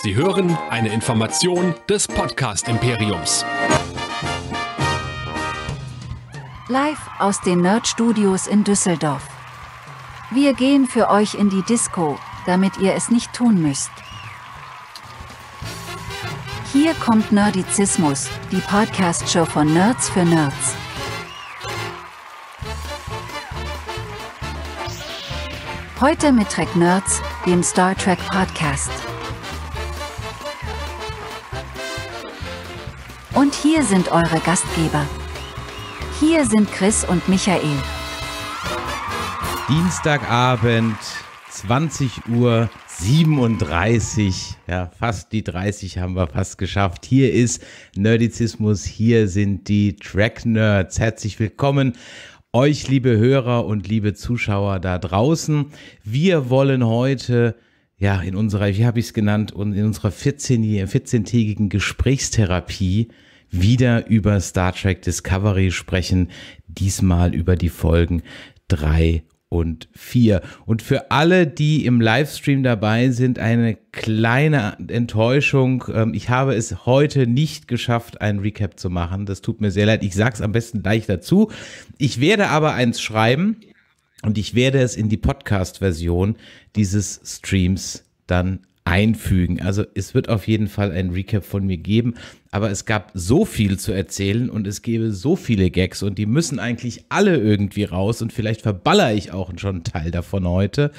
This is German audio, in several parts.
Sie hören eine Information des Podcast Imperiums. Live aus den Nerd Studios in Düsseldorf. Wir gehen für euch in die Disco, damit ihr es nicht tun müsst. Hier kommt Nerdizismus, die Podcast-Show von Nerds für Nerds. Heute mit Trek Nerds, dem Star Trek Podcast. Und hier sind eure Gastgeber. Hier sind Chris und Michael. Dienstagabend, 20 Uhr 37. Ja, fast die 30 haben wir fast geschafft. Hier ist Nerdizismus, hier sind die Track Nerds. Herzlich willkommen euch, liebe Hörer und liebe Zuschauer da draußen. Wir wollen heute ja, in unserer, wie habe ich es genannt, in unserer 14-tägigen 14 Gesprächstherapie wieder über Star Trek Discovery sprechen, diesmal über die Folgen 3 und 4. Und für alle, die im Livestream dabei sind, eine kleine Enttäuschung. Ähm, ich habe es heute nicht geschafft, einen Recap zu machen. Das tut mir sehr leid. Ich sage es am besten gleich dazu. Ich werde aber eins schreiben und ich werde es in die Podcast-Version dieses Streams dann einfügen. Also es wird auf jeden Fall ein Recap von mir geben, aber es gab so viel zu erzählen und es gäbe so viele Gags und die müssen eigentlich alle irgendwie raus und vielleicht verballere ich auch schon einen Teil davon heute,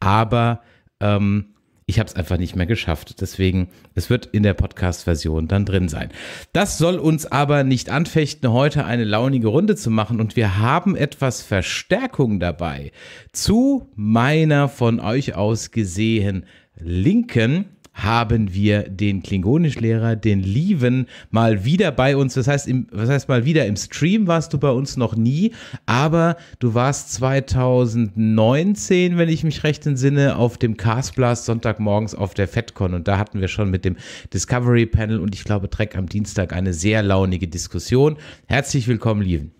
aber ähm, ich habe es einfach nicht mehr geschafft. Deswegen, es wird in der Podcast-Version dann drin sein. Das soll uns aber nicht anfechten, heute eine launige Runde zu machen. Und wir haben etwas Verstärkung dabei zu meiner von euch aus gesehen Linken haben wir den Klingonischlehrer, den Lieven, mal wieder bei uns. Das heißt, im, was heißt mal wieder? Im Stream warst du bei uns noch nie, aber du warst 2019, wenn ich mich recht entsinne, auf dem Castblast Sonntagmorgens auf der FedCon und da hatten wir schon mit dem Discovery Panel und ich glaube Dreck am Dienstag eine sehr launige Diskussion. Herzlich willkommen, Lieven.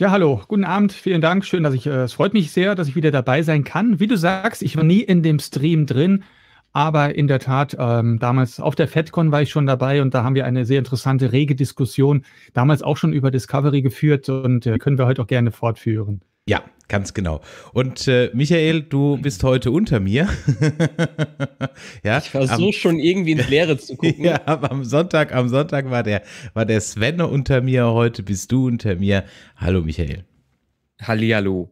Ja, hallo, guten Abend, vielen Dank, schön, dass ich, äh, es freut mich sehr, dass ich wieder dabei sein kann. Wie du sagst, ich war nie in dem Stream drin, aber in der Tat, ähm, damals auf der FedCon war ich schon dabei und da haben wir eine sehr interessante, rege Diskussion damals auch schon über Discovery geführt und äh, können wir heute auch gerne fortführen. Ja, ganz genau. Und äh, Michael, du bist heute unter mir. ja, ich versuche schon irgendwie ins Leere zu gucken. Ja, am Sonntag, am Sonntag war der, war der Sven unter mir, heute bist du unter mir. Hallo Michael. Hallihallo.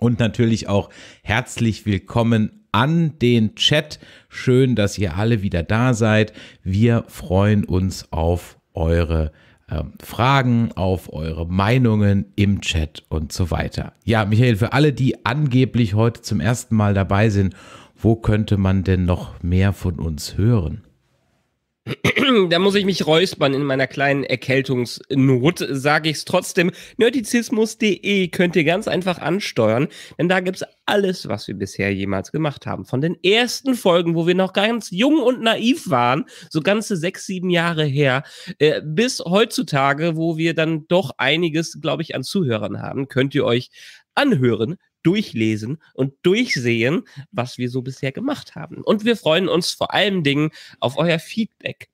Und natürlich auch herzlich willkommen an den Chat. Schön, dass ihr alle wieder da seid. Wir freuen uns auf eure Nachrichten ähm, Fragen, auf eure Meinungen im Chat und so weiter. Ja, Michael, für alle, die angeblich heute zum ersten Mal dabei sind, wo könnte man denn noch mehr von uns hören? da muss ich mich räuspern in meiner kleinen Erkältungsnot, sage ich's trotzdem. Nerdizismus.de könnt ihr ganz einfach ansteuern, denn da gibt's alles, was wir bisher jemals gemacht haben. Von den ersten Folgen, wo wir noch ganz jung und naiv waren, so ganze sechs, sieben Jahre her, äh, bis heutzutage, wo wir dann doch einiges, glaube ich, an Zuhörern haben, könnt ihr euch anhören, durchlesen und durchsehen, was wir so bisher gemacht haben. Und wir freuen uns vor allen Dingen auf euer Feedback.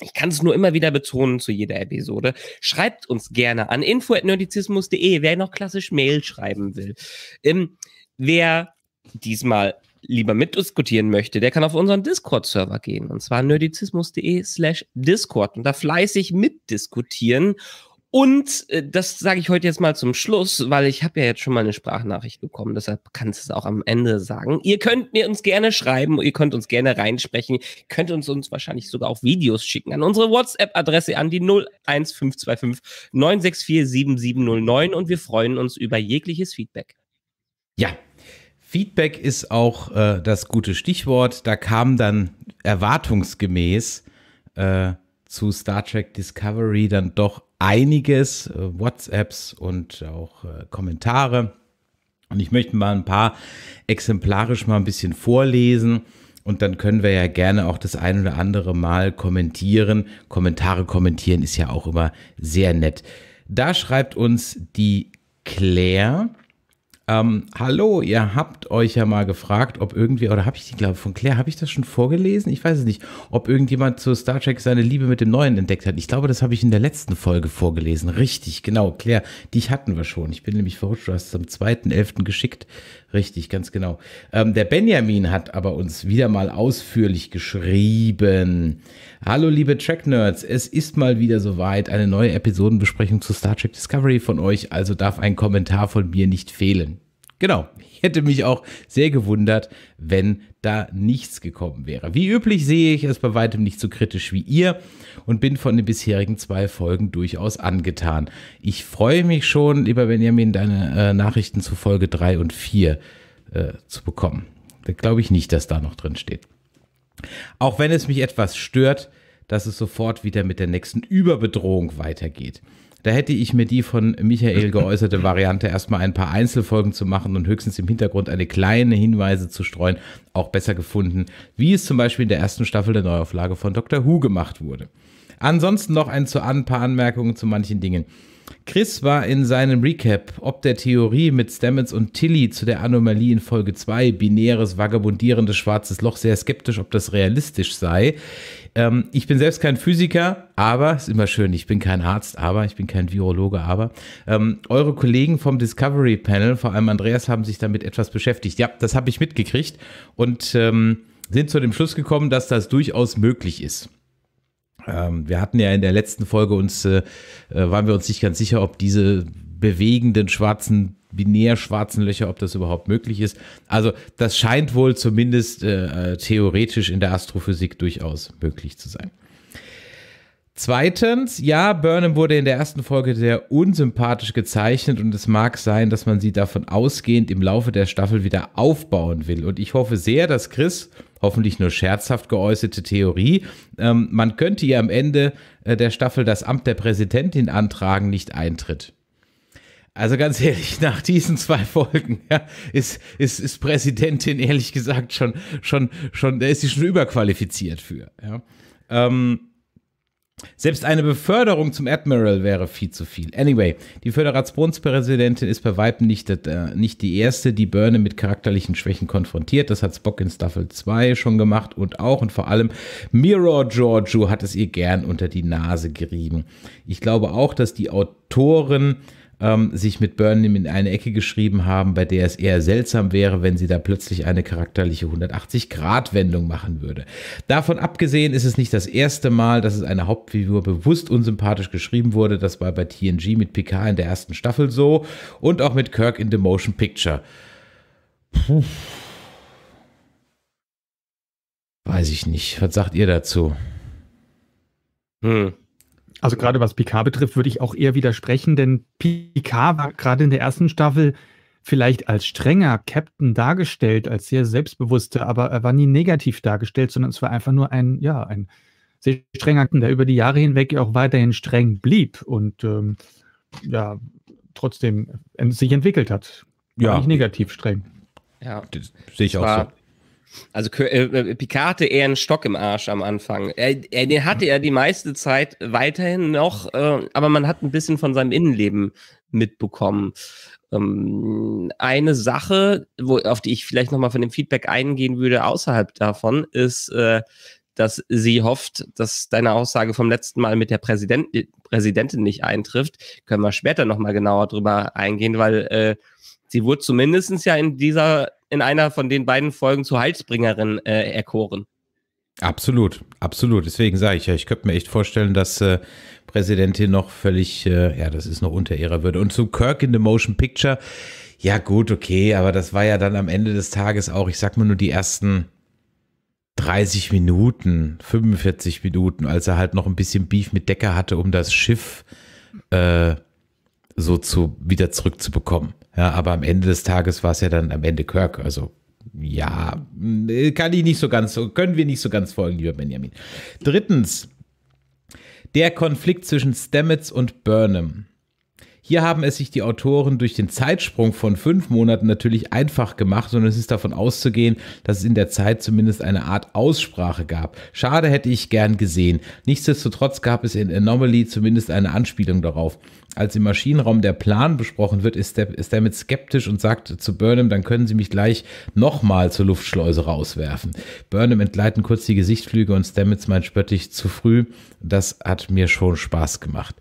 Ich kann es nur immer wieder betonen zu jeder Episode. Schreibt uns gerne an info.nerdizismus.de, wer noch klassisch Mail schreiben will. Ähm, wer diesmal lieber mitdiskutieren möchte, der kann auf unseren Discord-Server gehen. Und zwar nerdizismus.de slash Discord und da fleißig mitdiskutieren und äh, das sage ich heute jetzt mal zum Schluss, weil ich habe ja jetzt schon mal eine Sprachnachricht bekommen, deshalb kannst du es auch am Ende sagen. Ihr könnt mir uns gerne schreiben, ihr könnt uns gerne reinsprechen, könnt uns uns wahrscheinlich sogar auch Videos schicken an unsere WhatsApp-Adresse an die 01525 964 7709 und wir freuen uns über jegliches Feedback. Ja, Feedback ist auch äh, das gute Stichwort. Da kam dann erwartungsgemäß äh, zu Star Trek Discovery dann doch einiges, äh, WhatsApps und auch äh, Kommentare. Und ich möchte mal ein paar exemplarisch mal ein bisschen vorlesen. Und dann können wir ja gerne auch das ein oder andere Mal kommentieren. Kommentare kommentieren ist ja auch immer sehr nett. Da schreibt uns die Claire. Ähm, hallo, ihr habt euch ja mal gefragt, ob irgendwie, oder habe ich die, glaube von Claire, habe ich das schon vorgelesen? Ich weiß es nicht, ob irgendjemand zu Star Trek seine Liebe mit dem Neuen entdeckt hat. Ich glaube, das habe ich in der letzten Folge vorgelesen. Richtig, genau, Claire, dich hatten wir schon. Ich bin nämlich verrutscht, du hast es am 2.11. geschickt. Richtig, ganz genau. Ähm, der Benjamin hat aber uns wieder mal ausführlich geschrieben. Hallo liebe Track-Nerds, es ist mal wieder soweit, eine neue Episodenbesprechung zu Star Trek Discovery von euch, also darf ein Kommentar von mir nicht fehlen. Genau, ich hätte mich auch sehr gewundert, wenn da nichts gekommen wäre. Wie üblich sehe ich es bei weitem nicht so kritisch wie ihr und bin von den bisherigen zwei Folgen durchaus angetan. Ich freue mich schon, lieber Benjamin, deine äh, Nachrichten zu Folge 3 und 4 äh, zu bekommen. Da glaube ich nicht, dass da noch drin steht. Auch wenn es mich etwas stört, dass es sofort wieder mit der nächsten Überbedrohung weitergeht. Da hätte ich mir die von Michael geäußerte Variante, erstmal ein paar Einzelfolgen zu machen und höchstens im Hintergrund eine kleine Hinweise zu streuen, auch besser gefunden, wie es zum Beispiel in der ersten Staffel der Neuauflage von Doctor Who gemacht wurde. Ansonsten noch ein paar Anmerkungen zu manchen Dingen. Chris war in seinem Recap ob der Theorie mit Stamets und Tilly zu der Anomalie in Folge 2, binäres, vagabundierendes schwarzes Loch, sehr skeptisch, ob das realistisch sei. Ähm, ich bin selbst kein Physiker, aber, ist immer schön, ich bin kein Arzt, aber, ich bin kein Virologe, aber, ähm, eure Kollegen vom Discovery Panel, vor allem Andreas, haben sich damit etwas beschäftigt. Ja, das habe ich mitgekriegt und ähm, sind zu dem Schluss gekommen, dass das durchaus möglich ist ähm, wir hatten ja in der letzten Folge uns, äh, äh waren wir uns nicht ganz sicher, ob diese bewegenden schwarzen, binär schwarzen Löcher, ob das überhaupt möglich ist. Also das scheint wohl zumindest äh, äh, theoretisch in der Astrophysik durchaus möglich zu sein. Zweitens, ja, Burnham wurde in der ersten Folge sehr unsympathisch gezeichnet und es mag sein, dass man sie davon ausgehend im Laufe der Staffel wieder aufbauen will. Und ich hoffe sehr, dass Chris, hoffentlich nur scherzhaft geäußerte Theorie, ähm, man könnte ihr am Ende äh, der Staffel das Amt der Präsidentin antragen, nicht eintritt. Also ganz ehrlich, nach diesen zwei Folgen ja, ist, ist, ist Präsidentin ehrlich gesagt schon, schon, schon, da ist sie schon überqualifiziert für. Ja. Ähm, selbst eine Beförderung zum Admiral wäre viel zu viel. Anyway, die Föderationspräsidentin ist bei Weitem nicht, äh, nicht die erste, die Börne mit charakterlichen Schwächen konfrontiert. Das hat Spock in Staffel 2 schon gemacht und auch und vor allem Mirror Giorgio hat es ihr gern unter die Nase gerieben. Ich glaube auch, dass die Autoren ähm, sich mit Burnham in eine Ecke geschrieben haben, bei der es eher seltsam wäre, wenn sie da plötzlich eine charakterliche 180-Grad-Wendung machen würde. Davon abgesehen ist es nicht das erste Mal, dass es einer Hauptfigur bewusst unsympathisch geschrieben wurde. Das war bei TNG mit Picard in der ersten Staffel so und auch mit Kirk in The Motion Picture. Puh. Weiß ich nicht. Was sagt ihr dazu? Hm. Also gerade was Picard betrifft, würde ich auch eher widersprechen, denn Picard war gerade in der ersten Staffel vielleicht als strenger Captain dargestellt, als sehr selbstbewusster, aber er war nie negativ dargestellt, sondern es war einfach nur ein, ja, ein sehr strenger Captain, der über die Jahre hinweg auch weiterhin streng blieb und ähm, ja, trotzdem sich entwickelt hat. ja. Nicht negativ streng. Ja. Das sehe ich auch so. Also äh, äh, Picard hatte eher einen Stock im Arsch am Anfang. Er, er, den hatte er die meiste Zeit weiterhin noch, äh, aber man hat ein bisschen von seinem Innenleben mitbekommen. Ähm, eine Sache, wo, auf die ich vielleicht nochmal von dem Feedback eingehen würde, außerhalb davon, ist, äh, dass sie hofft, dass deine Aussage vom letzten Mal mit der Präsident Präsidentin nicht eintrifft. Können wir später nochmal genauer drüber eingehen, weil äh, sie wurde zumindest ja in dieser in einer von den beiden Folgen zur Heilsbringerin äh, erkoren. Absolut, absolut. Deswegen sage ich ja, ich könnte mir echt vorstellen, dass äh, Präsidentin noch völlig, äh, ja, das ist noch unter ihrer Würde. Und zu Kirk in the Motion Picture, ja gut, okay, aber das war ja dann am Ende des Tages auch, ich sag mal nur die ersten 30 Minuten, 45 Minuten, als er halt noch ein bisschen Beef mit Decker hatte, um das Schiff äh, so zu wieder zurückzubekommen. Ja, aber am Ende des Tages war es ja dann am Ende Kirk. Also ja, äh, kann ich nicht so ganz, können wir nicht so ganz folgen, lieber Benjamin. Drittens, der Konflikt zwischen Stamets und Burnham. Hier haben es sich die Autoren durch den Zeitsprung von fünf Monaten natürlich einfach gemacht sondern es ist davon auszugehen, dass es in der Zeit zumindest eine Art Aussprache gab. Schade hätte ich gern gesehen. Nichtsdestotrotz gab es in Anomaly zumindest eine Anspielung darauf als im Maschinenraum der Plan besprochen wird, ist, der, ist damit skeptisch und sagt zu Burnham, dann können Sie mich gleich nochmal zur Luftschleuse rauswerfen. Burnham entgleiten kurz die Gesichtflüge und Stamets meint spöttisch zu früh. Das hat mir schon Spaß gemacht.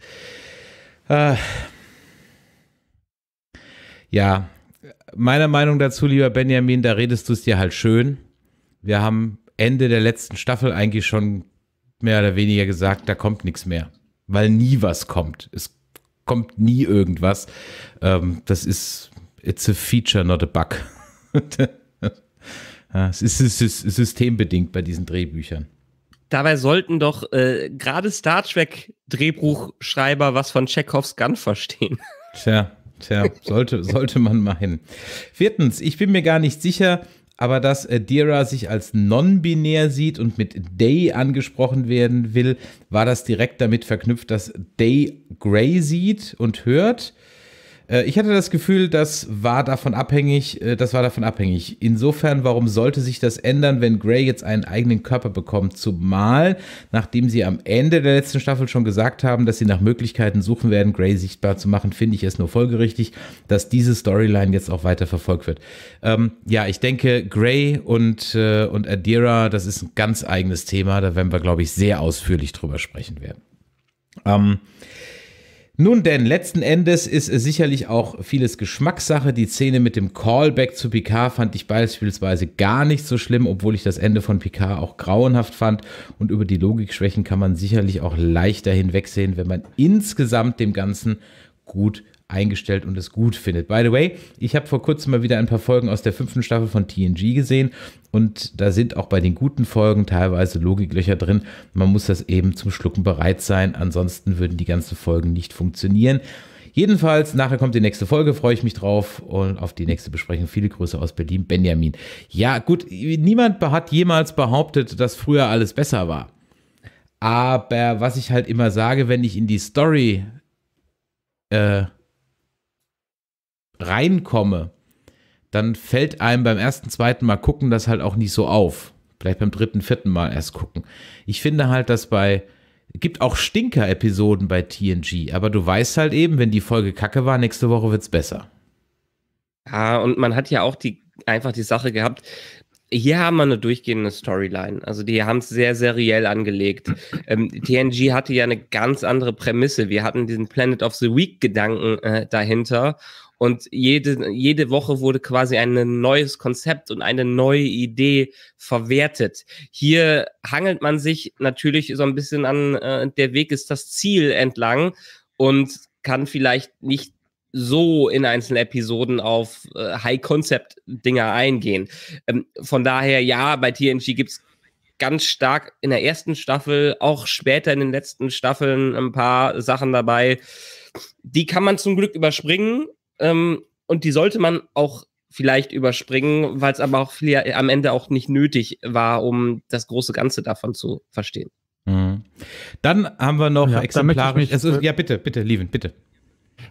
Äh, ja, meiner Meinung dazu, lieber Benjamin, da redest du es dir halt schön. Wir haben Ende der letzten Staffel eigentlich schon mehr oder weniger gesagt, da kommt nichts mehr, weil nie was kommt. Es kommt nie irgendwas. Ähm, das ist, it's a feature, not a bug. es, ist, systembedingt bei diesen Drehbüchern. Dabei sollten doch äh, gerade Star Trek Drehbuchschreiber was von Chekhovs Gun verstehen. Tja, Tja, sollte, sollte man meinen. Viertens, ich bin mir gar nicht sicher, aber dass äh, Dira sich als non-binär sieht und mit Day angesprochen werden will, war das direkt damit verknüpft, dass Day Gray sieht und hört. Äh, ich hatte das Gefühl, das war davon abhängig, äh, das war davon abhängig. Insofern, warum sollte sich das ändern, wenn Grey jetzt einen eigenen Körper bekommt? Zumal, nachdem sie am Ende der letzten Staffel schon gesagt haben, dass sie nach Möglichkeiten suchen werden, Grey sichtbar zu machen, finde ich es nur folgerichtig, dass diese Storyline jetzt auch weiter verfolgt wird. Ähm, ja, ich denke, Grey und, äh, und Adira, das ist ein ganz eigenes Thema. Da werden wir, glaube ich, sehr ausführlich drüber sprechen werden. Ähm, nun denn, letzten Endes ist sicherlich auch vieles Geschmackssache. Die Szene mit dem Callback zu Picard fand ich beispielsweise gar nicht so schlimm, obwohl ich das Ende von Picard auch grauenhaft fand. Und über die Logikschwächen kann man sicherlich auch leichter hinwegsehen, wenn man insgesamt dem Ganzen gut eingestellt und es gut findet. By the way, ich habe vor kurzem mal wieder ein paar Folgen aus der fünften Staffel von TNG gesehen und da sind auch bei den guten Folgen teilweise Logiklöcher drin. Man muss das eben zum Schlucken bereit sein, ansonsten würden die ganzen Folgen nicht funktionieren. Jedenfalls, nachher kommt die nächste Folge, freue ich mich drauf und auf die nächste Besprechung. Viele Grüße aus Berlin, Benjamin. Ja, gut, niemand hat jemals behauptet, dass früher alles besser war. Aber was ich halt immer sage, wenn ich in die Story äh, reinkomme, dann fällt einem beim ersten, zweiten Mal gucken das halt auch nicht so auf. Vielleicht beim dritten, vierten Mal erst gucken. Ich finde halt, dass bei Es gibt auch Stinker-Episoden bei TNG, aber du weißt halt eben, wenn die Folge kacke war, nächste Woche wird es besser. Ja, und man hat ja auch die einfach die Sache gehabt, hier haben wir eine durchgehende Storyline. Also die haben es sehr seriell angelegt. Ähm, TNG hatte ja eine ganz andere Prämisse. Wir hatten diesen Planet of the Week Gedanken äh, dahinter und jede, jede Woche wurde quasi ein neues Konzept und eine neue Idee verwertet. Hier hangelt man sich natürlich so ein bisschen an, äh, der Weg ist das Ziel entlang und kann vielleicht nicht so in einzelnen Episoden auf äh, High-Concept-Dinger eingehen. Ähm, von daher, ja, bei TNG gibt es ganz stark in der ersten Staffel, auch später in den letzten Staffeln ein paar Sachen dabei. Die kann man zum Glück überspringen, ähm, und die sollte man auch vielleicht überspringen, weil es aber auch viel, äh, am Ende auch nicht nötig war, um das große Ganze davon zu verstehen. Mhm. Dann haben wir noch ja, exemplarisch. Mich, äh, ja, bitte, bitte, Levin, bitte.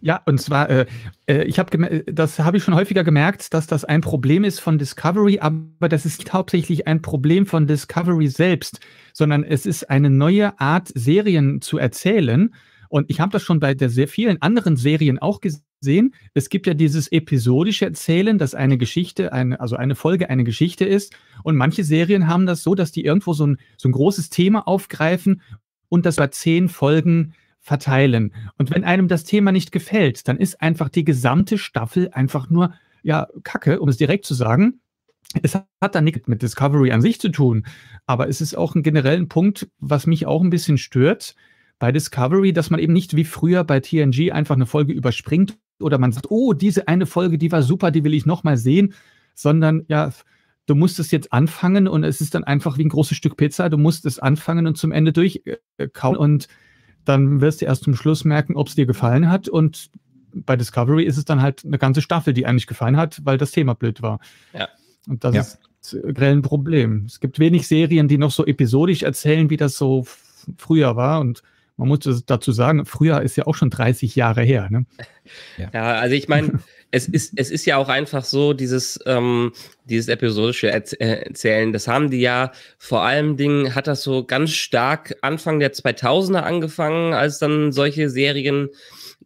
Ja, und zwar, äh, äh ich habe das habe ich schon häufiger gemerkt, dass das ein Problem ist von Discovery, aber das ist nicht hauptsächlich ein Problem von Discovery selbst, sondern es ist eine neue Art, Serien zu erzählen und ich habe das schon bei der sehr vielen anderen Serien auch gesehen. Es gibt ja dieses episodische Erzählen, dass eine Geschichte, eine, also eine Folge eine Geschichte ist. Und manche Serien haben das so, dass die irgendwo so ein, so ein großes Thema aufgreifen und das über zehn Folgen verteilen. Und wenn einem das Thema nicht gefällt, dann ist einfach die gesamte Staffel einfach nur, ja, Kacke, um es direkt zu sagen. Es hat dann nichts mit Discovery an sich zu tun, aber es ist auch ein genereller Punkt, was mich auch ein bisschen stört, bei Discovery, dass man eben nicht wie früher bei TNG einfach eine Folge überspringt oder man sagt, oh, diese eine Folge, die war super, die will ich nochmal sehen, sondern ja, du musst es jetzt anfangen und es ist dann einfach wie ein großes Stück Pizza, du musst es anfangen und zum Ende durchkauen äh, äh, und dann wirst du erst zum Schluss merken, ob es dir gefallen hat und bei Discovery ist es dann halt eine ganze Staffel, die eigentlich gefallen hat, weil das Thema blöd war. Ja. Und das ja. ist äh, grellen Problem. Es gibt wenig Serien, die noch so episodisch erzählen, wie das so früher war. Und man muss dazu sagen, früher ist ja auch schon 30 Jahre her. Ne? Ja. ja. also ich meine, es ist, es ist ja auch einfach so, dieses, ähm, dieses episodische äh, Erzählen, das haben die ja vor allen Dingen, hat das so ganz stark Anfang der 2000er angefangen, als dann solche Serien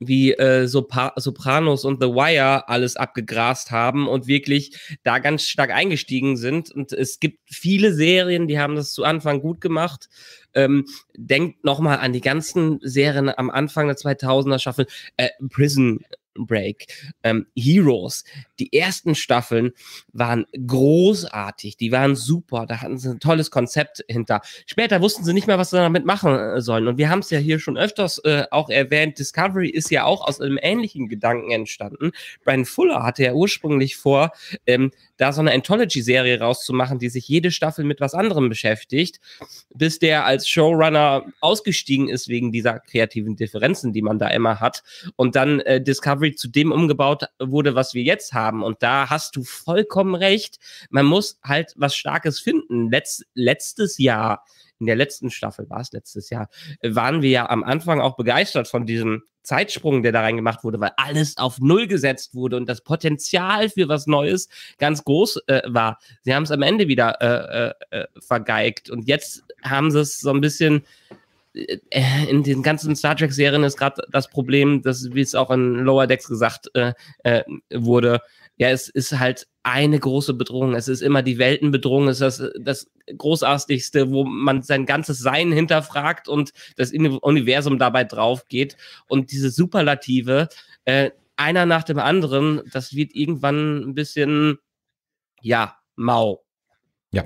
wie äh, Sopranos und The Wire alles abgegrast haben und wirklich da ganz stark eingestiegen sind. Und es gibt viele Serien, die haben das zu Anfang gut gemacht ähm, denkt nochmal an die ganzen Serien am Anfang der 2000er Staffel, äh, Prison Break, ähm, Heroes. Die ersten Staffeln waren großartig, die waren super, da hatten sie ein tolles Konzept hinter. Später wussten sie nicht mehr, was sie damit machen äh, sollen. Und wir haben es ja hier schon öfters äh, auch erwähnt, Discovery ist ja auch aus einem ähnlichen Gedanken entstanden. Brian Fuller hatte ja ursprünglich vor, ähm, da so eine Anthology-Serie rauszumachen, die sich jede Staffel mit was anderem beschäftigt, bis der als Showrunner ausgestiegen ist wegen dieser kreativen Differenzen, die man da immer hat und dann äh, Discovery zu dem umgebaut wurde, was wir jetzt haben. Und da hast du vollkommen recht. Man muss halt was Starkes finden. Letz letztes Jahr in der letzten Staffel war es letztes Jahr, waren wir ja am Anfang auch begeistert von diesem Zeitsprung, der da reingemacht wurde, weil alles auf Null gesetzt wurde und das Potenzial für was Neues ganz groß äh, war. Sie haben es am Ende wieder äh, äh, äh, vergeigt und jetzt haben sie es so ein bisschen. Äh, äh, in den ganzen Star Trek-Serien ist gerade das Problem, dass, wie es auch in Lower Decks gesagt wurde, ja, es ist halt eine große Bedrohung. Es ist immer die Weltenbedrohung, es ist das, das Großartigste, wo man sein ganzes Sein hinterfragt und das Universum dabei drauf geht. Und diese Superlative, äh, einer nach dem anderen, das wird irgendwann ein bisschen, ja, mau. Ja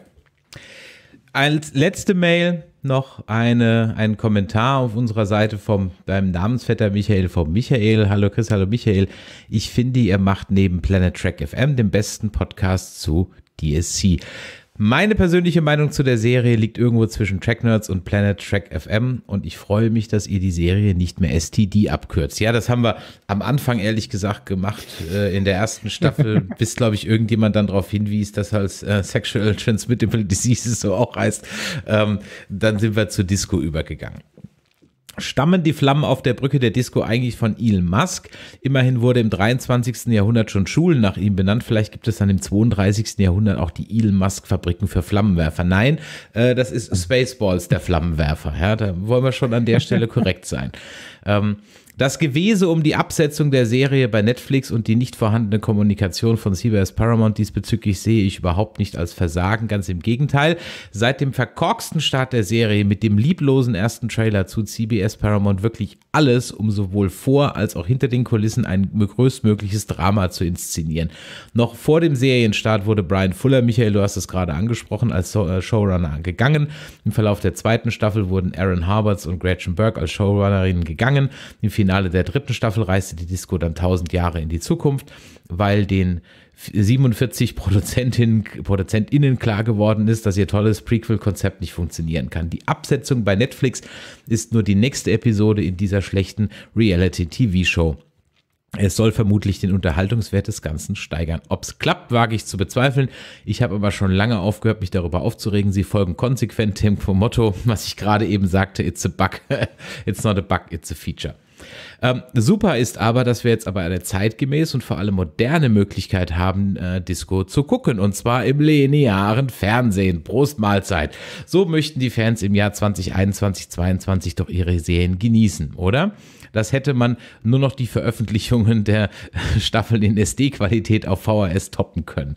als letzte Mail noch eine, einen Kommentar auf unserer Seite vom deinem Namensvetter Michael vom Michael. Hallo Chris, hallo Michael. Ich finde, ihr macht neben Planet Track FM den besten Podcast zu DSC. Meine persönliche Meinung zu der Serie liegt irgendwo zwischen Track Nerds und Planet Track FM und ich freue mich, dass ihr die Serie nicht mehr STD abkürzt. Ja, das haben wir am Anfang ehrlich gesagt gemacht äh, in der ersten Staffel, bis glaube ich irgendjemand dann darauf hinwies, dass als halt, äh, Sexual Transmittable Diseases so auch heißt. Ähm, dann sind wir zu Disco übergegangen. Stammen die Flammen auf der Brücke der Disco eigentlich von Elon Musk? Immerhin wurde im 23. Jahrhundert schon Schulen nach ihm benannt. Vielleicht gibt es dann im 32. Jahrhundert auch die Elon Musk-Fabriken für Flammenwerfer. Nein, äh, das ist Spaceballs, der Flammenwerfer. Ja, da wollen wir schon an der Stelle korrekt sein. Ähm, das Gewese um die Absetzung der Serie bei Netflix und die nicht vorhandene Kommunikation von CBS Paramount diesbezüglich sehe ich überhaupt nicht als Versagen, ganz im Gegenteil. Seit dem verkorksten Start der Serie mit dem lieblosen ersten Trailer zu CBS Paramount wirklich alles, um sowohl vor als auch hinter den Kulissen ein größtmögliches Drama zu inszenieren. Noch vor dem Serienstart wurde Brian Fuller, Michael, du hast es gerade angesprochen, als äh, Showrunner gegangen. Im Verlauf der zweiten Staffel wurden Aaron Harberts und Gretchen Burke als Showrunnerinnen gegangen. Im Finale der dritten Staffel reiste die Disco dann 1000 Jahre in die Zukunft, weil den 47 Produzentinnen, ProduzentInnen klar geworden ist, dass ihr tolles Prequel-Konzept nicht funktionieren kann. Die Absetzung bei Netflix ist nur die nächste Episode in dieser schlechten Reality-TV-Show. Es soll vermutlich den Unterhaltungswert des Ganzen steigern. Ob's klappt, wage ich zu bezweifeln. Ich habe aber schon lange aufgehört, mich darüber aufzuregen. Sie folgen konsequent dem Motto, was ich gerade eben sagte, it's a bug. it's not a bug, it's a feature. Ähm, super ist aber, dass wir jetzt aber eine zeitgemäß und vor allem moderne Möglichkeit haben, äh, Disco zu gucken. Und zwar im linearen Fernsehen. Prost Mahlzeit. So möchten die Fans im Jahr 2021, 2022 doch ihre Serien genießen, oder? Das hätte man nur noch die Veröffentlichungen der Staffeln in SD-Qualität auf VHS toppen können.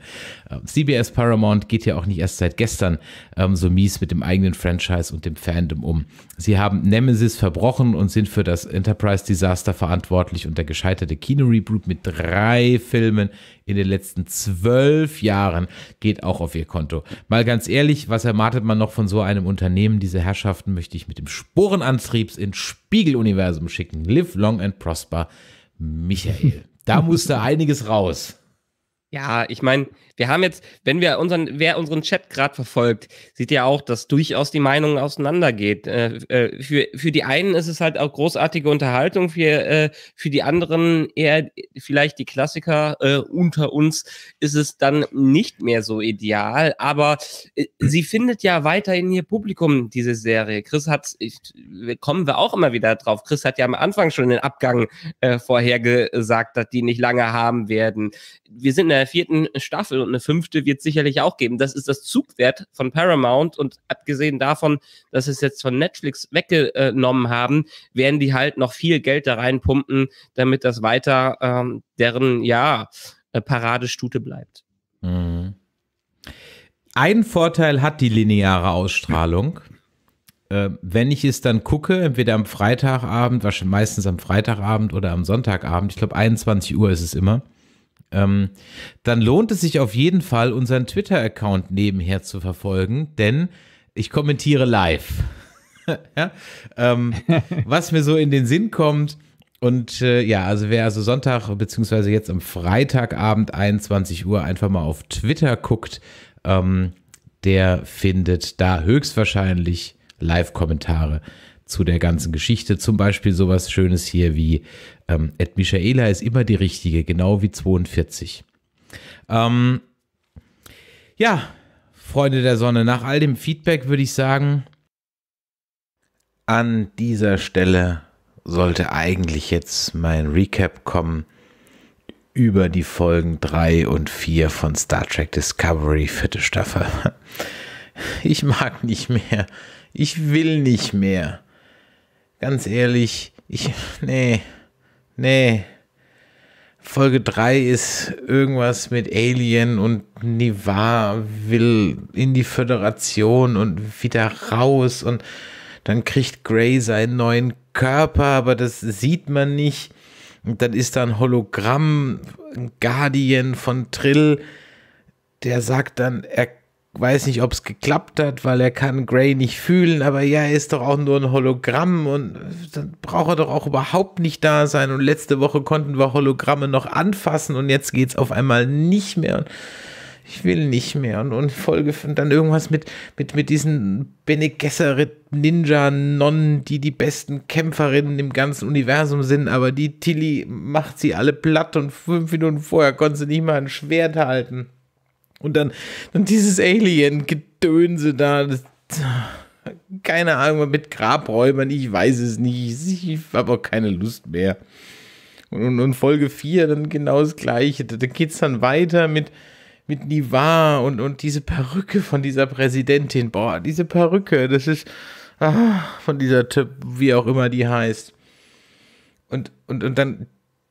Ähm, CBS Paramount geht ja auch nicht erst seit gestern ähm, so mies mit dem eigenen Franchise und dem Fandom um. Sie haben Nemesis verbrochen und sind für das Enterprise-Desaster verantwortlich und der gescheiterte Kino-Reboot mit drei Filmen in den letzten zwölf Jahren geht auch auf ihr Konto. Mal ganz ehrlich, was erwartet man noch von so einem Unternehmen? Diese Herrschaften möchte ich mit dem Sporenantriebs ins Spiegeluniversum schicken. Live long and prosper, Michael. Da musste einiges raus. Ja, ich meine, wir haben jetzt, wenn wir unseren, wer unseren Chat gerade verfolgt, sieht ja auch, dass durchaus die Meinung auseinandergeht. Äh, äh, für, für die einen ist es halt auch großartige Unterhaltung, für, äh, für die anderen eher vielleicht die Klassiker äh, unter uns ist es dann nicht mehr so ideal, aber äh, sie findet ja weiterhin ihr Publikum, diese Serie. Chris hat, kommen wir auch immer wieder drauf, Chris hat ja am Anfang schon den Abgang vorhergesagt, dass die nicht lange haben werden. Wir sind in der vierten Staffel und eine fünfte wird sicherlich auch geben. Das ist das Zugwert von Paramount und abgesehen davon, dass es jetzt von Netflix weggenommen haben, werden die halt noch viel Geld da reinpumpen, damit das weiter ähm, deren ja äh, Paradestute bleibt. Mhm. Ein Vorteil hat die lineare Ausstrahlung. Äh, wenn ich es dann gucke, entweder am Freitagabend, wahrscheinlich meistens am Freitagabend oder am Sonntagabend, ich glaube 21 Uhr ist es immer, ähm, dann lohnt es sich auf jeden Fall, unseren Twitter-Account nebenher zu verfolgen, denn ich kommentiere live. ja? ähm, was mir so in den Sinn kommt. Und äh, ja, also wer also Sonntag beziehungsweise jetzt am Freitagabend 21 Uhr einfach mal auf Twitter guckt, ähm, der findet da höchstwahrscheinlich Live-Kommentare zu der ganzen Geschichte. Zum Beispiel sowas Schönes hier wie ähm, Ed Michaela ist immer die richtige, genau wie 42. Ähm, ja, Freunde der Sonne, nach all dem Feedback würde ich sagen, an dieser Stelle sollte eigentlich jetzt mein Recap kommen über die Folgen 3 und 4 von Star Trek Discovery, vierte Staffel. Ich mag nicht mehr. Ich will nicht mehr. Ganz ehrlich, ich. Nee nee. Folge 3 ist irgendwas mit Alien und Niva will in die Föderation und wieder raus und dann kriegt Grey seinen neuen Körper, aber das sieht man nicht. Und dann ist da ein Hologramm, ein Guardian von Trill, der sagt dann, er weiß nicht, ob es geklappt hat, weil er kann Gray nicht fühlen, aber ja, er ist doch auch nur ein Hologramm und äh, dann braucht er doch auch überhaupt nicht da sein. Und letzte Woche konnten wir Hologramme noch anfassen und jetzt geht es auf einmal nicht mehr. Und ich will nicht mehr. Und, und Folge und dann irgendwas mit, mit, mit diesen Bene Gesserit Ninja-Nonnen, die die besten Kämpferinnen im ganzen Universum sind, aber die Tilly macht sie alle platt und fünf Minuten vorher konnte sie nicht mal ein Schwert halten. Und dann, dann dieses Alien-Gedönse da. Das, keine Ahnung, mit Grabräubern, ich weiß es nicht. Ich habe auch keine Lust mehr. Und, und, und, Folge 4 dann genau das Gleiche. Da, da geht es dann weiter mit, mit Nivar und, und diese Perücke von dieser Präsidentin. Boah, diese Perücke, das ist ah, von dieser Typ, wie auch immer die heißt. Und, und, und dann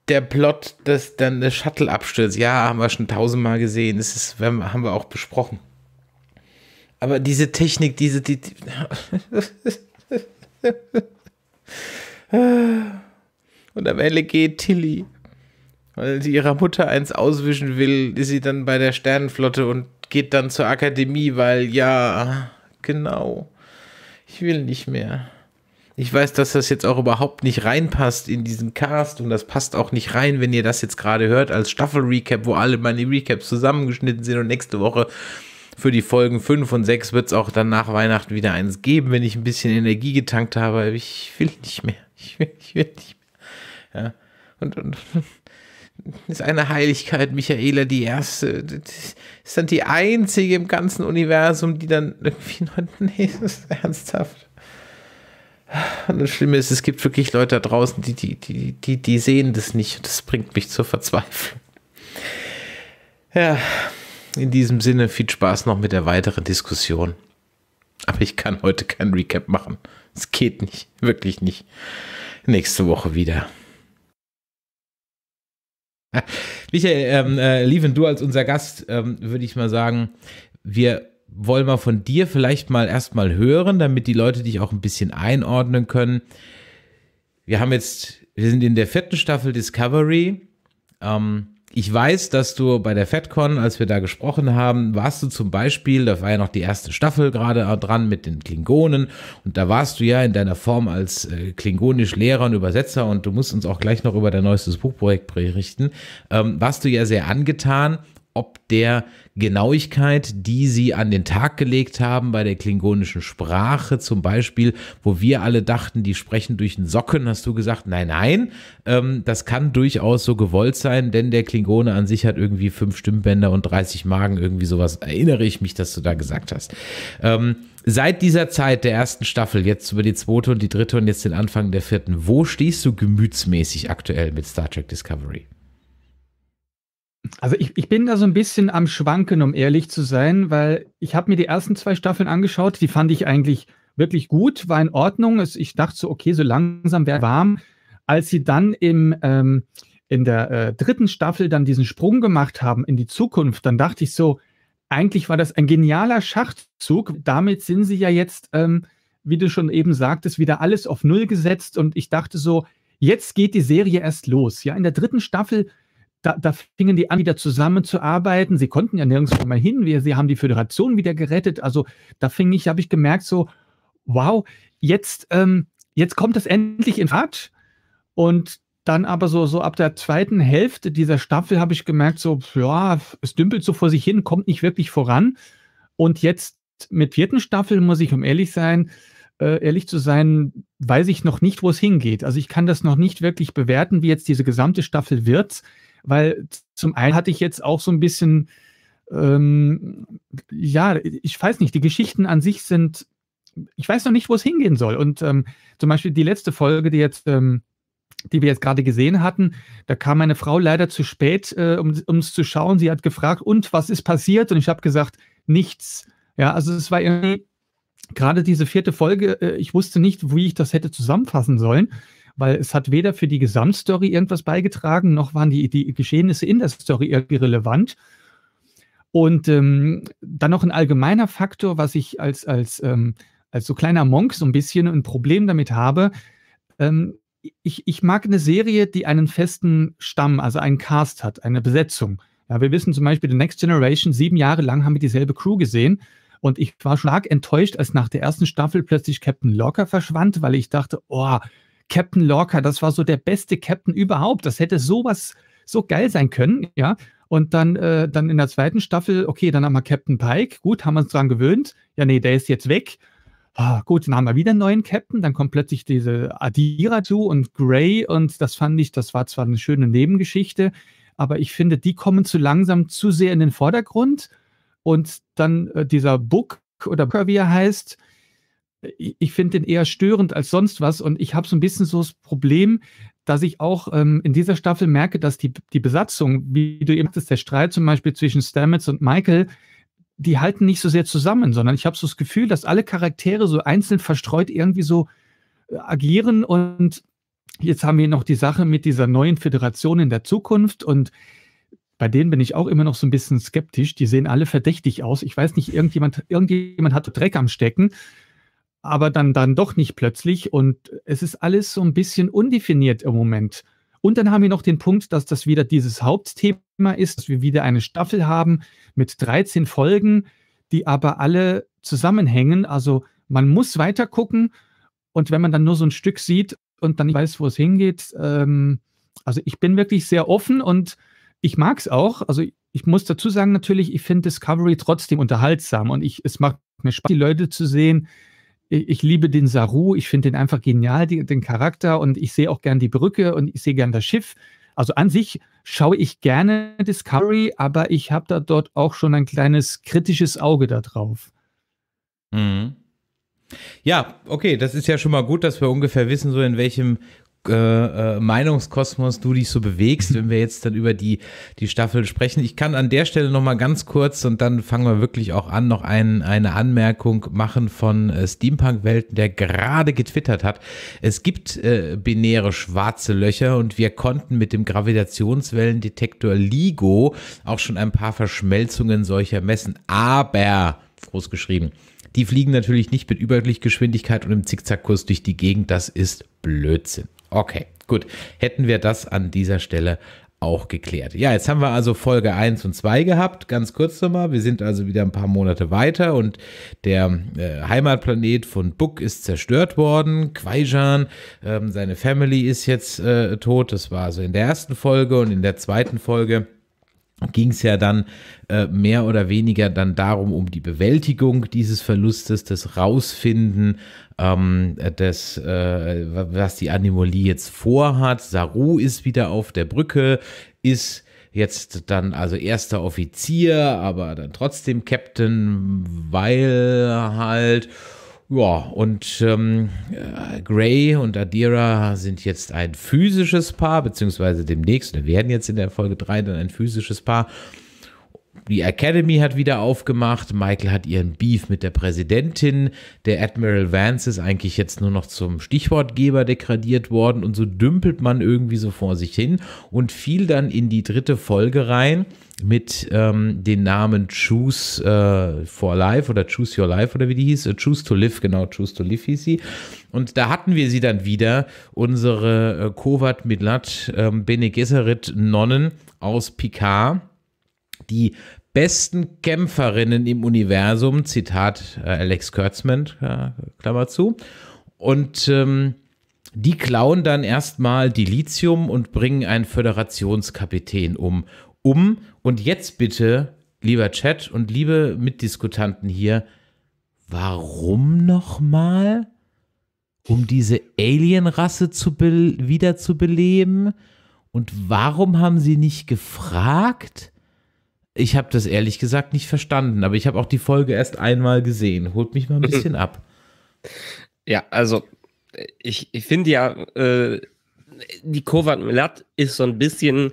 der Plot, dass dann der Shuttle abstürzt, ja, haben wir schon tausendmal gesehen, das ist, haben wir auch besprochen. Aber diese Technik, diese, die, die und am Ende geht Tilly, weil sie ihrer Mutter eins auswischen will, ist sie dann bei der Sternenflotte und geht dann zur Akademie, weil ja, genau, ich will nicht mehr. Ich weiß, dass das jetzt auch überhaupt nicht reinpasst in diesen Cast und das passt auch nicht rein, wenn ihr das jetzt gerade hört als Staffel-Recap, wo alle meine Recaps zusammengeschnitten sind und nächste Woche für die Folgen 5 und 6 wird es auch dann nach Weihnachten wieder eins geben, wenn ich ein bisschen Energie getankt habe. Ich will nicht mehr. Ich will, ich will nicht mehr. Ja. Und, und ist eine Heiligkeit, Michaela, die erste. ist dann die einzige im ganzen Universum, die dann irgendwie. Nee, das ist ernsthaft. Und das Schlimme ist, es gibt wirklich Leute da draußen, die, die, die, die, die sehen das nicht. Das bringt mich zur Verzweiflung. Ja, in diesem Sinne viel Spaß noch mit der weiteren Diskussion. Aber ich kann heute kein Recap machen. Es geht nicht, wirklich nicht. Nächste Woche wieder. Michael, ähm, äh, Lieven, du als unser Gast, ähm, würde ich mal sagen, wir wollen wir von dir vielleicht mal erstmal hören, damit die Leute dich auch ein bisschen einordnen können. Wir haben jetzt, wir sind in der vierten Staffel Discovery. Ähm, ich weiß, dass du bei der FedCon, als wir da gesprochen haben, warst du zum Beispiel, da war ja noch die erste Staffel gerade dran mit den Klingonen und da warst du ja in deiner Form als äh, klingonisch Lehrer und Übersetzer und du musst uns auch gleich noch über dein neuestes Buchprojekt berichten, ähm, warst du ja sehr angetan ob der Genauigkeit, die sie an den Tag gelegt haben bei der klingonischen Sprache zum Beispiel, wo wir alle dachten, die sprechen durch den Socken, hast du gesagt, nein, nein, ähm, das kann durchaus so gewollt sein, denn der Klingone an sich hat irgendwie fünf Stimmbänder und 30 Magen, irgendwie sowas, erinnere ich mich, dass du da gesagt hast. Ähm, seit dieser Zeit der ersten Staffel, jetzt über die zweite und die dritte und jetzt den Anfang der vierten, wo stehst du gemütsmäßig aktuell mit Star Trek Discovery? Also ich, ich bin da so ein bisschen am Schwanken, um ehrlich zu sein, weil ich habe mir die ersten zwei Staffeln angeschaut, die fand ich eigentlich wirklich gut, war in Ordnung. Ich dachte so, okay, so langsam wäre warm. Als sie dann im, ähm, in der äh, dritten Staffel dann diesen Sprung gemacht haben in die Zukunft, dann dachte ich so, eigentlich war das ein genialer Schachzug. Damit sind sie ja jetzt, ähm, wie du schon eben sagtest, wieder alles auf Null gesetzt. Und ich dachte so, jetzt geht die Serie erst los. Ja, in der dritten Staffel da, da fingen die an, wieder zusammenzuarbeiten. Sie konnten ja nirgendwo mal hin. Wir, sie haben die Föderation wieder gerettet. Also da fing ich, habe ich gemerkt, so, wow, jetzt, ähm, jetzt kommt es endlich in Fahrt. Und dann aber so, so ab der zweiten Hälfte dieser Staffel habe ich gemerkt, so, ja, es dümpelt so vor sich hin, kommt nicht wirklich voran. Und jetzt mit vierten Staffel muss ich, um ehrlich sein, äh, ehrlich zu sein, weiß ich noch nicht, wo es hingeht. Also ich kann das noch nicht wirklich bewerten, wie jetzt diese gesamte Staffel wird weil zum einen hatte ich jetzt auch so ein bisschen, ähm, ja, ich weiß nicht, die Geschichten an sich sind, ich weiß noch nicht, wo es hingehen soll. Und ähm, zum Beispiel die letzte Folge, die jetzt ähm, die wir jetzt gerade gesehen hatten, da kam meine Frau leider zu spät, äh, um es zu schauen. Sie hat gefragt, und was ist passiert? Und ich habe gesagt, nichts. Ja, also es war irgendwie gerade diese vierte Folge, äh, ich wusste nicht, wie ich das hätte zusammenfassen sollen weil es hat weder für die Gesamtstory irgendwas beigetragen, noch waren die, die Geschehnisse in der Story irgendwie relevant. Und ähm, dann noch ein allgemeiner Faktor, was ich als, als, ähm, als so kleiner Monk so ein bisschen ein Problem damit habe. Ähm, ich, ich mag eine Serie, die einen festen Stamm, also einen Cast hat, eine Besetzung. Ja, wir wissen zum Beispiel, The Next Generation, sieben Jahre lang haben wir dieselbe Crew gesehen. Und ich war stark enttäuscht, als nach der ersten Staffel plötzlich Captain Locker verschwand, weil ich dachte, oh, Captain Lorca, das war so der beste Captain überhaupt. Das hätte sowas so geil sein können, ja. Und dann, äh, dann in der zweiten Staffel, okay, dann haben wir Captain Pike, gut, haben wir uns dran gewöhnt. Ja, nee, der ist jetzt weg. Ah, gut, dann haben wir wieder einen neuen Captain, dann kommt plötzlich diese Adira zu und Gray und das fand ich, das war zwar eine schöne Nebengeschichte, aber ich finde, die kommen zu langsam zu sehr in den Vordergrund und dann äh, dieser Book oder Booker, wie er heißt, ich finde den eher störend als sonst was. Und ich habe so ein bisschen so das Problem, dass ich auch ähm, in dieser Staffel merke, dass die, die Besatzung, wie du eben sagtest, der Streit zum Beispiel zwischen Stamets und Michael, die halten nicht so sehr zusammen, sondern ich habe so das Gefühl, dass alle Charaktere so einzeln verstreut irgendwie so äh, agieren. Und jetzt haben wir noch die Sache mit dieser neuen Föderation in der Zukunft und bei denen bin ich auch immer noch so ein bisschen skeptisch. Die sehen alle verdächtig aus. Ich weiß nicht, irgendjemand, irgendjemand hat Dreck am Stecken aber dann, dann doch nicht plötzlich. Und es ist alles so ein bisschen undefiniert im Moment. Und dann haben wir noch den Punkt, dass das wieder dieses Hauptthema ist, dass wir wieder eine Staffel haben mit 13 Folgen, die aber alle zusammenhängen. Also man muss weiter gucken. Und wenn man dann nur so ein Stück sieht und dann weiß, wo es hingeht, ähm, also ich bin wirklich sehr offen und ich mag es auch. Also ich muss dazu sagen, natürlich, ich finde Discovery trotzdem unterhaltsam und ich, es macht mir Spaß, die Leute zu sehen, ich, liebe den Saru, ich finde den einfach genial, die, den Charakter und ich sehe auch gern die Brücke und ich sehe gern das Schiff. Also an sich schaue ich gerne Discovery, aber ich habe da dort auch schon ein kleines kritisches Auge da drauf. Mhm. Ja, okay, das ist ja schon mal gut, dass wir ungefähr wissen, so in welchem äh, äh, Meinungskosmos du dich so bewegst, wenn wir jetzt dann über die, die Staffel sprechen. Ich kann an der Stelle nochmal ganz kurz und dann fangen wir wirklich auch an, noch ein, eine Anmerkung machen von äh, Steampunk-Welten, der gerade getwittert hat. Es gibt äh, binäre schwarze Löcher und wir konnten mit dem Gravitationswellendetektor LIGO auch schon ein paar Verschmelzungen solcher messen. Aber, groß geschrieben, die fliegen natürlich nicht mit Überlichtgeschwindigkeit und im Zickzackkurs durch die Gegend. Das ist Blödsinn. Okay, gut. Hätten wir das an dieser Stelle auch geklärt. Ja, jetzt haben wir also Folge 1 und 2 gehabt, ganz kurz nochmal. Wir sind also wieder ein paar Monate weiter und der äh, Heimatplanet von Buck ist zerstört worden. Quaijan, ähm, seine Family ist jetzt äh, tot. Das war also in der ersten Folge und in der zweiten Folge ging es ja dann äh, mehr oder weniger dann darum, um die Bewältigung dieses Verlustes, das Rausfinden, ähm, das, äh, was die Animalie jetzt vorhat. Saru ist wieder auf der Brücke, ist jetzt dann also erster Offizier, aber dann trotzdem Captain, weil halt ja, und ähm, äh, Gray und Adira sind jetzt ein physisches Paar, beziehungsweise demnächst, wir werden jetzt in der Folge 3 dann ein physisches Paar. Die Academy hat wieder aufgemacht. Michael hat ihren Beef mit der Präsidentin. Der Admiral Vance ist eigentlich jetzt nur noch zum Stichwortgeber degradiert worden. Und so dümpelt man irgendwie so vor sich hin und fiel dann in die dritte Folge rein mit ähm, den Namen Choose äh, for Life oder Choose Your Life oder wie die hieß. Choose to Live, genau, Choose to Live hieß sie. Und da hatten wir sie dann wieder, unsere äh, Kovat Midlat, ähm, Bene Gesserit Nonnen aus Picard die besten Kämpferinnen im Universum, Zitat äh, Alex Kurtzman, Klammer zu. Und ähm, die klauen dann erstmal die Lithium und bringen einen Föderationskapitän um. Um und jetzt bitte, lieber Chat und liebe Mitdiskutanten hier, warum nochmal? Um diese Alienrasse zu wiederzubeleben? Und warum haben sie nicht gefragt? Ich habe das ehrlich gesagt nicht verstanden, aber ich habe auch die Folge erst einmal gesehen. Holt mich mal ein mhm. bisschen ab. Ja, also ich, ich finde ja, äh, die Kovat Milat ist so ein bisschen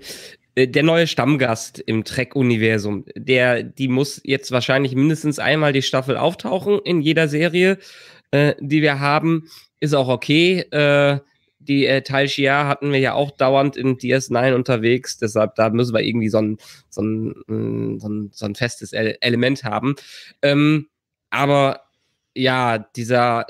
äh, der neue Stammgast im Trek-Universum. die muss jetzt wahrscheinlich mindestens einmal die Staffel auftauchen in jeder Serie, äh, die wir haben. Ist auch okay. Äh, die äh, Tai Shia hatten wir ja auch dauernd in DS9 unterwegs, deshalb da müssen wir irgendwie so ein, so ein, mm, so ein, so ein festes Element haben. Ähm, aber ja, dieser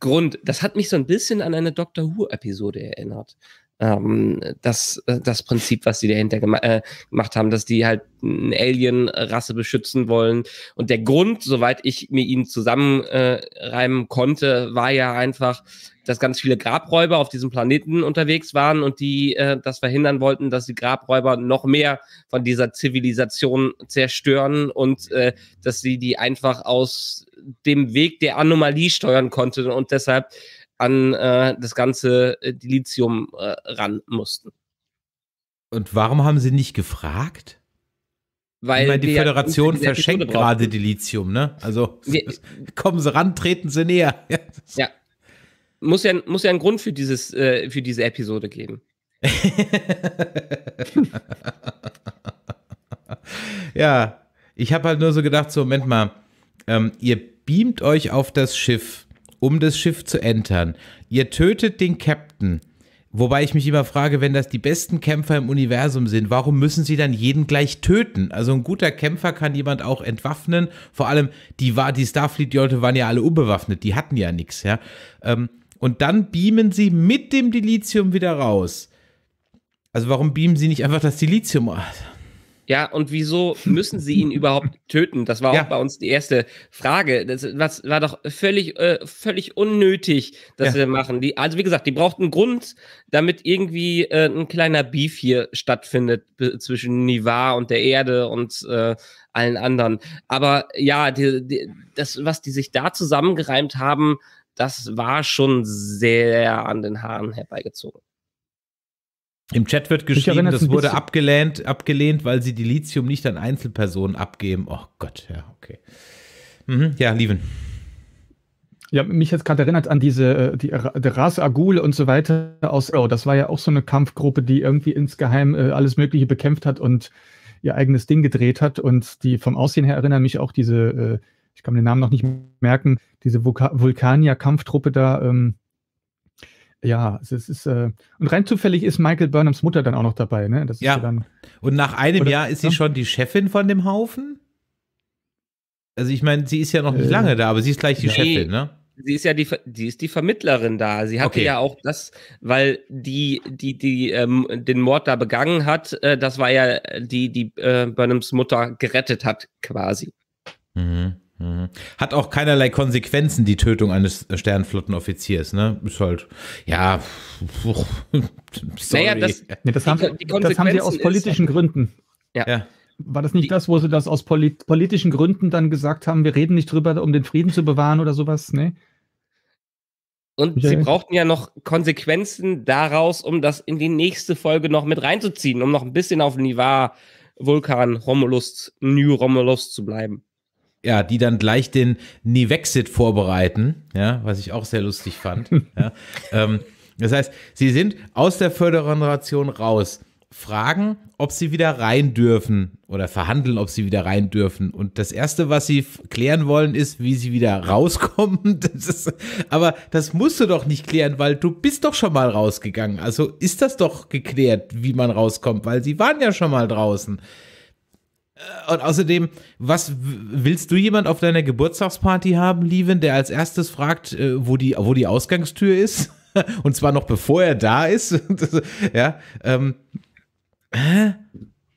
Grund, das hat mich so ein bisschen an eine Doctor Who-Episode erinnert ähm, das, äh, das Prinzip, was sie dahinter gema äh, gemacht haben, dass die halt eine Alien-Rasse beschützen wollen. Und der Grund, soweit ich mir ihn zusammenreimen äh, konnte, war ja einfach, dass ganz viele Grabräuber auf diesem Planeten unterwegs waren und die äh, das verhindern wollten, dass die Grabräuber noch mehr von dieser Zivilisation zerstören und äh, dass sie die einfach aus dem Weg der Anomalie steuern konnten und deshalb an äh, das ganze äh, Dilithium äh, ran mussten. Und warum haben sie nicht gefragt? Weil ich meine, die Föderation verschenkt gerade Dilithium, ne? Also wir, kommen sie ran, treten sie näher. ja. Muss ja, muss ja einen Grund für, dieses, äh, für diese Episode geben. ja, ich habe halt nur so gedacht, so Moment mal, ähm, ihr beamt euch auf das Schiff um das Schiff zu entern. Ihr tötet den Captain. Wobei ich mich immer frage, wenn das die besten Kämpfer im Universum sind, warum müssen sie dann jeden gleich töten? Also ein guter Kämpfer kann jemand auch entwaffnen. Vor allem die, die Starfleet-Leute waren ja alle unbewaffnet, die hatten ja nichts. Ja? Ähm, und dann beamen sie mit dem Dilithium wieder raus. Also warum beamen sie nicht einfach das Dilithium? Ja, und wieso müssen sie ihn überhaupt töten? Das war ja. auch bei uns die erste Frage. Das was, war doch völlig, äh, völlig unnötig, dass ja. sie das machen. Die, also wie gesagt, die brauchten einen Grund, damit irgendwie äh, ein kleiner Beef hier stattfindet zwischen Niva und der Erde und äh, allen anderen. Aber ja, die, die, das, was die sich da zusammengereimt haben, das war schon sehr an den Haaren herbeigezogen. Im Chat wird geschrieben, das wurde abgelehnt, abgelehnt, weil sie die Lithium nicht an Einzelpersonen abgeben. Oh Gott, ja, okay. Mhm, ja, lieben. Ja, mich jetzt gerade erinnert an diese, äh, die, der Ras Agul und so weiter aus Oh, Das war ja auch so eine Kampfgruppe, die irgendwie insgeheim äh, alles Mögliche bekämpft hat und ihr eigenes Ding gedreht hat. Und die vom Aussehen her erinnern mich auch diese, äh, ich kann mir den Namen noch nicht merken, diese vulkania kampftruppe da. Ähm, ja, es ist, es ist äh, und rein zufällig ist Michael Burnhams Mutter dann auch noch dabei, ne? Das ja. ja dann, und nach einem oder, Jahr ist sie schon die Chefin von dem Haufen? Also ich meine, sie ist ja noch nicht äh, lange da, aber sie ist gleich die nee. Chefin, ne? sie ist ja die, die ist die Vermittlerin da. Sie hatte okay. ja auch das, weil die, die, die ähm, den Mord da begangen hat, äh, das war ja äh, die, die äh, Burnhams Mutter gerettet hat, quasi. Mhm. Hat auch keinerlei Konsequenzen, die Tötung eines Sternflottenoffiziers, ne? Ist halt, ja. Sorry. Naja, das, nee, das, haben, die, die das haben sie aus politischen ist, Gründen. Ja. ja. War das nicht die, das, wo sie das aus polit politischen Gründen dann gesagt haben, wir reden nicht drüber, um den Frieden zu bewahren oder sowas, ne? Und Michael? sie brauchten ja noch Konsequenzen daraus, um das in die nächste Folge noch mit reinzuziehen, um noch ein bisschen auf Nivar Vulkan Romulus, New Romulus zu bleiben ja, die dann gleich den Nivexit vorbereiten, ja, was ich auch sehr lustig fand. ja. ähm, das heißt, sie sind aus der Föderation raus, fragen, ob sie wieder rein dürfen oder verhandeln, ob sie wieder rein dürfen. Und das Erste, was sie klären wollen, ist, wie sie wieder rauskommen. Das ist, aber das musst du doch nicht klären, weil du bist doch schon mal rausgegangen. Also ist das doch geklärt, wie man rauskommt, weil sie waren ja schon mal draußen. Äh, und außerdem, was willst du jemand auf deiner Geburtstagsparty haben, Lieven, der als erstes fragt, äh, wo die, wo die Ausgangstür ist? Und zwar noch bevor er da ist. ja, ähm. ja,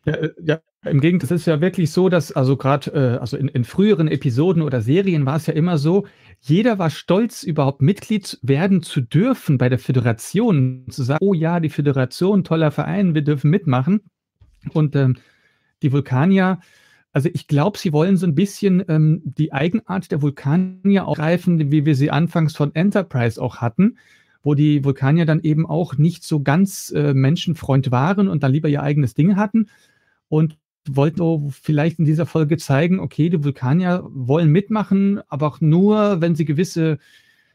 äh, ja, im Gegenteil, das ist ja wirklich so, dass, also gerade, äh, also in, in, früheren Episoden oder Serien war es ja immer so, jeder war stolz, überhaupt Mitglied werden zu dürfen bei der Föderation. Zu sagen, oh ja, die Föderation, toller Verein, wir dürfen mitmachen. Und ähm, die Vulkanier, also ich glaube, sie wollen so ein bisschen ähm, die Eigenart der Vulkanier aufgreifen, wie wir sie anfangs von Enterprise auch hatten, wo die Vulkanier dann eben auch nicht so ganz äh, Menschenfreund waren und dann lieber ihr eigenes Ding hatten und wollten so vielleicht in dieser Folge zeigen, okay, die Vulkanier wollen mitmachen, aber auch nur, wenn sie gewisse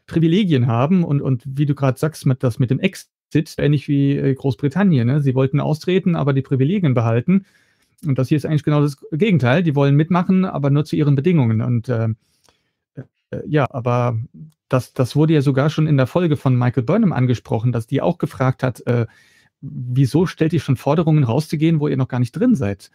Privilegien haben und, und wie du gerade sagst, mit, das mit dem Exit, ähnlich wie äh, Großbritannien. Ne? Sie wollten austreten, aber die Privilegien behalten. Und das hier ist eigentlich genau das Gegenteil. Die wollen mitmachen, aber nur zu ihren Bedingungen. Und äh, äh, ja, aber das, das wurde ja sogar schon in der Folge von Michael Burnham angesprochen, dass die auch gefragt hat, äh, wieso stellt ihr schon Forderungen rauszugehen, wo ihr noch gar nicht drin seid?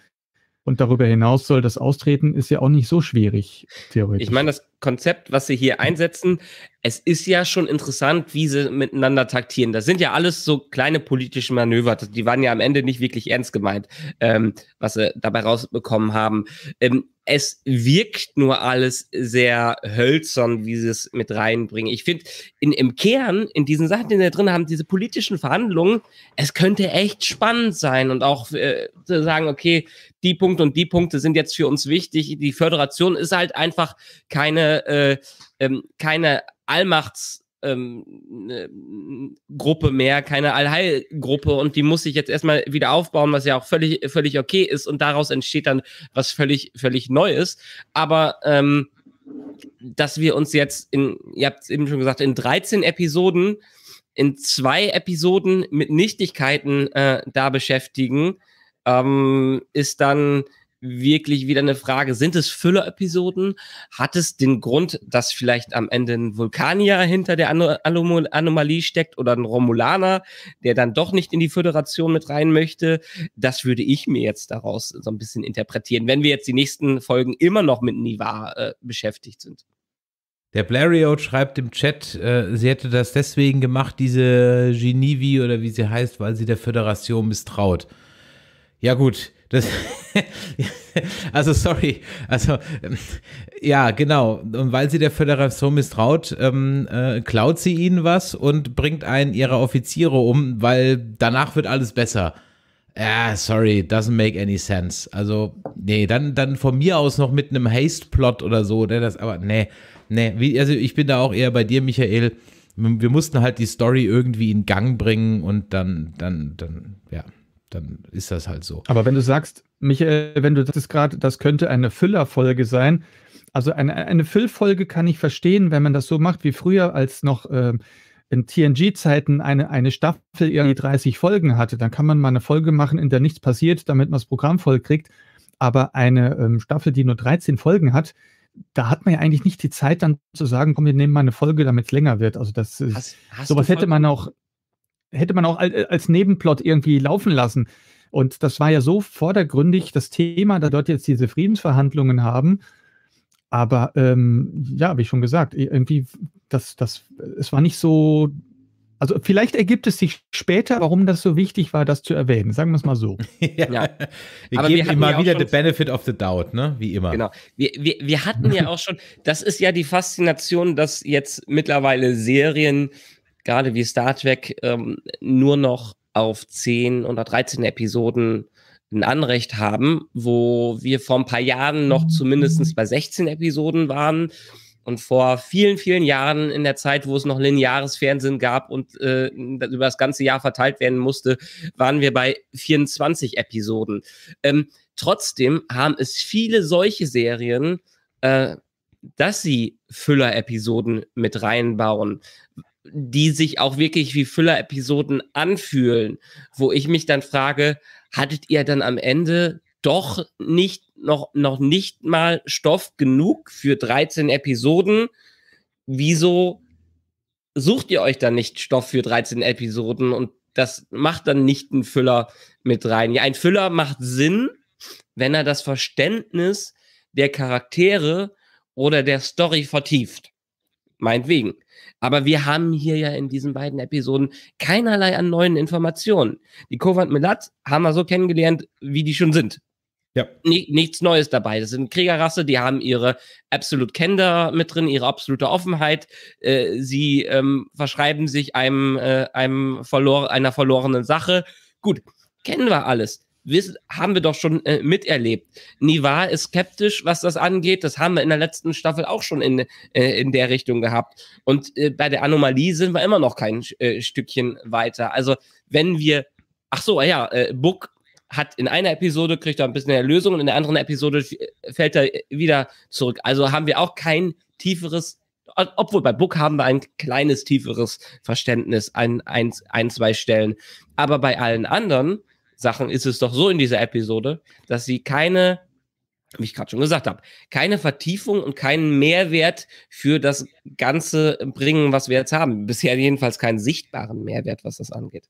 Und darüber hinaus soll das Austreten, ist ja auch nicht so schwierig, theoretisch. Ich meine, das Konzept, was sie hier mhm. einsetzen, es ist ja schon interessant, wie sie miteinander taktieren. Das sind ja alles so kleine politische Manöver. Die waren ja am Ende nicht wirklich ernst gemeint, ähm, was sie dabei rausbekommen haben. Ähm, es wirkt nur alles sehr hölzern, wie sie es mit reinbringen. Ich finde, im Kern, in diesen Sachen, die wir drin haben, diese politischen Verhandlungen, es könnte echt spannend sein und auch äh, zu sagen, okay, die Punkte und die Punkte sind jetzt für uns wichtig. Die Föderation ist halt einfach keine keine, äh, ähm, keine Allmachts- ähm, ne, mehr, keine Allheilgruppe und die muss sich jetzt erstmal wieder aufbauen, was ja auch völlig, völlig okay ist und daraus entsteht dann was völlig, völlig Neues. Aber ähm, dass wir uns jetzt in, ihr habt es eben schon gesagt, in 13 Episoden, in zwei Episoden mit Nichtigkeiten äh, da beschäftigen, ähm, ist dann wirklich wieder eine Frage, sind es Füller-Episoden? Hat es den Grund, dass vielleicht am Ende ein Vulkanier hinter der Anom Anomalie steckt oder ein Romulaner, der dann doch nicht in die Föderation mit rein möchte? Das würde ich mir jetzt daraus so ein bisschen interpretieren, wenn wir jetzt die nächsten Folgen immer noch mit Niva äh, beschäftigt sind. Der Blario schreibt im Chat, äh, sie hätte das deswegen gemacht, diese Genivi oder wie sie heißt, weil sie der Föderation misstraut. Ja gut, das, also sorry, also ähm, ja, genau. Und weil sie der Föderation misstraut, ähm, äh, klaut sie ihnen was und bringt einen ihrer Offiziere um, weil danach wird alles besser. Ah, sorry, doesn't make any sense. Also, nee, dann, dann von mir aus noch mit einem Haste-Plot oder so, ne, das, aber nee, nee, wie, also ich bin da auch eher bei dir, Michael. Wir mussten halt die Story irgendwie in Gang bringen und dann, dann, dann, ja dann ist das halt so. Aber wenn du sagst, Michael, wenn du das ist gerade, das könnte eine Füllerfolge sein. Also eine, eine Füllfolge kann ich verstehen, wenn man das so macht wie früher, als noch äh, in TNG-Zeiten eine, eine Staffel irgendwie 30 Folgen hatte. Dann kann man mal eine Folge machen, in der nichts passiert, damit man das Programm voll kriegt. Aber eine ähm, Staffel, die nur 13 Folgen hat, da hat man ja eigentlich nicht die Zeit, dann zu sagen, komm, wir nehmen mal eine Folge, damit es länger wird. Also das ist, hast, hast sowas hätte man auch hätte man auch äh, als Nebenplot irgendwie laufen lassen. Und das war ja so vordergründig das Thema, da dort jetzt diese Friedensverhandlungen haben. Aber ähm, ja, wie schon gesagt, irgendwie, das, das, es war nicht so. Also vielleicht ergibt es sich später, warum das so wichtig war, das zu erwähnen. Sagen wir es mal so. ja. ja. Wir Aber geben wir immer wieder the benefit of the doubt, ne? Wie immer. Genau. Wir, wir, wir hatten ja auch schon, das ist ja die Faszination, dass jetzt mittlerweile Serien gerade wie Star Trek ähm, nur noch auf 10 oder 13 Episoden ein Anrecht haben, wo wir vor ein paar Jahren noch mhm. zumindest bei 16 Episoden waren. Und vor vielen, vielen Jahren in der Zeit, wo es noch lineares Fernsehen gab und äh, über das ganze Jahr verteilt werden musste, waren wir bei 24 Episoden. Ähm, trotzdem haben es viele solche Serien, äh, dass sie Füller-Episoden mit reinbauen, die sich auch wirklich wie Füller-Episoden anfühlen, wo ich mich dann frage, hattet ihr dann am Ende doch nicht noch, noch nicht mal Stoff genug für 13 Episoden? Wieso sucht ihr euch dann nicht Stoff für 13 Episoden und das macht dann nicht ein Füller mit rein? Ja, ein Füller macht Sinn, wenn er das Verständnis der Charaktere oder der Story vertieft. Meinetwegen. Aber wir haben hier ja in diesen beiden Episoden keinerlei an neuen Informationen. Die Kovat Melat haben wir so kennengelernt, wie die schon sind. Ja. nichts Neues dabei. Das sind Kriegerrasse, die haben ihre absolut Kender mit drin, ihre absolute Offenheit. Äh, sie ähm, verschreiben sich einem, äh, einem verlor einer verlorenen Sache. Gut, kennen wir alles wissen, haben wir doch schon äh, miterlebt. Niva ist skeptisch, was das angeht. Das haben wir in der letzten Staffel auch schon in, äh, in der Richtung gehabt. Und äh, bei der Anomalie sind wir immer noch kein äh, Stückchen weiter. Also wenn wir, ach so, ja, äh, Book hat in einer Episode kriegt er ein bisschen Erlösung und in der anderen Episode äh, fällt er wieder zurück. Also haben wir auch kein tieferes obwohl bei Book haben wir ein kleines tieferes Verständnis ein, ein, ein, zwei Stellen. Aber bei allen anderen Sachen ist es doch so in dieser Episode, dass sie keine, wie ich gerade schon gesagt habe, keine Vertiefung und keinen Mehrwert für das Ganze bringen, was wir jetzt haben. Bisher jedenfalls keinen sichtbaren Mehrwert, was das angeht.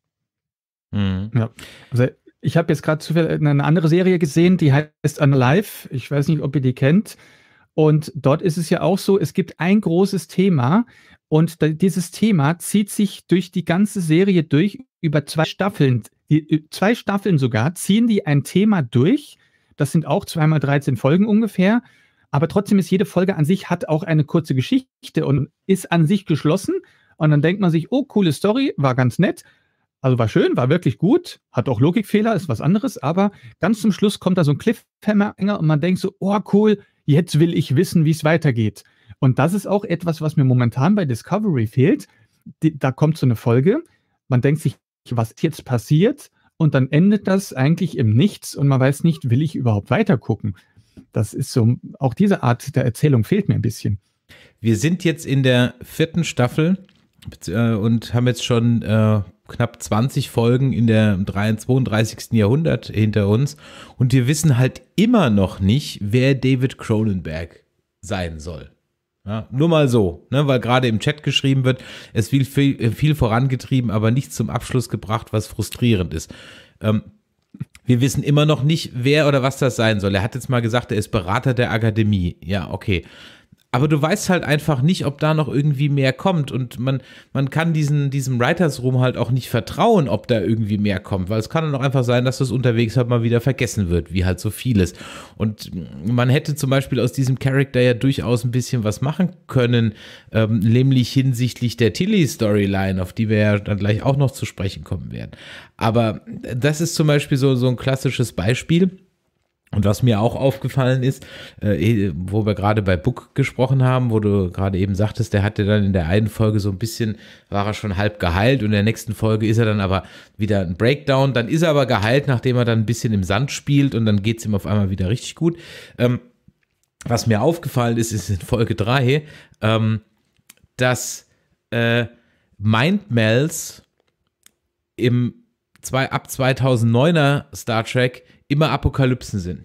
Mhm. Ja. Also ich habe jetzt gerade zufällig eine andere Serie gesehen, die heißt Unalive. Ich weiß nicht, ob ihr die kennt. Und dort ist es ja auch so, es gibt ein großes Thema und dieses Thema zieht sich durch die ganze Serie durch über zwei Staffeln die, äh, zwei Staffeln sogar, ziehen die ein Thema durch. Das sind auch zweimal 13 Folgen ungefähr. Aber trotzdem ist jede Folge an sich, hat auch eine kurze Geschichte und ist an sich geschlossen. Und dann denkt man sich, oh, coole Story, war ganz nett. Also war schön, war wirklich gut, hat auch Logikfehler, ist was anderes, aber ganz zum Schluss kommt da so ein Cliffhanger und man denkt so, oh cool, jetzt will ich wissen, wie es weitergeht. Und das ist auch etwas, was mir momentan bei Discovery fehlt. da kommt so eine Folge, man denkt sich, was jetzt passiert? Und dann endet das eigentlich im Nichts und man weiß nicht, will ich überhaupt weitergucken? Das ist so, auch diese Art der Erzählung fehlt mir ein bisschen. Wir sind jetzt in der vierten Staffel und haben jetzt schon äh, knapp 20 Folgen in der 32. Jahrhundert hinter uns und wir wissen halt immer noch nicht, wer David Cronenberg sein soll. Ja, nur mal so, ne, weil gerade im Chat geschrieben wird, es viel, viel, viel vorangetrieben, aber nichts zum Abschluss gebracht, was frustrierend ist. Ähm, wir wissen immer noch nicht, wer oder was das sein soll. Er hat jetzt mal gesagt, er ist Berater der Akademie. Ja, okay aber du weißt halt einfach nicht, ob da noch irgendwie mehr kommt und man, man kann diesen, diesem Writers Room halt auch nicht vertrauen, ob da irgendwie mehr kommt, weil es kann dann auch einfach sein, dass das unterwegs halt mal wieder vergessen wird, wie halt so vieles. Und man hätte zum Beispiel aus diesem Charakter ja durchaus ein bisschen was machen können, ähm, nämlich hinsichtlich der Tilly-Storyline, auf die wir ja dann gleich auch noch zu sprechen kommen werden. Aber das ist zum Beispiel so, so ein klassisches Beispiel und was mir auch aufgefallen ist, äh, eh, wo wir gerade bei Book gesprochen haben, wo du gerade eben sagtest, der hatte dann in der einen Folge so ein bisschen, war er schon halb geheilt und in der nächsten Folge ist er dann aber wieder ein Breakdown, dann ist er aber geheilt, nachdem er dann ein bisschen im Sand spielt und dann geht es ihm auf einmal wieder richtig gut. Ähm, was mir aufgefallen ist, ist in Folge 3, ähm, dass äh, Mindmelds im zwei, ab 2009er Star Trek immer Apokalypsen sind.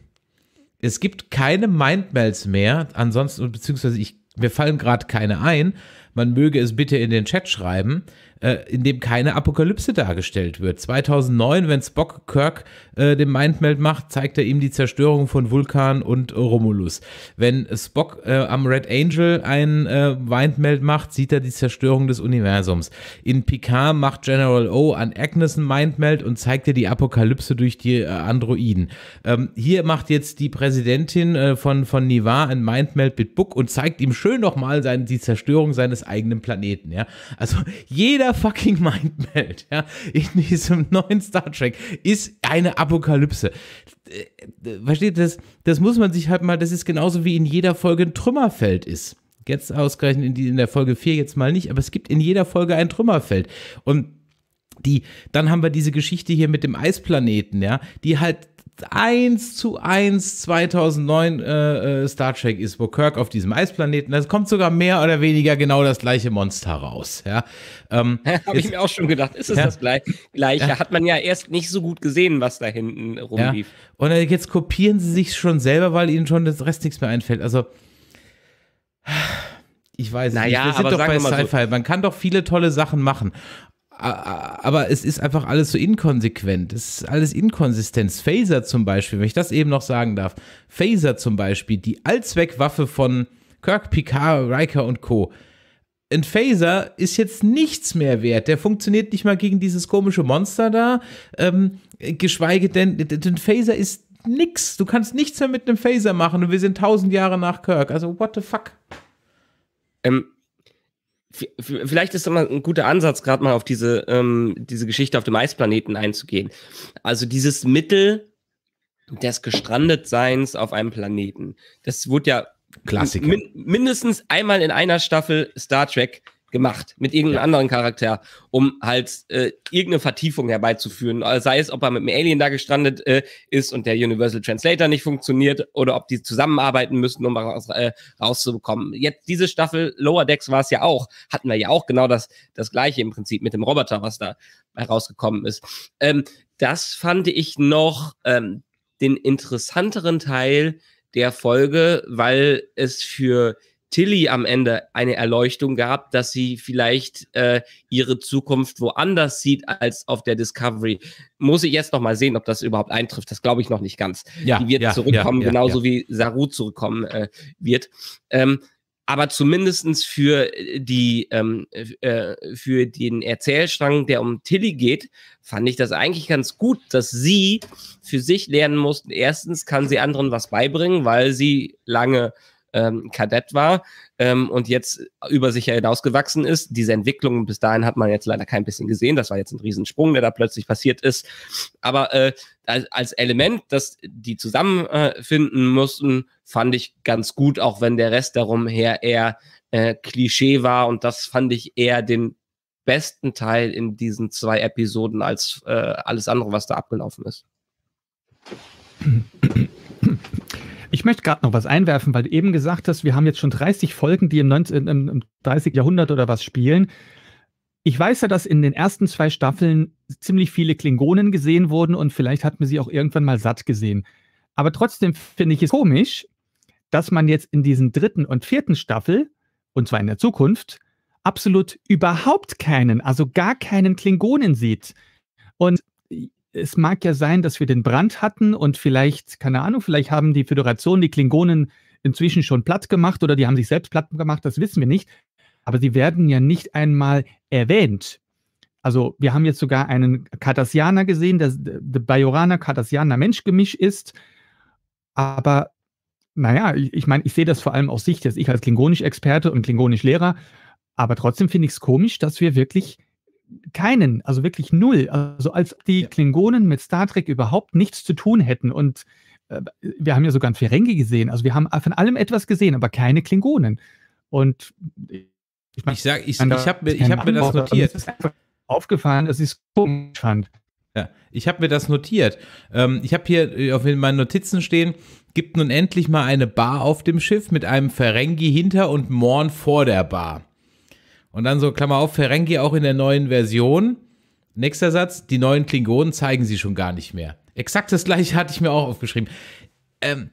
Es gibt keine Mindmelds mehr, ansonsten, beziehungsweise ich, mir fallen gerade keine ein. Man möge es bitte in den Chat schreiben äh, in dem keine Apokalypse dargestellt wird. 2009, wenn Spock Kirk äh, den Mindmeld macht, zeigt er ihm die Zerstörung von Vulkan und Romulus. Wenn Spock äh, am Red Angel ein äh, Mindmeld macht, sieht er die Zerstörung des Universums. In Picard macht General O an Agnes ein Mindmeld und zeigt ihr die Apokalypse durch die äh, Androiden. Ähm, hier macht jetzt die Präsidentin äh, von, von Nivar ein Mindmeld mit Book und zeigt ihm schön nochmal die Zerstörung seines eigenen Planeten. Ja? Also jeder jeder fucking Mindmeld ja, in diesem neuen Star Trek ist eine Apokalypse. Versteht das? Das muss man sich halt mal, das ist genauso wie in jeder Folge ein Trümmerfeld ist. Jetzt ausgerechnet in, die, in der Folge 4 jetzt mal nicht, aber es gibt in jeder Folge ein Trümmerfeld. Und die, dann haben wir diese Geschichte hier mit dem Eisplaneten, ja, die halt eins zu eins 2009 äh, äh, Star Trek ist, wo Kirk auf diesem Eisplaneten, das kommt sogar mehr oder weniger genau das gleiche Monster raus. Ja, ähm, habe ich mir auch schon gedacht, ist es ja? das gleiche? Ja. Hat man ja erst nicht so gut gesehen, was da hinten rumlief. Ja. Und äh, jetzt kopieren sie sich schon selber, weil ihnen schon das Rest nichts mehr einfällt. Also ich weiß naja, nicht. Wir sind doch bei Sci-Fi. So. Man kann doch viele tolle Sachen machen aber es ist einfach alles so inkonsequent. Es ist alles Inkonsistenz. Phaser zum Beispiel, wenn ich das eben noch sagen darf. Phaser zum Beispiel, die Allzweckwaffe von Kirk, Picard, Riker und Co. Ein Phaser ist jetzt nichts mehr wert. Der funktioniert nicht mal gegen dieses komische Monster da. Ähm, geschweige denn, ein Phaser ist nix. Du kannst nichts mehr mit einem Phaser machen und wir sind tausend Jahre nach Kirk. Also, what the fuck? Ähm, Vielleicht ist immer ein guter Ansatz, gerade mal auf diese, ähm, diese Geschichte auf dem Eisplaneten einzugehen. Also dieses Mittel des Gestrandetseins auf einem Planeten. Das wurde ja Klassiker. Min mindestens einmal in einer Staffel Star Trek gemacht mit irgendeinem ja. anderen Charakter, um halt äh, irgendeine Vertiefung herbeizuführen. Also sei es, ob er mit dem Alien da gestrandet äh, ist und der Universal Translator nicht funktioniert oder ob die zusammenarbeiten müssen, um raus, äh, rauszubekommen. Jetzt diese Staffel Lower Decks war es ja auch, hatten wir ja auch genau das, das gleiche im Prinzip mit dem Roboter, was da herausgekommen ist. Ähm, das fand ich noch ähm, den interessanteren Teil der Folge, weil es für Tilly am Ende eine Erleuchtung gehabt, dass sie vielleicht äh, ihre Zukunft woanders sieht als auf der Discovery. Muss ich jetzt noch mal sehen, ob das überhaupt eintrifft. Das glaube ich noch nicht ganz. Ja, die wird ja, zurückkommen, ja, ja, genauso wie Saru zurückkommen äh, wird. Ähm, aber zumindest für äh, die ähm, äh, für den Erzählstrang, der um Tilly geht, fand ich das eigentlich ganz gut, dass sie für sich lernen mussten. Erstens kann sie anderen was beibringen, weil sie lange ähm, Kadett war ähm, und jetzt über sich ja hinausgewachsen ist. Diese Entwicklung bis dahin hat man jetzt leider kein bisschen gesehen. Das war jetzt ein Riesensprung, der da plötzlich passiert ist. Aber äh, als, als Element, das die zusammenfinden äh, mussten, fand ich ganz gut, auch wenn der Rest darum her eher äh, Klischee war. Und das fand ich eher den besten Teil in diesen zwei Episoden als äh, alles andere, was da abgelaufen ist. Ich möchte gerade noch was einwerfen, weil du eben gesagt hast, wir haben jetzt schon 30 Folgen, die im, 19, äh, im, im 30. Jahrhundert oder was spielen. Ich weiß ja, dass in den ersten zwei Staffeln ziemlich viele Klingonen gesehen wurden und vielleicht hat man sie auch irgendwann mal satt gesehen. Aber trotzdem finde ich es komisch, dass man jetzt in diesen dritten und vierten Staffel, und zwar in der Zukunft, absolut überhaupt keinen, also gar keinen Klingonen sieht. Und es mag ja sein, dass wir den Brand hatten und vielleicht, keine Ahnung, vielleicht haben die Föderation die Klingonen inzwischen schon platt gemacht oder die haben sich selbst platt gemacht, das wissen wir nicht. Aber sie werden ja nicht einmal erwähnt. Also wir haben jetzt sogar einen Cardassianer gesehen, der, der bajoraner cardassianer menschgemisch ist. Aber naja, ich, ich meine, ich sehe das vor allem aus Sicht, jetzt ich als Klingonisch-Experte und Klingonisch-Lehrer. Aber trotzdem finde ich es komisch, dass wir wirklich keinen, also wirklich null. Also als die ja. Klingonen mit Star Trek überhaupt nichts zu tun hätten. Und äh, wir haben ja sogar einen Ferengi gesehen. Also wir haben von allem etwas gesehen, aber keine Klingonen. Und ich meine, ich, ich, ich habe mir, hab mir das notiert. Es ist aufgefallen, dass ich es komisch fand. Ja, ich habe mir das notiert. Ähm, ich habe hier äh, auf meinen Notizen stehen, gibt nun endlich mal eine Bar auf dem Schiff mit einem Ferengi hinter und Morn vor der Bar. Und dann so, Klammer auf, Ferengi auch in der neuen Version. Nächster Satz, die neuen Klingonen zeigen sie schon gar nicht mehr. Exakt das gleiche hatte ich mir auch aufgeschrieben. Ähm,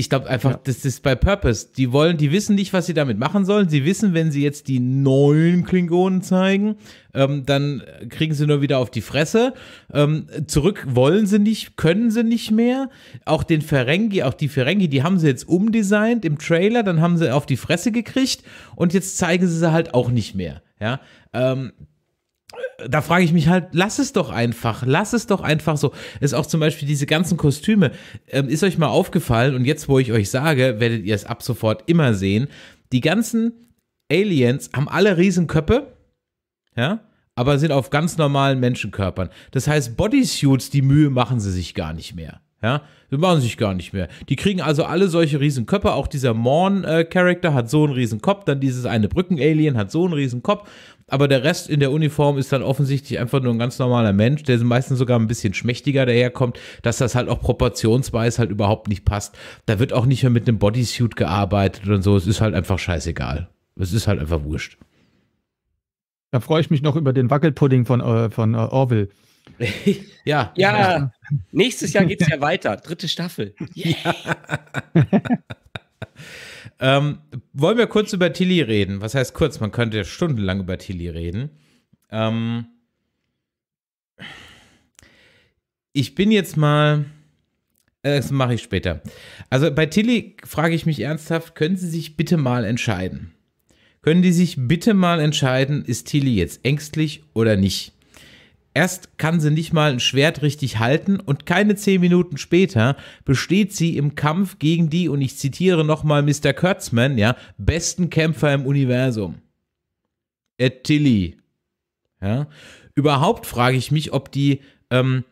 ich glaube einfach, ja. das ist bei Purpose. Die wollen, die wissen nicht, was sie damit machen sollen. Sie wissen, wenn sie jetzt die neuen Klingonen zeigen, ähm, dann kriegen sie nur wieder auf die Fresse. Ähm, zurück wollen sie nicht, können sie nicht mehr. Auch den Ferengi, auch die Ferengi, die haben sie jetzt umdesignt im Trailer, dann haben sie auf die Fresse gekriegt und jetzt zeigen sie sie halt auch nicht mehr. Ja, ähm, da frage ich mich halt, lass es doch einfach, lass es doch einfach so. Ist auch zum Beispiel diese ganzen Kostüme. Ähm, ist euch mal aufgefallen, und jetzt, wo ich euch sage, werdet ihr es ab sofort immer sehen. Die ganzen Aliens haben alle Riesenköpfe, ja, aber sind auf ganz normalen Menschenkörpern. Das heißt, Bodysuits, die Mühe machen sie sich gar nicht mehr. Ja, sie machen sich gar nicht mehr. Die kriegen also alle solche Riesenköpfe. Auch dieser Morn-Charakter äh, hat so einen Riesenkopf. Dann dieses eine Brücken-Alien hat so einen Riesenkopf aber der Rest in der Uniform ist dann offensichtlich einfach nur ein ganz normaler Mensch, der meistens sogar ein bisschen schmächtiger daherkommt, dass das halt auch proportionsweise halt überhaupt nicht passt. Da wird auch nicht mehr mit einem Bodysuit gearbeitet und so. Es ist halt einfach scheißegal. Es ist halt einfach wurscht. Da freue ich mich noch über den Wackelpudding von, äh, von äh, Orville. ja. Ja, nächstes Jahr geht es ja weiter. Dritte Staffel. Yeah. Ja. Ähm, wollen wir kurz über Tilly reden? Was heißt kurz? Man könnte stundenlang über Tilly reden. Ähm ich bin jetzt mal. Äh, das mache ich später. Also bei Tilly frage ich mich ernsthaft, können Sie sich bitte mal entscheiden? Können die sich bitte mal entscheiden, ist Tilly jetzt ängstlich oder nicht? Erst kann sie nicht mal ein Schwert richtig halten und keine zehn Minuten später besteht sie im Kampf gegen die, und ich zitiere nochmal Mr. Kurtzman, ja, besten Kämpfer im Universum. Ed Tilly. Ja. Überhaupt frage ich mich, ob die ähm,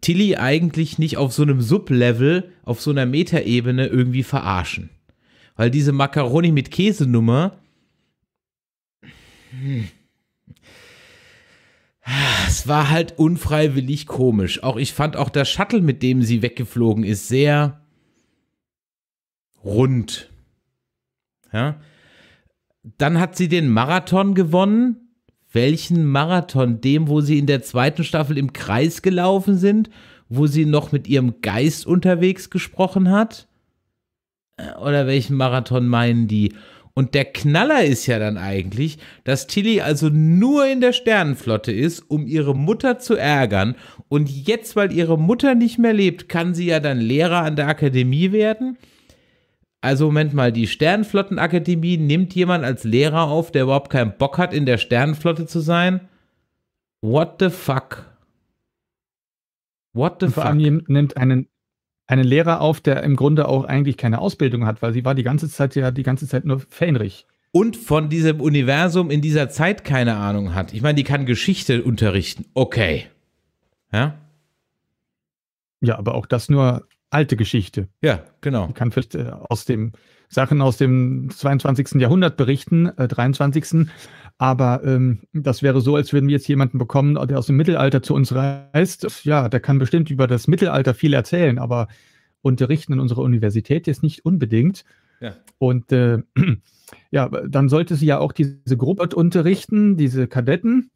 Tilly eigentlich nicht auf so einem Sublevel, auf so einer Metaebene irgendwie verarschen. Weil diese Macaroni mit Käse-Nummer. Hm es war halt unfreiwillig komisch. Auch ich fand auch das Shuttle, mit dem sie weggeflogen ist, sehr rund. Ja. Dann hat sie den Marathon gewonnen. Welchen Marathon? Dem, wo sie in der zweiten Staffel im Kreis gelaufen sind, wo sie noch mit ihrem Geist unterwegs gesprochen hat? Äh, oder welchen Marathon meinen die? Und der Knaller ist ja dann eigentlich, dass Tilly also nur in der Sternenflotte ist, um ihre Mutter zu ärgern. Und jetzt, weil ihre Mutter nicht mehr lebt, kann sie ja dann Lehrer an der Akademie werden. Also Moment mal, die Sternenflottenakademie nimmt jemand als Lehrer auf, der überhaupt keinen Bock hat, in der Sternenflotte zu sein. What the fuck? What the Und vor fuck? Allem nimmt einen einen Lehrer auf, der im Grunde auch eigentlich keine Ausbildung hat, weil sie war die ganze Zeit ja die ganze Zeit nur Fähnrich. Und von diesem Universum in dieser Zeit keine Ahnung hat. Ich meine, die kann Geschichte unterrichten. Okay. Ja? Ja, aber auch das nur alte Geschichte. Ja, genau. Die kann vielleicht äh, aus dem Sachen aus dem 22. Jahrhundert berichten, äh, 23. Aber ähm, das wäre so, als würden wir jetzt jemanden bekommen, der aus dem Mittelalter zu uns reist. Ja, der kann bestimmt über das Mittelalter viel erzählen, aber unterrichten in unserer Universität jetzt nicht unbedingt. Ja. Und äh, ja, dann sollte sie ja auch diese Gruppe unterrichten, diese Kadetten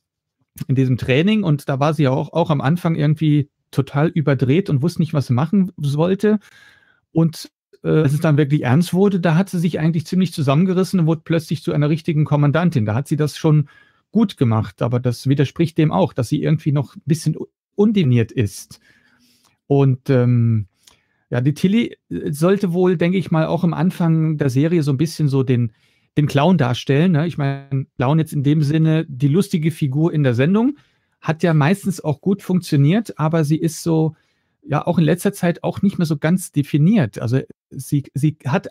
in diesem Training. Und da war sie ja auch, auch am Anfang irgendwie total überdreht und wusste nicht, was sie machen sollte. Und äh, als es dann wirklich ernst wurde, da hat sie sich eigentlich ziemlich zusammengerissen und wurde plötzlich zu einer richtigen Kommandantin. Da hat sie das schon gut gemacht, aber das widerspricht dem auch, dass sie irgendwie noch ein bisschen undiniert ist. Und ähm, ja, die Tilly äh, sollte wohl, denke ich mal, auch am Anfang der Serie so ein bisschen so den, den Clown darstellen. Ne? Ich meine, Clown jetzt in dem Sinne die lustige Figur in der Sendung. Hat ja meistens auch gut funktioniert, aber sie ist so, ja auch in letzter Zeit auch nicht mehr so ganz definiert. Also sie, sie hat,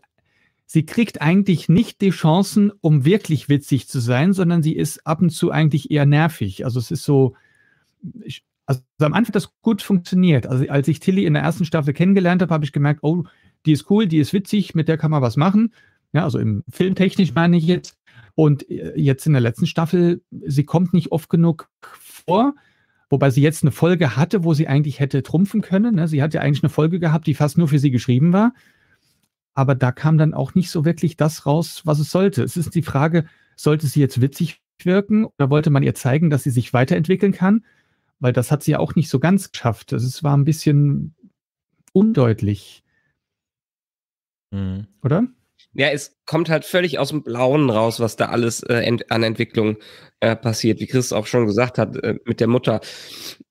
sie kriegt eigentlich nicht die Chancen, um wirklich witzig zu sein, sondern sie ist ab und zu eigentlich eher nervig. Also es ist so, ich, also am Anfang hat das gut funktioniert. Also als ich Tilly in der ersten Staffel kennengelernt habe, habe ich gemerkt, oh, die ist cool, die ist witzig, mit der kann man was machen. Ja, also im Filmtechnisch meine ich jetzt. Und äh, jetzt in der letzten Staffel, sie kommt nicht oft genug vor Wobei sie jetzt eine Folge hatte, wo sie eigentlich hätte trumpfen können. Ne? Sie hat ja eigentlich eine Folge gehabt, die fast nur für sie geschrieben war. Aber da kam dann auch nicht so wirklich das raus, was es sollte. Es ist die Frage, sollte sie jetzt witzig wirken oder wollte man ihr zeigen, dass sie sich weiterentwickeln kann? Weil das hat sie ja auch nicht so ganz geschafft. Also es war ein bisschen undeutlich. Mhm. Oder? Ja, es kommt halt völlig aus dem Blauen raus, was da alles äh, ent an Entwicklung äh, passiert, wie Chris auch schon gesagt hat, äh, mit der Mutter.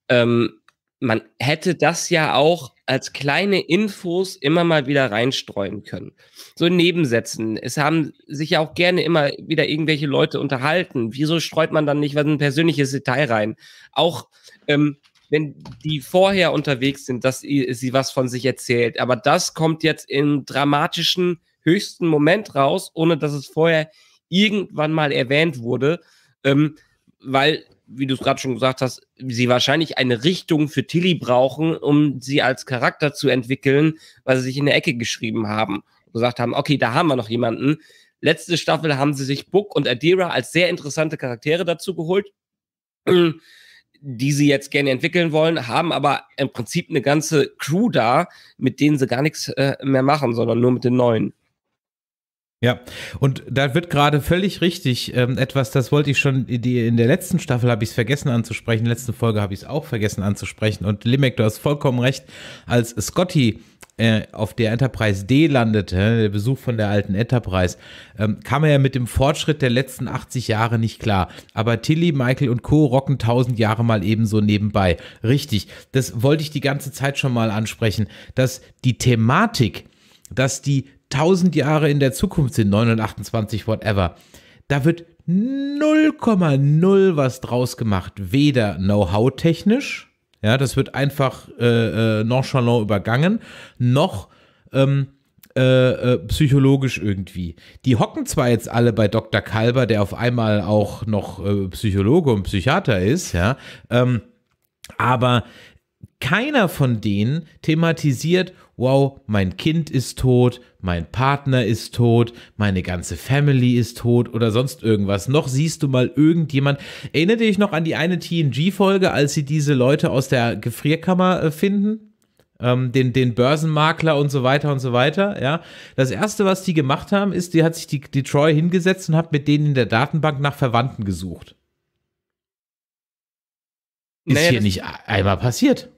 Ähm, man hätte das ja auch als kleine Infos immer mal wieder reinstreuen können. So in Nebensätzen. Es haben sich ja auch gerne immer wieder irgendwelche Leute unterhalten. Wieso streut man dann nicht was ein persönliches Detail rein? Auch ähm, wenn die vorher unterwegs sind, dass sie was von sich erzählt. Aber das kommt jetzt in dramatischen höchsten Moment raus, ohne dass es vorher irgendwann mal erwähnt wurde, ähm, weil, wie du es gerade schon gesagt hast, sie wahrscheinlich eine Richtung für Tilly brauchen, um sie als Charakter zu entwickeln, weil sie sich in der Ecke geschrieben haben. und Gesagt haben, okay, da haben wir noch jemanden. Letzte Staffel haben sie sich Book und Adira als sehr interessante Charaktere dazu geholt, die sie jetzt gerne entwickeln wollen, haben aber im Prinzip eine ganze Crew da, mit denen sie gar nichts äh, mehr machen, sondern nur mit den neuen. Ja, und da wird gerade völlig richtig ähm, etwas, das wollte ich schon, die, in der letzten Staffel habe ich es vergessen anzusprechen, in der letzten Folge habe ich es auch vergessen anzusprechen. Und Limek, du hast vollkommen recht, als Scotty äh, auf der Enterprise D landete, der Besuch von der alten Enterprise, ähm, kam er ja mit dem Fortschritt der letzten 80 Jahre nicht klar. Aber Tilly, Michael und Co. rocken 1000 Jahre mal ebenso nebenbei. Richtig, das wollte ich die ganze Zeit schon mal ansprechen, dass die Thematik, dass die 1000 Jahre in der Zukunft sind, 928, whatever. Da wird 0,0 was draus gemacht. Weder Know-how technisch, ja, das wird einfach äh, äh nonchalant übergangen, noch ähm, äh, äh, psychologisch irgendwie. Die hocken zwar jetzt alle bei Dr. Kalber, der auf einmal auch noch äh, Psychologe und Psychiater ist, ja, ähm, aber keiner von denen thematisiert, wow, mein Kind ist tot, mein Partner ist tot, meine ganze Family ist tot oder sonst irgendwas. Noch siehst du mal irgendjemand. Erinnert dich noch an die eine TNG-Folge, als sie diese Leute aus der Gefrierkammer äh, finden? Ähm, den, den Börsenmakler und so weiter und so weiter, ja. Das erste, was die gemacht haben, ist, die hat sich die, die Troy hingesetzt und hat mit denen in der Datenbank nach Verwandten gesucht. Ist naja, hier nicht e-, einmal passiert.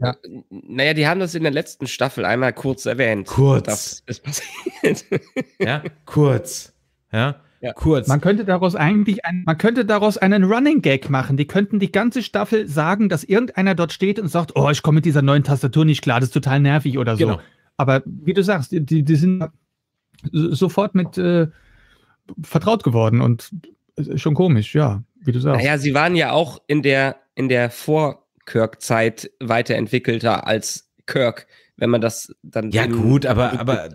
Ja. Naja, die haben das in der letzten Staffel einmal kurz erwähnt. Kurz. Das ist passiert. Ja, kurz. Ja. Ja. Kurz. Man könnte daraus eigentlich ein, man könnte daraus einen Running Gag machen. Die könnten die ganze Staffel sagen, dass irgendeiner dort steht und sagt, oh, ich komme mit dieser neuen Tastatur nicht klar, das ist total nervig oder so. Genau. Aber wie du sagst, die, die sind sofort mit äh, vertraut geworden und äh, schon komisch, ja, wie du sagst. Naja, sie waren ja auch in der in der Vor Kirk-Zeit weiterentwickelter als Kirk, wenn man das dann. Ja, gut, aber. aber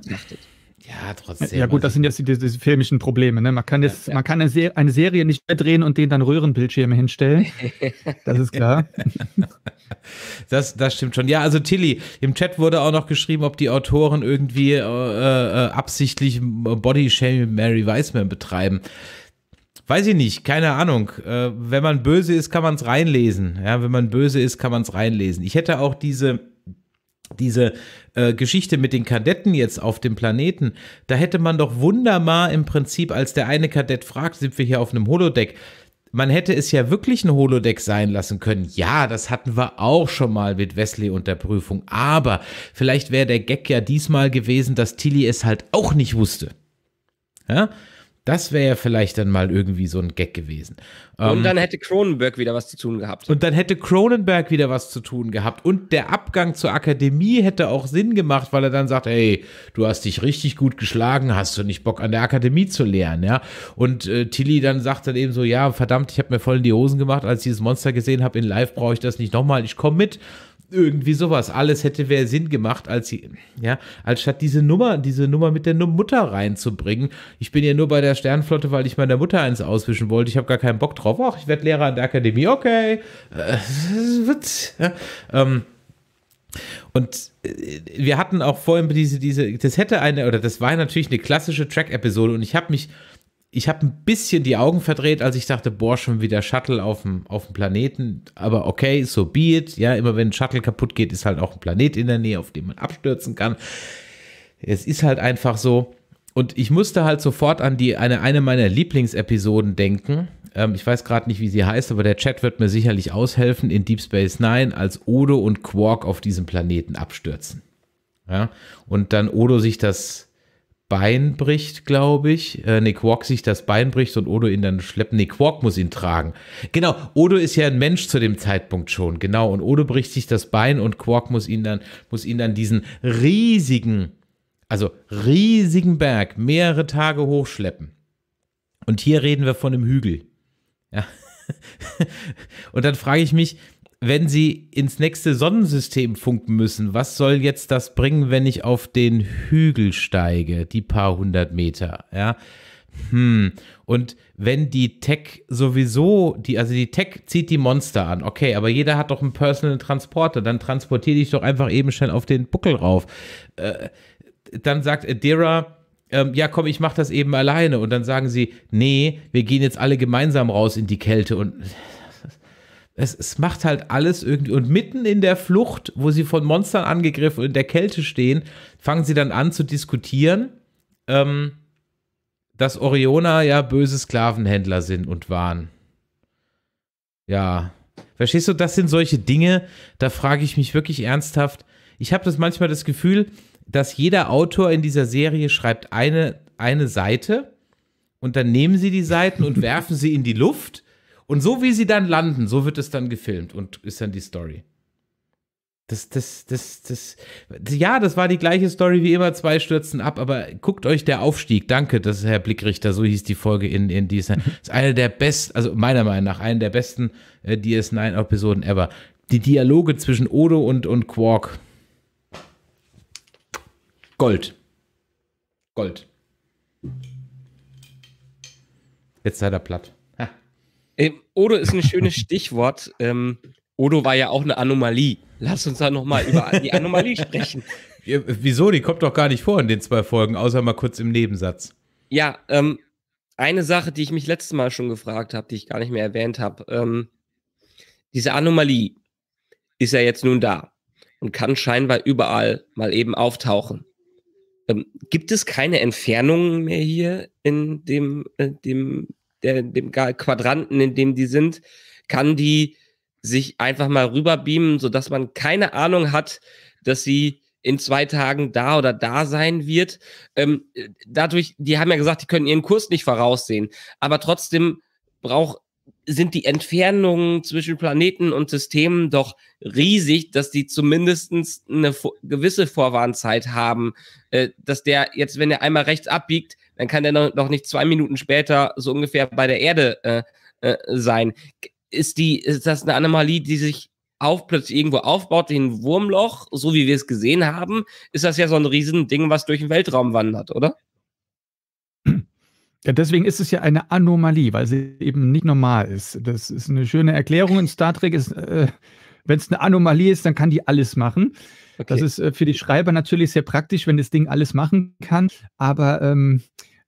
Ja, trotzdem. Ja, gut, das also sind jetzt die, die filmischen Probleme. Ne? Man kann, jetzt, ja, ja. Man kann eine, Serie, eine Serie nicht mehr drehen und den dann Röhrenbildschirme hinstellen. Das ist klar. das, das stimmt schon. Ja, also Tilly, im Chat wurde auch noch geschrieben, ob die Autoren irgendwie äh, äh, absichtlich Body Shame Mary Weissman betreiben weiß ich nicht, keine Ahnung. Äh, wenn man böse ist, kann man es reinlesen. Ja, wenn man böse ist, kann man es reinlesen. Ich hätte auch diese, diese äh, Geschichte mit den Kadetten jetzt auf dem Planeten, da hätte man doch wunderbar im Prinzip, als der eine Kadett fragt, sind wir hier auf einem Holodeck, man hätte es ja wirklich ein Holodeck sein lassen können. Ja, das hatten wir auch schon mal mit Wesley und der Prüfung. Aber vielleicht wäre der Gag ja diesmal gewesen, dass Tilly es halt auch nicht wusste. Ja? Das wäre ja vielleicht dann mal irgendwie so ein Gag gewesen. Und dann ähm, hätte Cronenberg wieder was zu tun gehabt. Und dann hätte Cronenberg wieder was zu tun gehabt. Und der Abgang zur Akademie hätte auch Sinn gemacht, weil er dann sagt, hey, du hast dich richtig gut geschlagen, hast du nicht Bock an der Akademie zu lernen, ja? Und äh, Tilly dann sagt dann eben so, ja, verdammt, ich habe mir voll in die Hosen gemacht, als ich dieses Monster gesehen habe, in Live brauche ich das nicht nochmal, ich komme mit irgendwie sowas. Alles hätte mehr Sinn gemacht, als sie, ja, als statt diese Nummer, diese Nummer mit der Mutter reinzubringen. Ich bin ja nur bei der Sternflotte, weil ich meiner Mutter eins auswischen wollte. Ich habe gar keinen Bock drauf. Ach, ich werde Lehrer an der Akademie. Okay. Äh, ähm, und äh, wir hatten auch vorhin diese, diese, das hätte eine, oder das war natürlich eine klassische Track-Episode und ich habe mich ich habe ein bisschen die Augen verdreht, als ich dachte, boah, schon wieder Shuttle auf dem, auf dem Planeten. Aber okay, so be it. Ja, immer wenn ein Shuttle kaputt geht, ist halt auch ein Planet in der Nähe, auf dem man abstürzen kann. Es ist halt einfach so. Und ich musste halt sofort an die, eine, eine meiner Lieblingsepisoden denken. Ähm, ich weiß gerade nicht, wie sie heißt, aber der Chat wird mir sicherlich aushelfen in Deep Space Nine, als Odo und Quark auf diesem Planeten abstürzen. Ja? Und dann Odo sich das Bein bricht, glaube ich. Äh, nee, Quark sich das Bein bricht und Odo ihn dann schleppen. Ne, Quark muss ihn tragen. Genau, Odo ist ja ein Mensch zu dem Zeitpunkt schon. Genau, und Odo bricht sich das Bein und Quark muss ihn dann, muss ihn dann diesen riesigen, also riesigen Berg mehrere Tage hochschleppen. Und hier reden wir von einem Hügel. Ja. und dann frage ich mich, wenn sie ins nächste Sonnensystem funken müssen, was soll jetzt das bringen, wenn ich auf den Hügel steige, die paar hundert Meter, ja? Hm. Und wenn die Tech sowieso, die, also die Tech zieht die Monster an, okay, aber jeder hat doch einen Personal Transporter, dann transportiere ich doch einfach eben schnell auf den Buckel rauf. Äh, dann sagt Adira, ähm, ja komm, ich mache das eben alleine. Und dann sagen sie, nee, wir gehen jetzt alle gemeinsam raus in die Kälte und es, es macht halt alles irgendwie. Und mitten in der Flucht, wo sie von Monstern angegriffen und in der Kälte stehen, fangen sie dann an zu diskutieren, ähm, dass Oriona ja böse Sklavenhändler sind und waren. Ja. Verstehst du, das sind solche Dinge, da frage ich mich wirklich ernsthaft. Ich habe das manchmal das Gefühl, dass jeder Autor in dieser Serie schreibt eine, eine Seite und dann nehmen sie die Seiten und werfen sie in die Luft und so wie sie dann landen, so wird es dann gefilmt und ist dann die Story. Das, das, das, das, ja, das war die gleiche Story wie immer, zwei stürzen ab, aber guckt euch der Aufstieg, danke, das ist Herr Blickrichter, so hieß die Folge in, in dieser, ist eine der besten, also meiner Meinung nach, eine der besten äh, DS9-Episoden ever. Die Dialoge zwischen Odo und, und Quark. Gold. Gold. Jetzt seid ihr platt. Ähm, Odo ist ein schönes Stichwort. Ähm, Odo war ja auch eine Anomalie. Lass uns da nochmal über die Anomalie sprechen. Ja, wieso? Die kommt doch gar nicht vor in den zwei Folgen, außer mal kurz im Nebensatz. Ja, ähm, eine Sache, die ich mich letztes Mal schon gefragt habe, die ich gar nicht mehr erwähnt habe. Ähm, diese Anomalie ist ja jetzt nun da und kann scheinbar überall mal eben auftauchen. Ähm, gibt es keine Entfernungen mehr hier in dem, äh, dem der, dem Quadranten, in dem die sind, kann die sich einfach mal rüberbeamen, sodass man keine Ahnung hat, dass sie in zwei Tagen da oder da sein wird. Ähm, dadurch, die haben ja gesagt, die können ihren Kurs nicht voraussehen. Aber trotzdem braucht sind die Entfernungen zwischen Planeten und Systemen doch riesig, dass die zumindest eine gewisse Vorwarnzeit haben, äh, dass der jetzt, wenn er einmal rechts abbiegt, dann kann der noch, noch nicht zwei Minuten später so ungefähr bei der Erde äh, äh, sein. Ist, die, ist das eine Anomalie, die sich auf, plötzlich irgendwo aufbaut, den Wurmloch, so wie wir es gesehen haben, ist das ja so ein Riesending, was durch den Weltraum wandert, oder? Ja, deswegen ist es ja eine Anomalie, weil sie eben nicht normal ist. Das ist eine schöne Erklärung in Star Trek. äh, wenn es eine Anomalie ist, dann kann die alles machen. Okay. Das ist äh, für die Schreiber natürlich sehr praktisch, wenn das Ding alles machen kann. Aber ähm,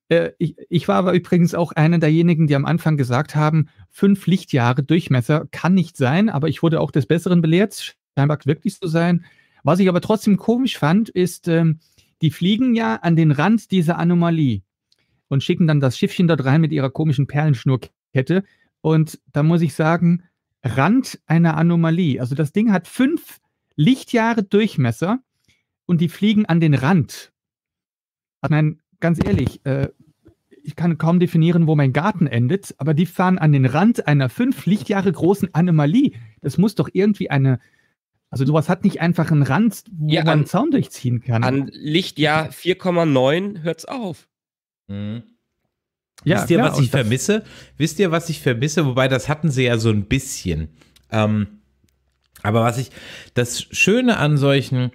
äh, ich, ich, war aber übrigens auch einer derjenigen, die am Anfang gesagt haben, fünf Lichtjahre Durchmesser kann nicht sein, aber ich wurde auch des Besseren belehrt, scheinbar wirklich so sein. Was ich aber trotzdem komisch fand, ist, ähm, die fliegen ja an den Rand dieser Anomalie und schicken dann das Schiffchen dort rein mit ihrer komischen Perlenschnurkette. Und da muss ich sagen, Rand einer Anomalie. Also das Ding hat fünf Lichtjahre Durchmesser und die fliegen an den Rand. Ich meine, ganz ehrlich, äh, ich kann kaum definieren, wo mein Garten endet, aber die fahren an den Rand einer fünf Lichtjahre großen Anomalie. Das muss doch irgendwie eine, also sowas hat nicht einfach einen Rand, wo ja, an, man Zaun durchziehen kann. An Lichtjahr 4,9 hört's auf. Mhm. Ja, Wisst ihr, klar, was ich vermisse? Wisst ihr, was ich vermisse? Wobei, das hatten sie ja so ein bisschen. Ähm, aber was ich, das Schöne an solchen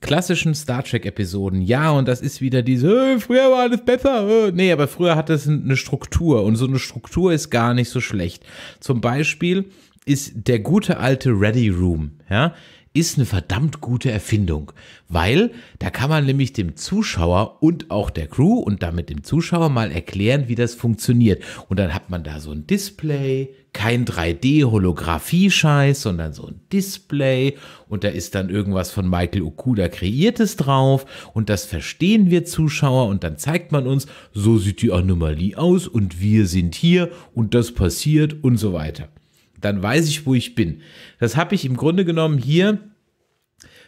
klassischen Star Trek-Episoden, ja, und das ist wieder diese, äh, früher war alles besser, äh. nee, aber früher hatte es eine Struktur und so eine Struktur ist gar nicht so schlecht. Zum Beispiel ist der gute alte Ready Room, ja, ist eine verdammt gute Erfindung, weil da kann man nämlich dem Zuschauer und auch der Crew und damit dem Zuschauer mal erklären, wie das funktioniert. Und dann hat man da so ein Display, kein 3D-Holographie-Scheiß, sondern so ein Display und da ist dann irgendwas von Michael Okuda kreiertes drauf und das verstehen wir Zuschauer und dann zeigt man uns, so sieht die Anomalie aus und wir sind hier und das passiert und so weiter. Dann weiß ich, wo ich bin. Das habe ich im Grunde genommen hier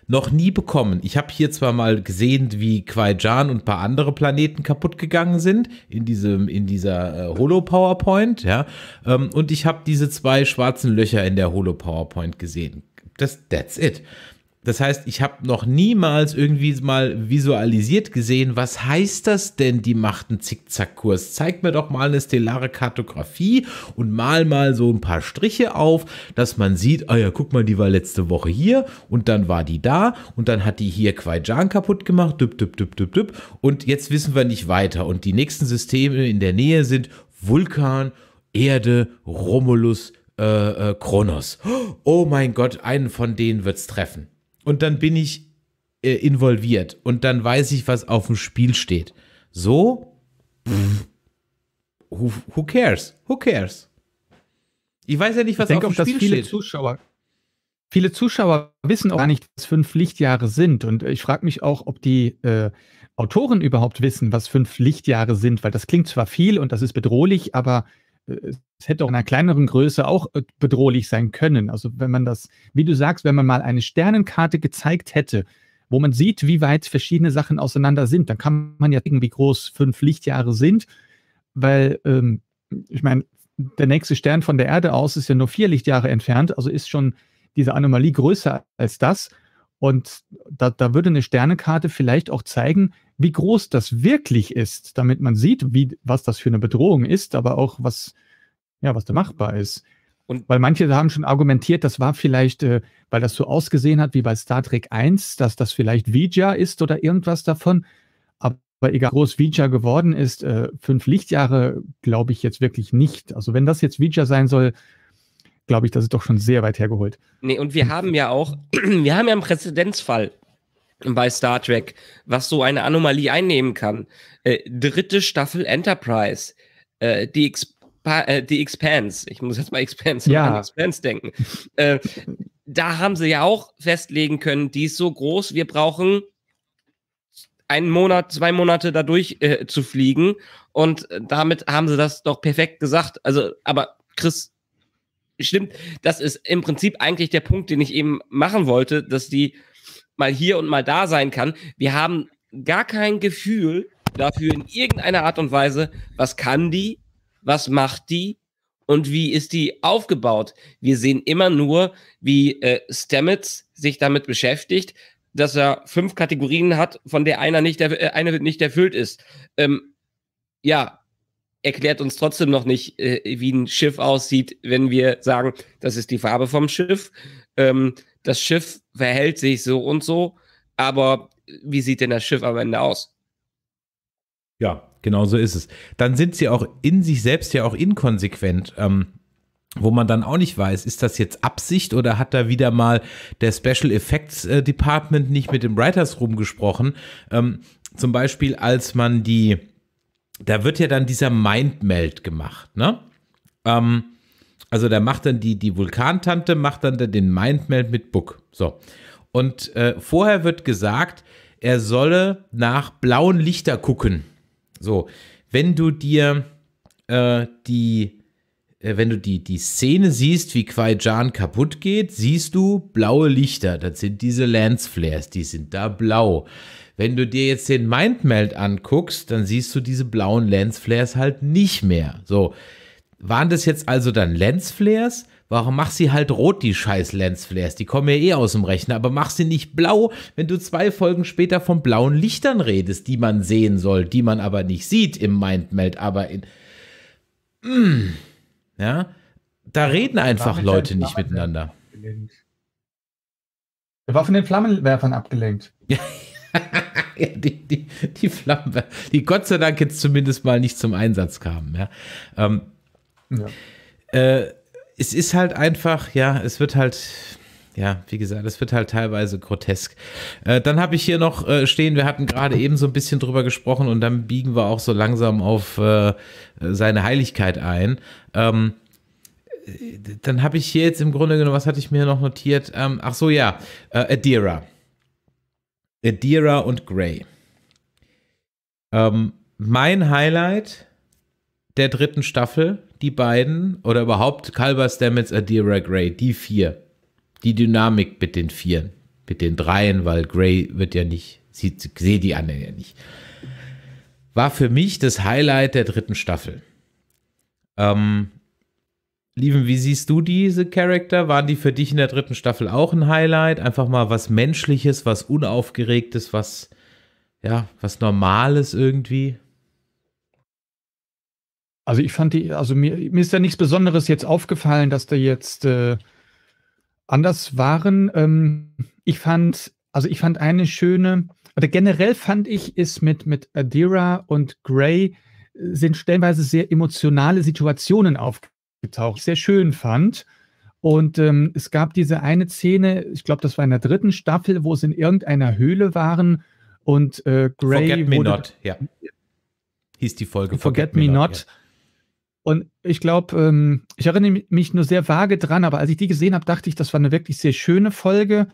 noch nie bekommen. Ich habe hier zwar mal gesehen, wie Quaijan und ein paar andere Planeten kaputt gegangen sind in diesem in dieser äh, Holo PowerPoint, ja, ähm, und ich habe diese zwei schwarzen Löcher in der Holo PowerPoint gesehen. Das that's it. Das heißt, ich habe noch niemals irgendwie mal visualisiert gesehen, was heißt das denn, die macht einen Zickzackkurs? Zeig mir doch mal eine stellare Kartografie und mal mal so ein paar Striche auf, dass man sieht, ah oh ja, guck mal, die war letzte Woche hier und dann war die da und dann hat die hier Quaijan kaputt gemacht, düpp, düpp, düpp, düpp, düpp und jetzt wissen wir nicht weiter und die nächsten Systeme in der Nähe sind Vulkan, Erde, Romulus, äh, äh, Kronos. Oh mein Gott, einen von denen wird's treffen und dann bin ich äh, involviert und dann weiß ich, was auf dem Spiel steht. So, pff, who, who cares? Who cares? Ich weiß ja nicht, was ich denke auf dem Spiel viele steht. Zuschauer, viele Zuschauer wissen auch gar nicht, was fünf Lichtjahre sind. Und ich frage mich auch, ob die äh, Autoren überhaupt wissen, was fünf Lichtjahre sind, weil das klingt zwar viel und das ist bedrohlich, aber äh, hätte auch in einer kleineren Größe auch äh, bedrohlich sein können. Also wenn man das, wie du sagst, wenn man mal eine Sternenkarte gezeigt hätte, wo man sieht, wie weit verschiedene Sachen auseinander sind, dann kann man ja denken, wie groß fünf Lichtjahre sind, weil ähm, ich meine, der nächste Stern von der Erde aus ist ja nur vier Lichtjahre entfernt, also ist schon diese Anomalie größer als das. Und da, da würde eine Sternenkarte vielleicht auch zeigen, wie groß das wirklich ist, damit man sieht, wie, was das für eine Bedrohung ist, aber auch was ja, was da machbar ist. Und weil manche haben schon argumentiert, das war vielleicht, äh, weil das so ausgesehen hat wie bei Star Trek 1, dass das vielleicht Vija ist oder irgendwas davon. Aber egal, groß Vija geworden ist, äh, fünf Lichtjahre glaube ich jetzt wirklich nicht. Also wenn das jetzt Vija sein soll, glaube ich, das ist doch schon sehr weit hergeholt. Nee, und wir haben ja auch, wir haben ja einen Präzedenzfall bei Star Trek, was so eine Anomalie einnehmen kann. Äh, dritte Staffel Enterprise. Äh, die, äh, die Expanse, ich muss jetzt mal Expanse, ja. Expanse denken. Äh, da haben sie ja auch festlegen können, die ist so groß, wir brauchen einen Monat, zwei Monate dadurch äh, zu fliegen. Und damit haben sie das doch perfekt gesagt. Also, aber Chris, stimmt, das ist im Prinzip eigentlich der Punkt, den ich eben machen wollte, dass die mal hier und mal da sein kann. Wir haben gar kein Gefühl dafür in irgendeiner Art und Weise, was kann die, was macht die und wie ist die aufgebaut. Wir sehen immer nur, wie äh, Stamets sich damit beschäftigt, dass er fünf Kategorien hat, von der einer nicht, äh, eine nicht erfüllt ist. Ähm, ja, erklärt uns trotzdem noch nicht, äh, wie ein Schiff aussieht, wenn wir sagen, das ist die Farbe vom Schiff. Ähm, das Schiff verhält sich so und so, aber äh, wie sieht denn das Schiff am Ende aus? Ja, genau so ist es. Dann sind sie auch in sich selbst ja auch inkonsequent. Ähm, wo man dann auch nicht weiß, ist das jetzt Absicht oder hat da wieder mal der Special Effects äh, Department nicht mit dem Writers Room gesprochen? Ähm, zum Beispiel, als man die, da wird ja dann dieser Mindmeld gemacht, ne? Ähm, also da macht dann die, die Vulkantante, macht dann den Mindmeld mit Book. So. Und äh, vorher wird gesagt, er solle nach blauen Lichter gucken. So, wenn du dir äh, die, äh, wenn du die, die Szene siehst, wie Kwai Jan kaputt geht, siehst du blaue Lichter. Das sind diese Lensflares, die sind da blau. Wenn du dir jetzt den Mindmeld anguckst, dann siehst du diese blauen Lensflares halt nicht mehr. So, waren das jetzt also dann Lensflares? Warum mach sie halt rot, die scheiß Lensflares? Die kommen ja eh aus dem Rechner, aber mach sie nicht blau, wenn du zwei Folgen später von blauen Lichtern redest, die man sehen soll, die man aber nicht sieht im Mindmeld, aber in. Mm, ja, da reden einfach Leute nicht miteinander. Abgelenkt. Er war von den Flammenwerfern abgelenkt. ja, die, die, die Flammenwerfer, die Gott sei Dank jetzt zumindest mal nicht zum Einsatz kamen. Ja. Ähm, ja. Äh, es ist halt einfach, ja, es wird halt ja, wie gesagt, es wird halt teilweise grotesk. Äh, dann habe ich hier noch äh, stehen, wir hatten gerade eben so ein bisschen drüber gesprochen und dann biegen wir auch so langsam auf äh, seine Heiligkeit ein. Ähm, dann habe ich hier jetzt im Grunde genommen, was hatte ich mir noch notiert? Ähm, ach so, ja, äh, Adira. Adira und Grey. Ähm, mein Highlight der dritten Staffel, die beiden, oder überhaupt Calver, Stamets, Adira, Gray, die vier. Die Dynamik mit den Vieren, mit den Dreien, weil Gray wird ja nicht, sie sehe die anderen ja nicht. War für mich das Highlight der dritten Staffel. Ähm, Lieben, wie siehst du diese Charakter? Waren die für dich in der dritten Staffel auch ein Highlight? Einfach mal was Menschliches, was Unaufgeregtes, was, ja, was Normales irgendwie? Also ich fand die, also mir, mir ist ja nichts Besonderes jetzt aufgefallen, dass da jetzt äh, anders waren. Ähm, ich fand, also ich fand eine schöne, oder generell fand ich, ist mit, mit Adira und Gray äh, sind stellenweise sehr emotionale Situationen aufgetaucht, sehr schön fand. Und ähm, es gab diese eine Szene, ich glaube, das war in der dritten Staffel, wo sie in irgendeiner Höhle waren und äh, Gray. Forget wurde, Me Not, ja. Hieß die Folge. Forget, Forget Me, Me Not. not. Ja und ich glaube, ähm, ich erinnere mich nur sehr vage dran, aber als ich die gesehen habe, dachte ich, das war eine wirklich sehr schöne Folge,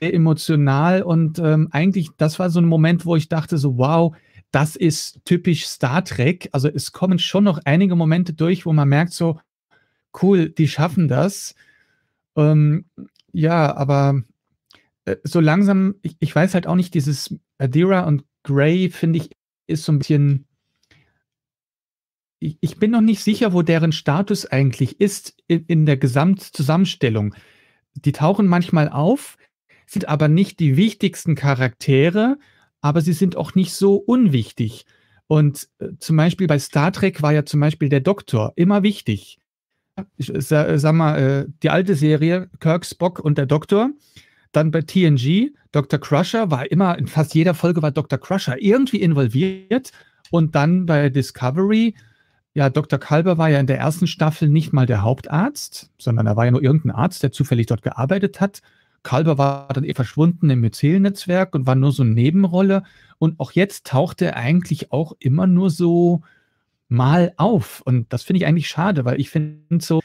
sehr emotional und ähm, eigentlich, das war so ein Moment, wo ich dachte so, wow, das ist typisch Star Trek. Also es kommen schon noch einige Momente durch, wo man merkt so, cool, die schaffen das. Ähm, ja, aber äh, so langsam, ich, ich, weiß halt auch nicht, dieses Adira und Gray, finde ich, ist so ein bisschen ich, ich bin noch nicht sicher, wo deren Status eigentlich ist in, in der Gesamtzusammenstellung. Die tauchen manchmal auf, sind aber nicht die wichtigsten Charaktere, aber sie sind auch nicht so unwichtig. Und äh, zum Beispiel bei Star Trek war ja zum Beispiel der Doktor immer wichtig. Ich, äh, sag, äh, sag mal, äh, die alte Serie Kirk, Spock und der Doktor. Dann bei TNG, Dr. Crusher war immer, in fast jeder Folge war Dr. Crusher irgendwie involviert. Und dann bei Discovery ja, Dr. Kalber war ja in der ersten Staffel nicht mal der Hauptarzt, sondern er war ja nur irgendein Arzt, der zufällig dort gearbeitet hat. Kalber war dann eh verschwunden im Mycel-Netzwerk und war nur so eine Nebenrolle. Und auch jetzt taucht er eigentlich auch immer nur so mal auf. Und das finde ich eigentlich schade, weil ich finde so,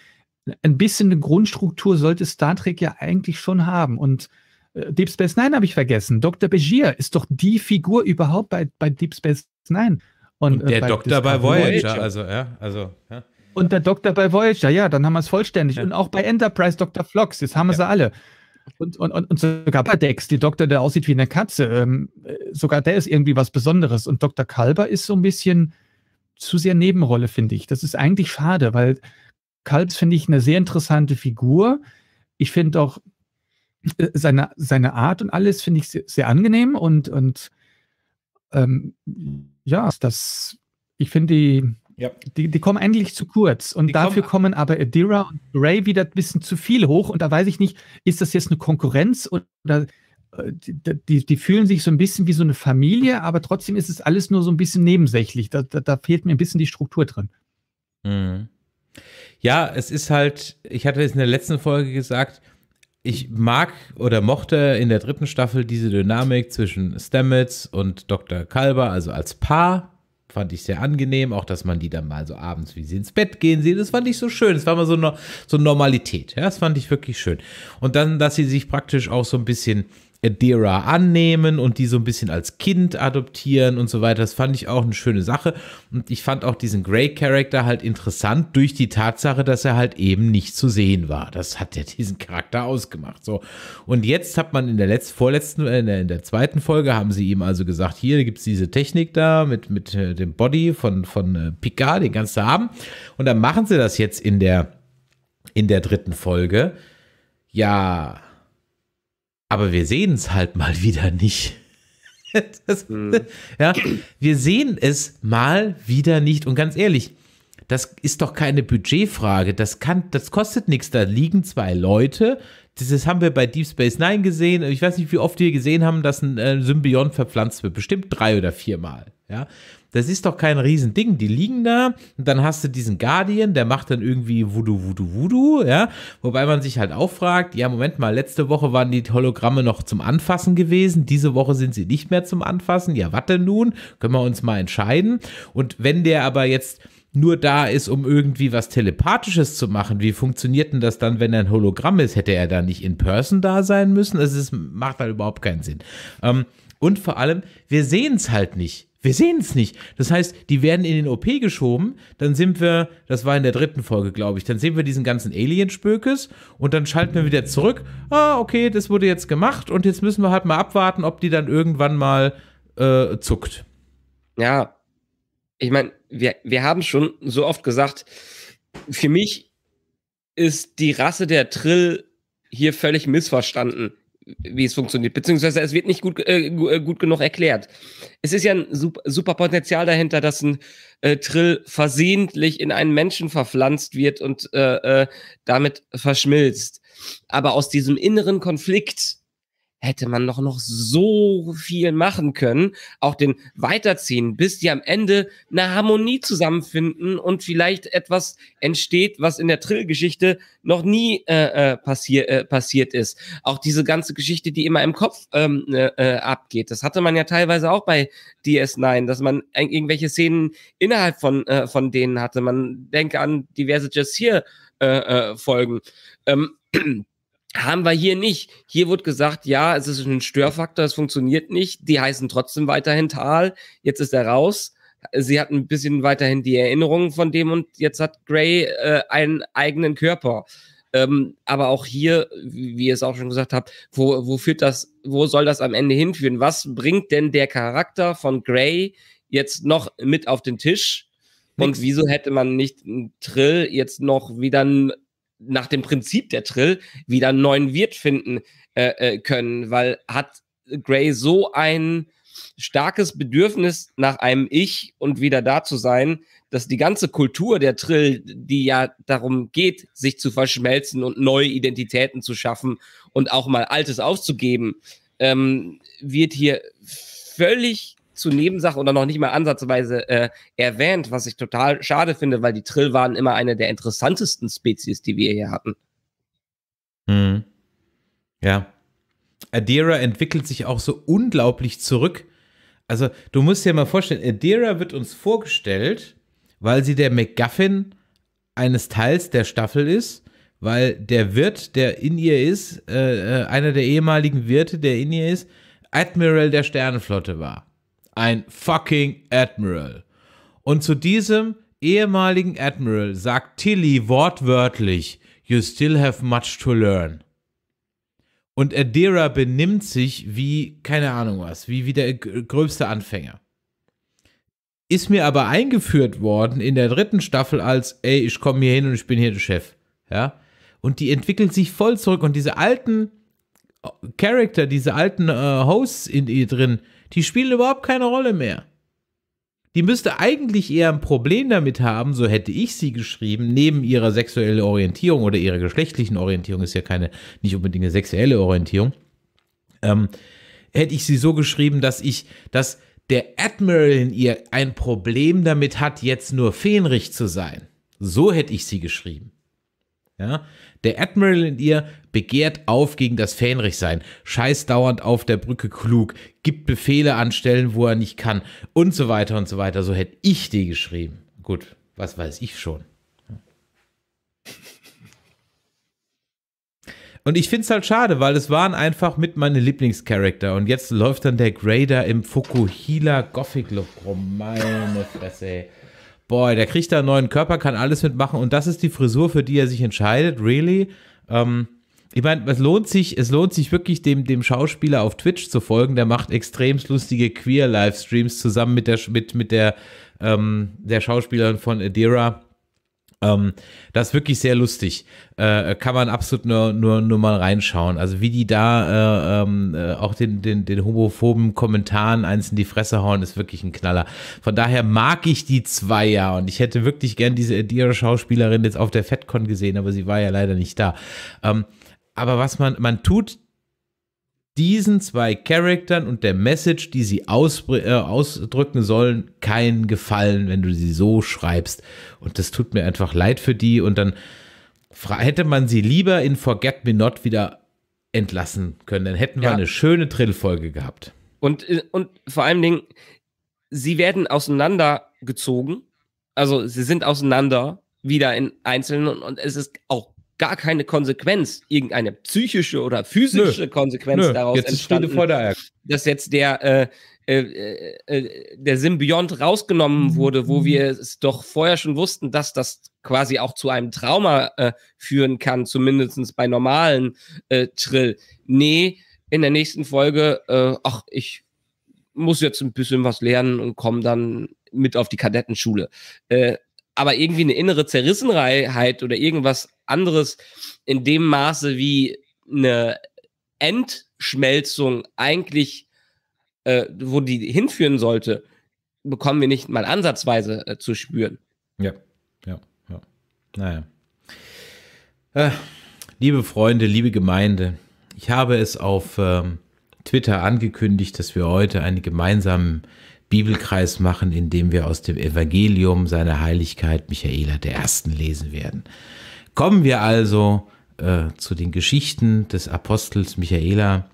ein bisschen eine Grundstruktur sollte Star Trek ja eigentlich schon haben. Und äh, Deep Space Nine habe ich vergessen. Dr. Begier ist doch die Figur überhaupt bei, bei Deep Space Nine. Und, und äh, der bei Doktor bei Voyager, Voyager, also ja, also ja. Und der Doktor bei Voyager, ja, dann haben wir es vollständig. Ja. Und auch bei Enterprise Dr. Flox, jetzt haben wir sie alle. Und, und, und, und sogar bei Dex, die Doktor, der aussieht wie eine Katze, ähm, äh, sogar der ist irgendwie was Besonderes. Und Dr. Kalber ist so ein bisschen zu sehr Nebenrolle, finde ich. Das ist eigentlich schade, weil Kalbs finde ich eine sehr interessante Figur. Ich finde auch äh, seine, seine Art und alles finde ich sehr, sehr angenehm und, und ähm, ja, das, ich finde, die, ja. die, die, kommen eigentlich zu kurz. Und die dafür kommen, kommen aber Adira und Ray wieder ein bisschen zu viel hoch. Und da weiß ich nicht, ist das jetzt eine Konkurrenz oder äh, die, die, fühlen sich so ein bisschen wie so eine Familie, aber trotzdem ist es alles nur so ein bisschen nebensächlich. Da, da, da fehlt mir ein bisschen die Struktur drin. Mhm. Ja, es ist halt, ich hatte es in der letzten Folge gesagt, ich mag oder mochte in der dritten Staffel diese Dynamik zwischen Stamets und Dr. Kalber, also als Paar. Fand ich sehr angenehm, auch dass man die dann mal so abends, wie sie ins Bett gehen sieht. Das fand ich so schön. Das war mal so eine, so Normalität. Ja, das fand ich wirklich schön. Und dann, dass sie sich praktisch auch so ein bisschen Adira annehmen und die so ein bisschen als Kind adoptieren und so weiter. Das fand ich auch eine schöne Sache. Und ich fand auch diesen Grey-Charakter halt interessant durch die Tatsache, dass er halt eben nicht zu sehen war. Das hat ja diesen Charakter ausgemacht. So. Und jetzt hat man in der letzten, vorletzten, äh, in der, in der zweiten Folge haben sie ihm also gesagt, hier gibt es diese Technik da mit, mit äh, dem Body von, von äh, Picard, den kannst du haben. Und dann machen sie das jetzt in der, in der dritten Folge. Ja, aber wir sehen es halt mal wieder nicht. Das, hm. Ja, wir sehen es mal wieder nicht. Und ganz ehrlich, das ist doch keine Budgetfrage. Das kann, das kostet nichts. Da liegen zwei Leute. Das, haben wir bei Deep Space Nine gesehen. Ich weiß nicht, wie oft wir gesehen haben, dass ein äh, Symbiont verpflanzt wird. Bestimmt drei oder viermal. Ja, das ist doch kein Riesending. Die liegen da und dann hast du diesen Guardian, der macht dann irgendwie Voodoo, Voodoo, Voodoo, ja. Wobei man sich halt auch fragt, ja, Moment mal, letzte Woche waren die Hologramme noch zum Anfassen gewesen, diese Woche sind sie nicht mehr zum Anfassen. Ja, was denn nun? Können wir uns mal entscheiden. Und wenn der aber jetzt nur da ist, um irgendwie was Telepathisches zu machen. Wie funktioniert denn das dann, wenn er ein Hologramm ist? Hätte er da nicht in Person da sein müssen? Also es macht halt überhaupt keinen Sinn. Ähm, und vor allem, wir sehen es halt nicht. Wir sehen es nicht. Das heißt, die werden in den OP geschoben. Dann sind wir, das war in der dritten Folge, glaube ich, dann sehen wir diesen ganzen Alien-Spökes und dann schalten wir wieder zurück. Ah, okay, das wurde jetzt gemacht und jetzt müssen wir halt mal abwarten, ob die dann irgendwann mal äh, zuckt. Ja, ich meine, wir, wir haben schon so oft gesagt, für mich ist die Rasse der Trill hier völlig missverstanden wie es funktioniert, beziehungsweise es wird nicht gut, äh, äh gut genug erklärt. Es ist ja ein super, super Potenzial dahinter, dass ein äh, Trill versehentlich in einen Menschen verpflanzt wird und äh, äh damit verschmilzt. Aber aus diesem inneren Konflikt, hätte man doch noch so viel machen können. Auch den Weiterziehen, bis die am Ende eine Harmonie zusammenfinden und vielleicht etwas entsteht, was in der Trill-Geschichte noch nie äh, äh passier, äh, passiert ist. Auch diese ganze Geschichte, die immer im Kopf ähm, äh, äh abgeht, das hatte man ja teilweise auch bei DS9, dass man irgendwelche Szenen innerhalb von, äh, von denen hatte. Man denke an diverse Just Here-Folgen. Äh, äh, Folgen. ähm, haben wir hier nicht. Hier wird gesagt, ja, es ist ein Störfaktor, es funktioniert nicht. Die heißen trotzdem weiterhin Tal. Jetzt ist er raus. Sie hat ein bisschen weiterhin die Erinnerungen von dem und jetzt hat Gray äh, einen eigenen Körper. Ähm, aber auch hier, wie ihr es auch schon gesagt habt, wo, wo führt das, wo soll das am Ende hinführen? Was bringt denn der Charakter von Gray jetzt noch mit auf den Tisch? Und wieso hätte man nicht einen Trill jetzt noch wieder einen nach dem Prinzip der Trill wieder einen neuen Wirt finden äh, äh, können, weil hat Gray so ein starkes Bedürfnis nach einem Ich und wieder da zu sein, dass die ganze Kultur der Trill, die ja darum geht, sich zu verschmelzen und neue Identitäten zu schaffen und auch mal Altes aufzugeben, ähm, wird hier völlig zu Nebensache oder noch nicht mal ansatzweise äh, erwähnt, was ich total schade finde, weil die Trill waren immer eine der interessantesten Spezies, die wir hier hatten. Hm. Ja. Adira entwickelt sich auch so unglaublich zurück. Also, du musst dir mal vorstellen, Adira wird uns vorgestellt, weil sie der McGuffin eines Teils der Staffel ist, weil der Wirt, der in ihr ist, äh, äh einer der ehemaligen Wirte, der in ihr ist, Admiral der Sternenflotte war ein fucking Admiral. Und zu diesem ehemaligen Admiral sagt Tilly wortwörtlich, You still have much to learn. Und Adira benimmt sich wie, keine Ahnung was, wie, wie der größte Anfänger. Ist mir aber eingeführt worden in der dritten Staffel als, ey, ich komme hier hin und ich bin hier der Chef. Ja? Und die entwickelt sich voll zurück und diese alten äh, Charakter, diese alten äh, Hosts in ihr drin, die spielen überhaupt keine Rolle mehr. Die müsste eigentlich eher ein Problem damit haben, so hätte ich sie geschrieben, neben ihrer sexuellen Orientierung oder ihrer geschlechtlichen Orientierung, ist ja keine, nicht unbedingt eine sexuelle Orientierung, ähm, hätte ich sie so geschrieben, dass ich, dass der Admiral in ihr ein Problem damit hat, jetzt nur Fähnrich zu sein. So hätte ich sie geschrieben. Ja? Der Admiral in ihr Begehrt auf gegen das Fähnrichsein, Scheiß dauernd auf der Brücke klug. Gibt Befehle an Stellen, wo er nicht kann. Und so weiter und so weiter. So hätte ich die geschrieben. Gut, was weiß ich schon. Und ich finde es halt schade, weil es waren einfach mit meine Lieblingscharakter. Und jetzt läuft dann der Grader im Fukuhila Gothic Look rum. Meine Fresse, ey. Boy, der kriegt da einen neuen Körper, kann alles mitmachen. Und das ist die Frisur, für die er sich entscheidet, really? Ähm, ich meine, es lohnt sich, es lohnt sich wirklich dem, dem Schauspieler auf Twitch zu folgen. Der macht extremst lustige Queer-Livestreams zusammen mit der, mit, mit der, ähm, der Schauspielerin von Adira. Ähm, das ist wirklich sehr lustig. Äh, kann man absolut nur, nur, nur mal reinschauen. Also wie die da äh, ähm, äh, auch den, den, den homophoben Kommentaren eins in die Fresse hauen, ist wirklich ein Knaller. Von daher mag ich die zwei ja und ich hätte wirklich gern diese Adira-Schauspielerin jetzt auf der FedCon gesehen, aber sie war ja leider nicht da. Ähm, aber was man, man tut diesen zwei Charaktern und der Message, die sie äh, ausdrücken sollen, keinen Gefallen, wenn du sie so schreibst. Und das tut mir einfach leid für die. Und dann hätte man sie lieber in Forget Me Not wieder entlassen können. Dann hätten wir ja. eine schöne Trillfolge gehabt. Und, äh, und vor allen Dingen, sie werden auseinandergezogen. Also sie sind auseinander wieder in Einzelnen und, und es ist auch gar keine Konsequenz, irgendeine psychische oder physische Nö. Konsequenz Nö. daraus jetzt entstanden, ist Friede dass jetzt der äh, äh, äh, äh der Symbiont rausgenommen mhm. wurde, wo wir es doch vorher schon wussten, dass das quasi auch zu einem Trauma äh, führen kann, zumindest bei normalen äh, Trill. Nee, in der nächsten Folge, äh, ach, ich muss jetzt ein bisschen was lernen und komme dann mit auf die Kadettenschule aber irgendwie eine innere Zerrissenheit oder irgendwas anderes in dem Maße wie eine Entschmelzung eigentlich, äh, wo die hinführen sollte, bekommen wir nicht mal ansatzweise äh, zu spüren. Ja, ja, ja. Naja. Äh, liebe Freunde, liebe Gemeinde, ich habe es auf ähm, Twitter angekündigt, dass wir heute einen gemeinsamen Bibelkreis machen, in dem wir aus dem Evangelium seiner Heiligkeit Michaela der Ersten lesen werden. Kommen wir also äh, zu den Geschichten des Apostels Michaela.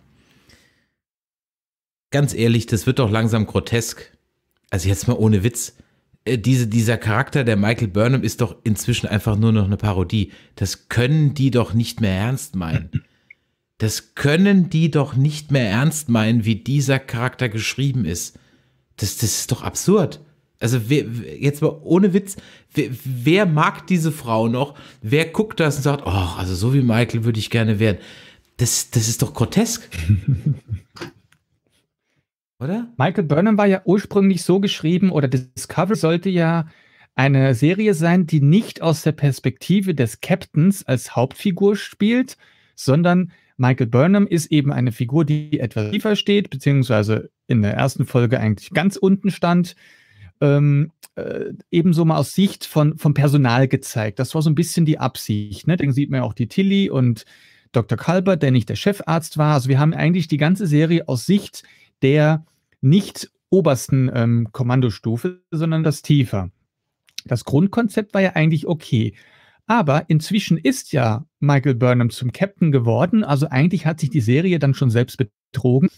Ganz ehrlich, das wird doch langsam grotesk. Also jetzt mal ohne Witz. Äh, diese, dieser Charakter der Michael Burnham ist doch inzwischen einfach nur noch eine Parodie. Das können die doch nicht mehr ernst meinen. Das können die doch nicht mehr ernst meinen, wie dieser Charakter geschrieben ist. Das, das ist doch absurd. Also wer, jetzt mal ohne Witz, wer, wer, mag diese Frau noch? Wer guckt das und sagt, oh, also so wie Michael würde ich gerne werden? Das, das ist doch grotesk. Oder? Michael Burnham war ja ursprünglich so geschrieben, oder Discovery sollte ja eine Serie sein, die nicht aus der Perspektive des Captains als Hauptfigur spielt, sondern Michael Burnham ist eben eine Figur, die etwas tiefer steht, beziehungsweise in der ersten Folge eigentlich ganz unten stand. Ähm, äh, ebenso mal aus Sicht von, vom Personal gezeigt. Das war so ein bisschen die Absicht. Ne? Dann sieht man ja auch die Tilly und Dr. Kalbert, der nicht der Chefarzt war. Also wir haben eigentlich die ganze Serie aus Sicht der nicht obersten ähm, Kommandostufe, sondern das tiefer. Das Grundkonzept war ja eigentlich okay. Aber inzwischen ist ja Michael Burnham zum Captain geworden. Also eigentlich hat sich die Serie dann schon selbst betrogen.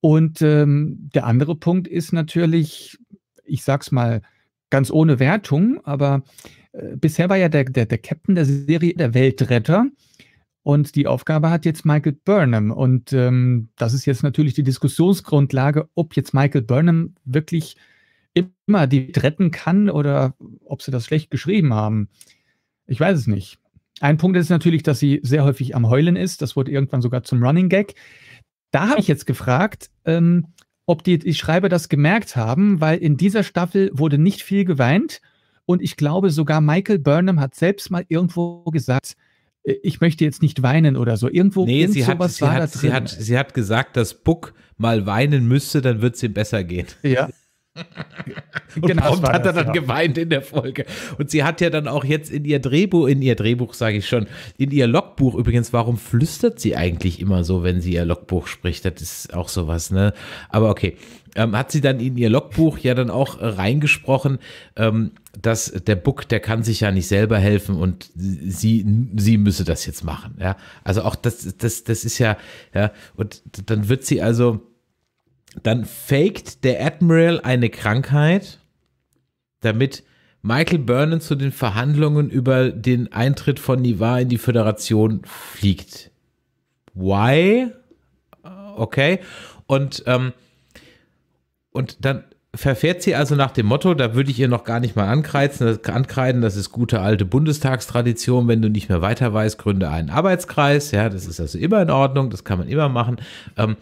Und ähm, der andere Punkt ist natürlich, ich sag's mal ganz ohne Wertung, aber äh, bisher war ja der, der, der Captain der Serie der Weltretter. Und die Aufgabe hat jetzt Michael Burnham. Und ähm, das ist jetzt natürlich die Diskussionsgrundlage, ob jetzt Michael Burnham wirklich immer die retten kann oder ob sie das schlecht geschrieben haben. Ich weiß es nicht. Ein Punkt ist natürlich, dass sie sehr häufig am Heulen ist. Das wurde irgendwann sogar zum Running Gag. Da habe ich jetzt gefragt, ähm, ob die, die Schreiber das gemerkt haben, weil in dieser Staffel wurde nicht viel geweint. Und ich glaube, sogar Michael Burnham hat selbst mal irgendwo gesagt, äh, ich möchte jetzt nicht weinen oder so. Irgendwo nee, sie hat, sie, hat, sie, hat, sie hat gesagt, dass Buck mal weinen müsste, dann wird es ihm besser gehen. Ja, und genau, prompt hat er dann ja. geweint in der Folge. Und sie hat ja dann auch jetzt in ihr Drehbuch, in ihr Drehbuch sage ich schon, in ihr Logbuch übrigens, warum flüstert sie eigentlich immer so, wenn sie ihr Logbuch spricht? Das ist auch sowas, ne? Aber okay. Ähm, hat sie dann in ihr Logbuch ja dann auch reingesprochen, ähm, dass der Buck, der kann sich ja nicht selber helfen und sie, sie müsse das jetzt machen, ja? Also auch das, das, das ist ja, ja, und dann wird sie also dann faked der Admiral eine Krankheit, damit Michael Burnham zu den Verhandlungen über den Eintritt von Nivar in die Föderation fliegt. Why? Äh, okay. Und, ähm, und dann verfährt sie also nach dem Motto, da würde ich ihr noch gar nicht mal ankreizen, äh, ankreiden, das ist gute alte Bundestagstradition, wenn du nicht mehr weiter weißt, gründe einen Arbeitskreis, ja, das ist also immer in Ordnung, das kann man immer machen. Ähm,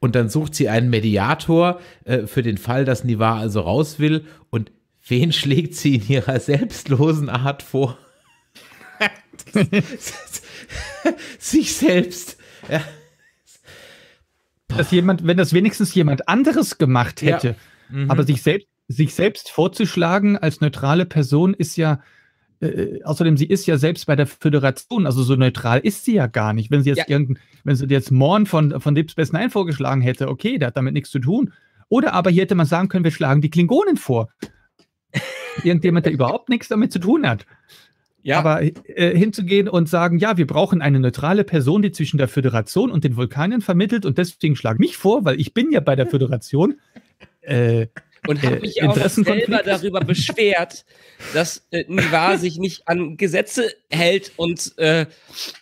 und dann sucht sie einen Mediator äh, für den Fall, dass Nivar also raus will und wen schlägt sie in ihrer selbstlosen Art vor? Sich selbst. Ja. Dass jemand, wenn das wenigstens jemand anderes gemacht hätte, ja. mhm. aber sich selbst sich selbst vorzuschlagen als neutrale Person ist ja äh, außerdem, sie ist ja selbst bei der Föderation, also so neutral ist sie ja gar nicht. Wenn sie jetzt ja. irgendein, wenn sie jetzt Morn von, von Deep Space Nine vorgeschlagen hätte, okay, der hat damit nichts zu tun. Oder aber hier hätte man sagen können, wir schlagen die Klingonen vor. Irgendjemand, der überhaupt nichts damit zu tun hat. Ja. Aber äh, hinzugehen und sagen, ja, wir brauchen eine neutrale Person, die zwischen der Föderation und den Vulkanen vermittelt und deswegen schlag mich vor, weil ich bin ja bei der Föderation. Äh, und habe äh, mich auch selber darüber beschwert, dass äh, Niva sich nicht an Gesetze hält und äh,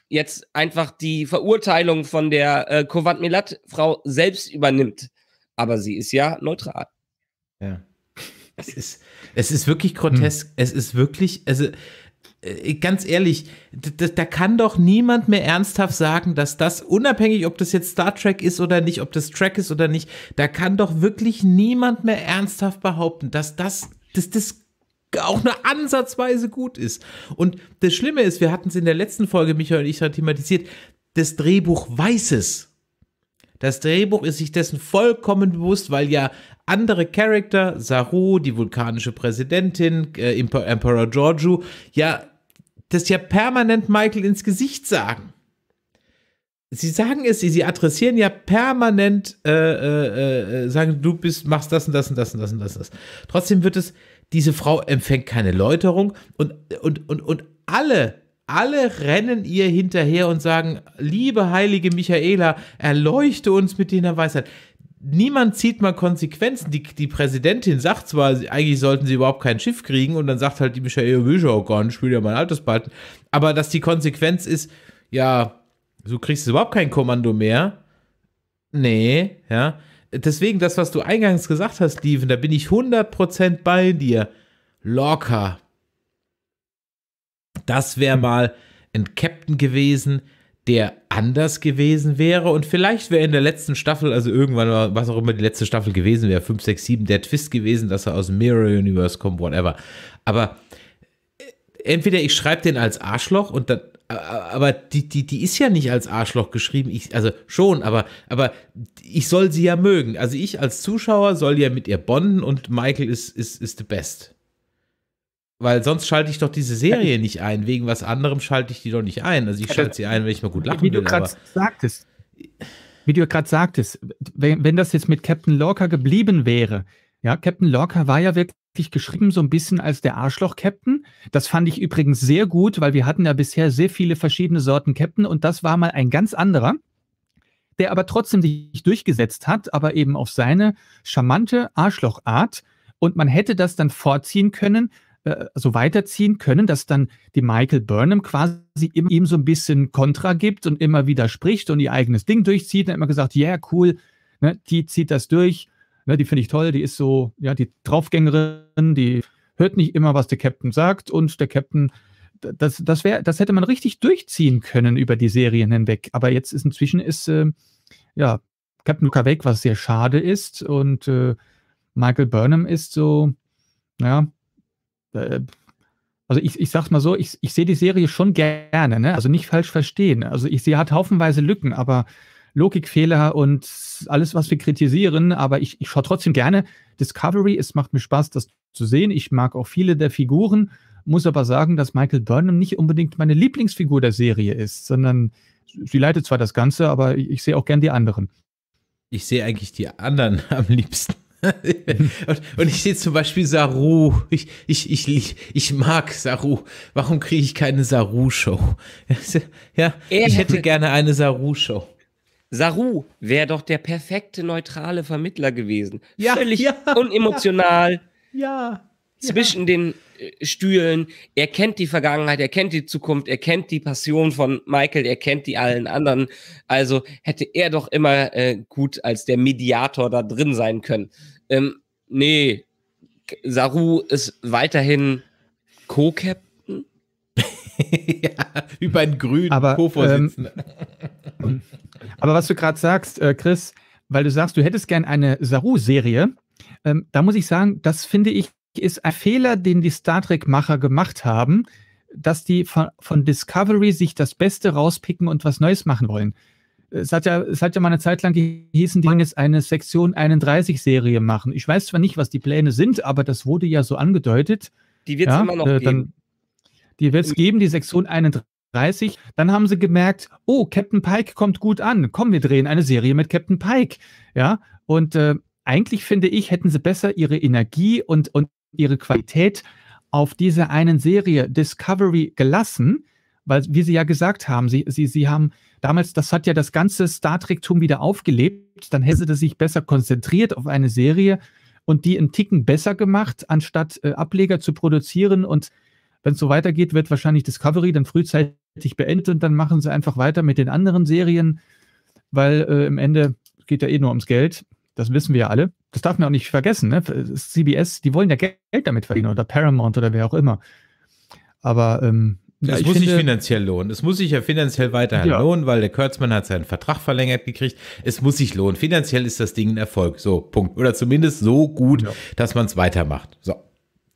jetzt einfach die Verurteilung von der äh, Kovat Milat Frau selbst übernimmt. Aber sie ist ja neutral. Ja. Es ist, es ist wirklich hm. grotesk. Hm. Es ist wirklich, also äh, äh, ganz ehrlich, da, da, kann doch niemand mehr ernsthaft sagen, dass das, unabhängig ob das jetzt Star Trek ist oder nicht, ob das Track ist oder nicht, da kann doch wirklich niemand mehr ernsthaft behaupten, dass das, dass das auch nur ansatzweise gut ist. Und das Schlimme ist, wir hatten es in der letzten Folge, Michael und ich, thematisiert, das Drehbuch weiß es. Das Drehbuch ist sich dessen vollkommen bewusst, weil ja andere Charakter, Saru, die vulkanische Präsidentin, äh, Emperor Giorgio, ja, das ja permanent Michael ins Gesicht sagen. Sie sagen es, sie, adressieren ja permanent, äh äh, äh, äh, sagen, du bist, machst das und das und das und das und das. Und das. Trotzdem wird es, diese Frau empfängt keine Läuterung und, und, und, und alle alle rennen ihr hinterher und sagen, liebe heilige Michaela, erleuchte uns mit deiner Weisheit. Niemand zieht mal Konsequenzen. Die, die Präsidentin sagt zwar, eigentlich sollten sie überhaupt kein Schiff kriegen und dann sagt halt die Michaela, will ich auch gar nicht, ich will ja mein altes behalten. Aber dass die Konsequenz ist, ja, so kriegst du überhaupt kein Kommando mehr. Nee, ja. Deswegen das, was du eingangs gesagt hast, Steven, da bin ich 100% bei dir. Locker, das wäre mal ein Captain gewesen, der anders gewesen wäre. Und vielleicht wäre in der letzten Staffel, also irgendwann, was auch immer die letzte Staffel gewesen wäre, 5, 6, 7, der Twist gewesen, dass er aus dem Mirror Universe kommt, whatever. Aber äh, entweder ich schreibe den als Arschloch und dann. Aber die, die, die ist ja nicht als Arschloch geschrieben. Ich, also schon, aber, aber ich soll sie ja mögen. Also ich als Zuschauer soll ja mit ihr bonden und Michael ist, ist, ist the best. Weil sonst schalte ich doch diese Serie nicht ein. Wegen was anderem schalte ich die doch nicht ein. Also ich schalte sie ein, wenn ich mal gut lachen wie will. Wie du gerade sagtest, wie du gerade sagtest, wenn, wenn das jetzt mit Captain Lorca geblieben wäre, ja, Captain Lorca war ja wirklich geschrieben so ein bisschen als der Arschloch-Captain. Das fand ich übrigens sehr gut, weil wir hatten ja bisher sehr viele verschiedene Sorten Captain und das war mal ein ganz anderer, der aber trotzdem sich durchgesetzt hat, aber eben auf seine charmante Arschloch-Art. Und man hätte das dann vorziehen können äh, so weiterziehen können, dass dann die Michael Burnham quasi ihm, ihm so ein bisschen Kontra gibt und immer widerspricht und ihr eigenes Ding durchzieht und immer gesagt, ja, yeah, cool, ne, die zieht das durch, ne, die finde ich toll, die ist so, ja, die Draufgängerin, die hört nicht immer, was der Captain sagt und der Captain das, das, wär, das hätte man richtig durchziehen können über die Serien hinweg. Aber jetzt ist inzwischen ist, äh, ja, Captain Luca weg, was sehr schade ist. Und äh, Michael Burnham ist so, ja, äh, also ich, ich sag's mal so, ich, ich sehe die Serie schon gerne, ne? Also nicht falsch verstehen. Also ich, sie hat haufenweise Lücken, aber Logikfehler und alles, was wir kritisieren, aber ich, ich schaue trotzdem gerne Discovery. Es macht mir Spaß, das zu sehen. Ich mag auch viele der Figuren, muss aber sagen, dass Michael Burnham nicht unbedingt meine Lieblingsfigur der Serie ist, sondern sie leitet zwar das Ganze, aber ich, ich sehe auch gern die anderen. Ich sehe eigentlich die anderen am liebsten und, ich sehe zum Beispiel Saru. Ich, ich, ich, ich mag Saru. Warum kriege ich keine Saru-Show? ja, ich hätte gerne eine Saru-Show. Saru wäre doch der perfekte neutrale Vermittler gewesen. Ja, Völlig ja, unemotional. Ja. ja zwischen den äh, Stühlen. Er kennt die Vergangenheit, er kennt die Zukunft, er kennt die Passion von Michael, er kennt die allen anderen. Also hätte er doch immer äh, gut als der Mediator da drin sein können. Ähm, nee, Saru ist weiterhin Co-Captain. ja, über einen grünen Co-Vorsitzenden. Ähm, aber was du gerade sagst, äh, Chris, weil du sagst, du hättest gern eine Saru-Serie, ähm, da muss ich sagen, das finde ich ist ein Fehler, den die Star Trek-Macher gemacht haben, dass die von, von Discovery sich das Beste rauspicken und was Neues machen wollen es hat ja, es hat ja mal eine Zeit lang gehießen, die wollen jetzt eine Sektion 31 Serie machen. Ich weiß zwar nicht, was die Pläne sind, aber das wurde ja so angedeutet. Die wird es ja, immer noch äh, dann, geben. Die wird es geben, die Sektion 31. Dann haben sie gemerkt, oh, Captain Pike kommt gut an. Komm, wir drehen eine Serie mit Captain Pike. Ja, und äh, eigentlich finde ich, hätten sie besser ihre Energie und, und ihre Qualität auf diese einen Serie Discovery gelassen, weil, wie Sie ja gesagt haben, Sie, Sie, Sie haben damals, das hat ja das ganze Star Trek-Tum wieder aufgelebt. Dann hätte das sich besser konzentriert auf eine Serie und die einen Ticken besser gemacht, anstatt äh, Ableger zu produzieren. Und wenn es so weitergeht, wird wahrscheinlich Discovery dann frühzeitig beendet und dann machen sie einfach weiter mit den anderen Serien, weil äh, im Ende geht ja eh nur ums Geld. Das wissen wir ja alle. Das darf man auch nicht vergessen. Ne? CBS, die wollen ja Geld damit verdienen oder Paramount oder wer auch immer. Aber ähm, ja, es muss finde, sich finanziell lohnen. Es muss sich ja finanziell weiterhin ja. lohnen, weil der Kurtzmann hat seinen Vertrag verlängert gekriegt. Es muss sich lohnen. Finanziell ist das Ding ein Erfolg. So, Punkt. Oder zumindest so gut, ja. dass man es weitermacht. So.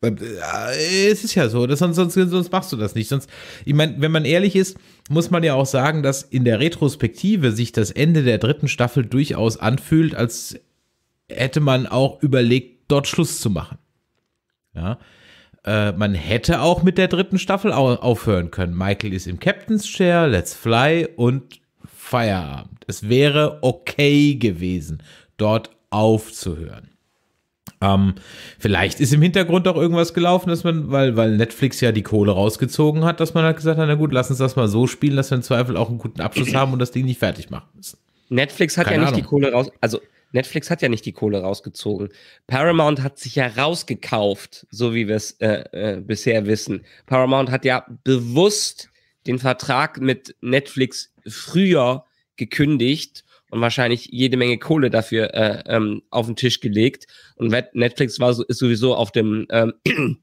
Äh, äh, es ist ja so, das, sonst, sonst, sonst machst du das nicht. Sonst, ich meine, wenn man ehrlich ist, muss man ja auch sagen, dass in der Retrospektive sich das Ende der dritten Staffel durchaus anfühlt, als hätte man auch überlegt, dort Schluss zu machen. Ja. Äh, man hätte auch mit der dritten Staffel au aufhören können. Michael ist im Captain's Chair, Let's Fly und Feierabend. Es wäre okay gewesen, dort aufzuhören. Ähm, vielleicht ist im Hintergrund auch irgendwas gelaufen, dass man, weil, weil Netflix ja die Kohle rausgezogen hat, dass man halt gesagt hat, na gut, lass uns das mal so spielen, dass wir im Zweifel auch einen guten Abschluss haben und das Ding nicht fertig machen müssen. Netflix hat Keine ja nicht Ahnung. die Kohle raus. Also Netflix hat ja nicht die Kohle rausgezogen. Paramount hat sich ja rausgekauft, so wie wir es äh, äh, bisher wissen. Paramount hat ja bewusst den Vertrag mit Netflix früher gekündigt und wahrscheinlich jede Menge Kohle dafür äh, ähm, auf den Tisch gelegt. Und Netflix war so, ist sowieso auf dem ähm,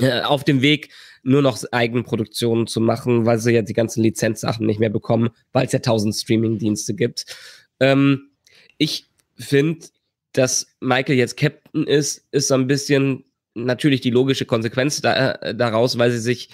äh, auf dem Weg, nur noch Eigenproduktionen zu machen, weil sie ja die ganzen Lizenzsachen nicht mehr bekommen, weil es ja tausend Streaming-Dienste gibt. Ähm, ich finde, dass Michael jetzt Captain ist, ist so ein bisschen natürlich die logische Konsequenz da, äh, daraus, weil sie sich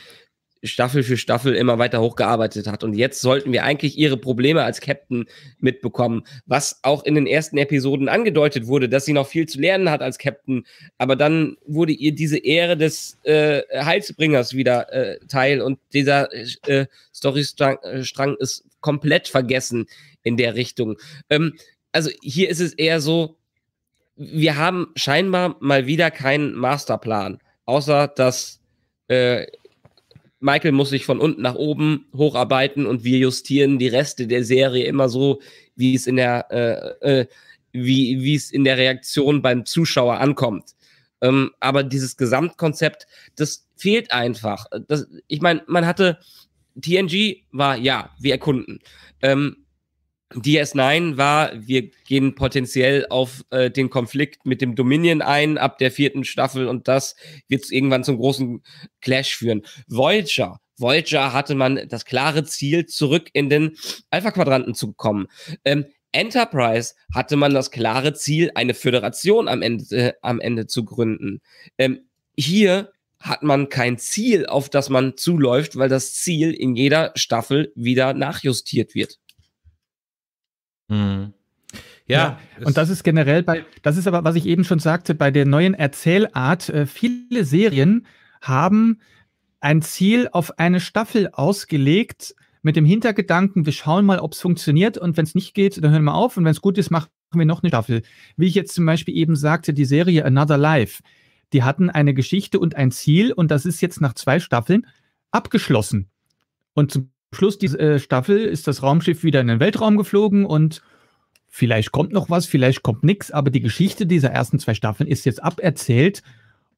Staffel für Staffel immer weiter hochgearbeitet hat. Und jetzt sollten wir eigentlich ihre Probleme als Captain mitbekommen, was auch in den ersten Episoden angedeutet wurde, dass sie noch viel zu lernen hat als Captain. Aber dann wurde ihr diese Ehre des äh, Heilsbringers wieder äh, teil und dieser äh, Storystrang ist komplett vergessen in der Richtung. Ähm, also hier ist es eher so, wir haben scheinbar mal wieder keinen Masterplan, außer dass äh, Michael muss sich von unten nach oben hocharbeiten und wir justieren die Reste der Serie immer so, wie es in der äh, äh, wie es in der Reaktion beim Zuschauer ankommt. Ähm, aber dieses Gesamtkonzept, das fehlt einfach. Das, ich meine, man hatte TNG war ja, wir erkunden. Ähm, DS9 war, wir gehen potenziell auf äh, den Konflikt mit dem Dominion ein ab der vierten Staffel und das wird irgendwann zum großen Clash führen. Voyager. Voyager hatte man das klare Ziel, zurück in den Alpha-Quadranten zu kommen. Ähm, Enterprise hatte man das klare Ziel, eine Föderation am Ende, äh, am Ende zu gründen. Ähm, hier hat man kein Ziel, auf das man zuläuft, weil das Ziel in jeder Staffel wieder nachjustiert wird. Mhm. Ja, ja. Und das ist generell bei, das ist aber, was ich eben schon sagte, bei der neuen Erzählart, äh, viele Serien haben ein Ziel auf eine Staffel ausgelegt mit dem Hintergedanken, wir schauen mal, ob es funktioniert und wenn es nicht geht, dann hören wir auf und wenn es gut ist, machen wir noch eine Staffel. Wie ich jetzt zum Beispiel eben sagte, die Serie Another Life, die hatten eine Geschichte und ein Ziel und das ist jetzt nach zwei Staffeln abgeschlossen. Und zum Schluss dieser äh, Staffel ist das Raumschiff wieder in den Weltraum geflogen und vielleicht kommt noch was, vielleicht kommt nichts, aber die Geschichte dieser ersten zwei Staffeln ist jetzt aberzählt.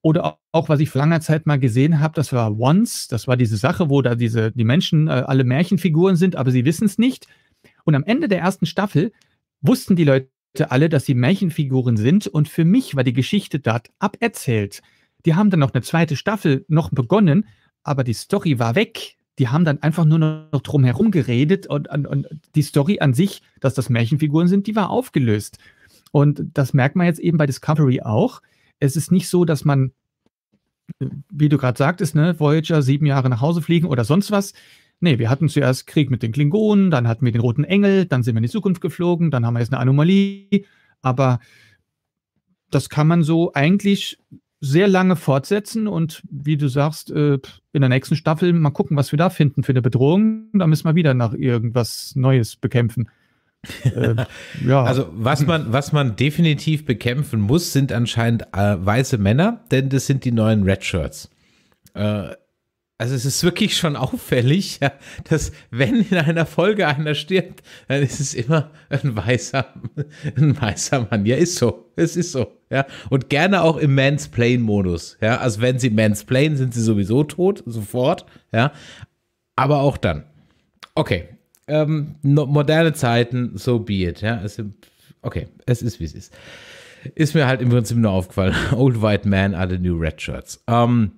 Oder auch, was ich vor langer Zeit mal gesehen habe, das war Once, das war diese Sache, wo da diese, die Menschen äh, alle Märchenfiguren sind, aber sie wissen es nicht. Und am Ende der ersten Staffel wussten die Leute alle, dass sie Märchenfiguren sind und für mich war die Geschichte dort aberzählt. Die haben dann noch eine zweite Staffel noch begonnen, aber die Story war weg die haben dann einfach nur noch drum herum geredet und, und, und, die Story an sich, dass das Märchenfiguren sind, die war aufgelöst. Und das merkt man jetzt eben bei Discovery auch. Es ist nicht so, dass man, wie du gerade sagtest, ne, Voyager sieben Jahre nach Hause fliegen oder sonst was. Nee, wir hatten zuerst Krieg mit den Klingonen, dann hatten wir den Roten Engel, dann sind wir in die Zukunft geflogen, dann haben wir jetzt eine Anomalie. Aber das kann man so eigentlich sehr lange fortsetzen und wie du sagst, äh, in der nächsten Staffel mal gucken, was wir da finden für eine Bedrohung. Da müssen wir wieder nach irgendwas Neues bekämpfen. äh, ja. Also was man, was man definitiv bekämpfen muss, sind anscheinend äh, weiße Männer, denn das sind die neuen Redshirts. Äh, also es ist wirklich schon auffällig, ja, dass wenn in einer Folge einer stirbt, dann ist es immer ein weißer, ein weißer Mann. Ja, ist so. Es ist so. Ja. Und gerne auch im Mansplain-Modus. Ja. Also wenn sie Mansplain, sind sie sowieso tot, sofort. Ja. Aber auch dann. Okay. Ähm, no, moderne Zeiten, so be it. Ja. Es, okay, es ist wie es ist. Ist mir halt im Prinzip nur aufgefallen. Old White Man are the new Red Shirts. Ähm. Um,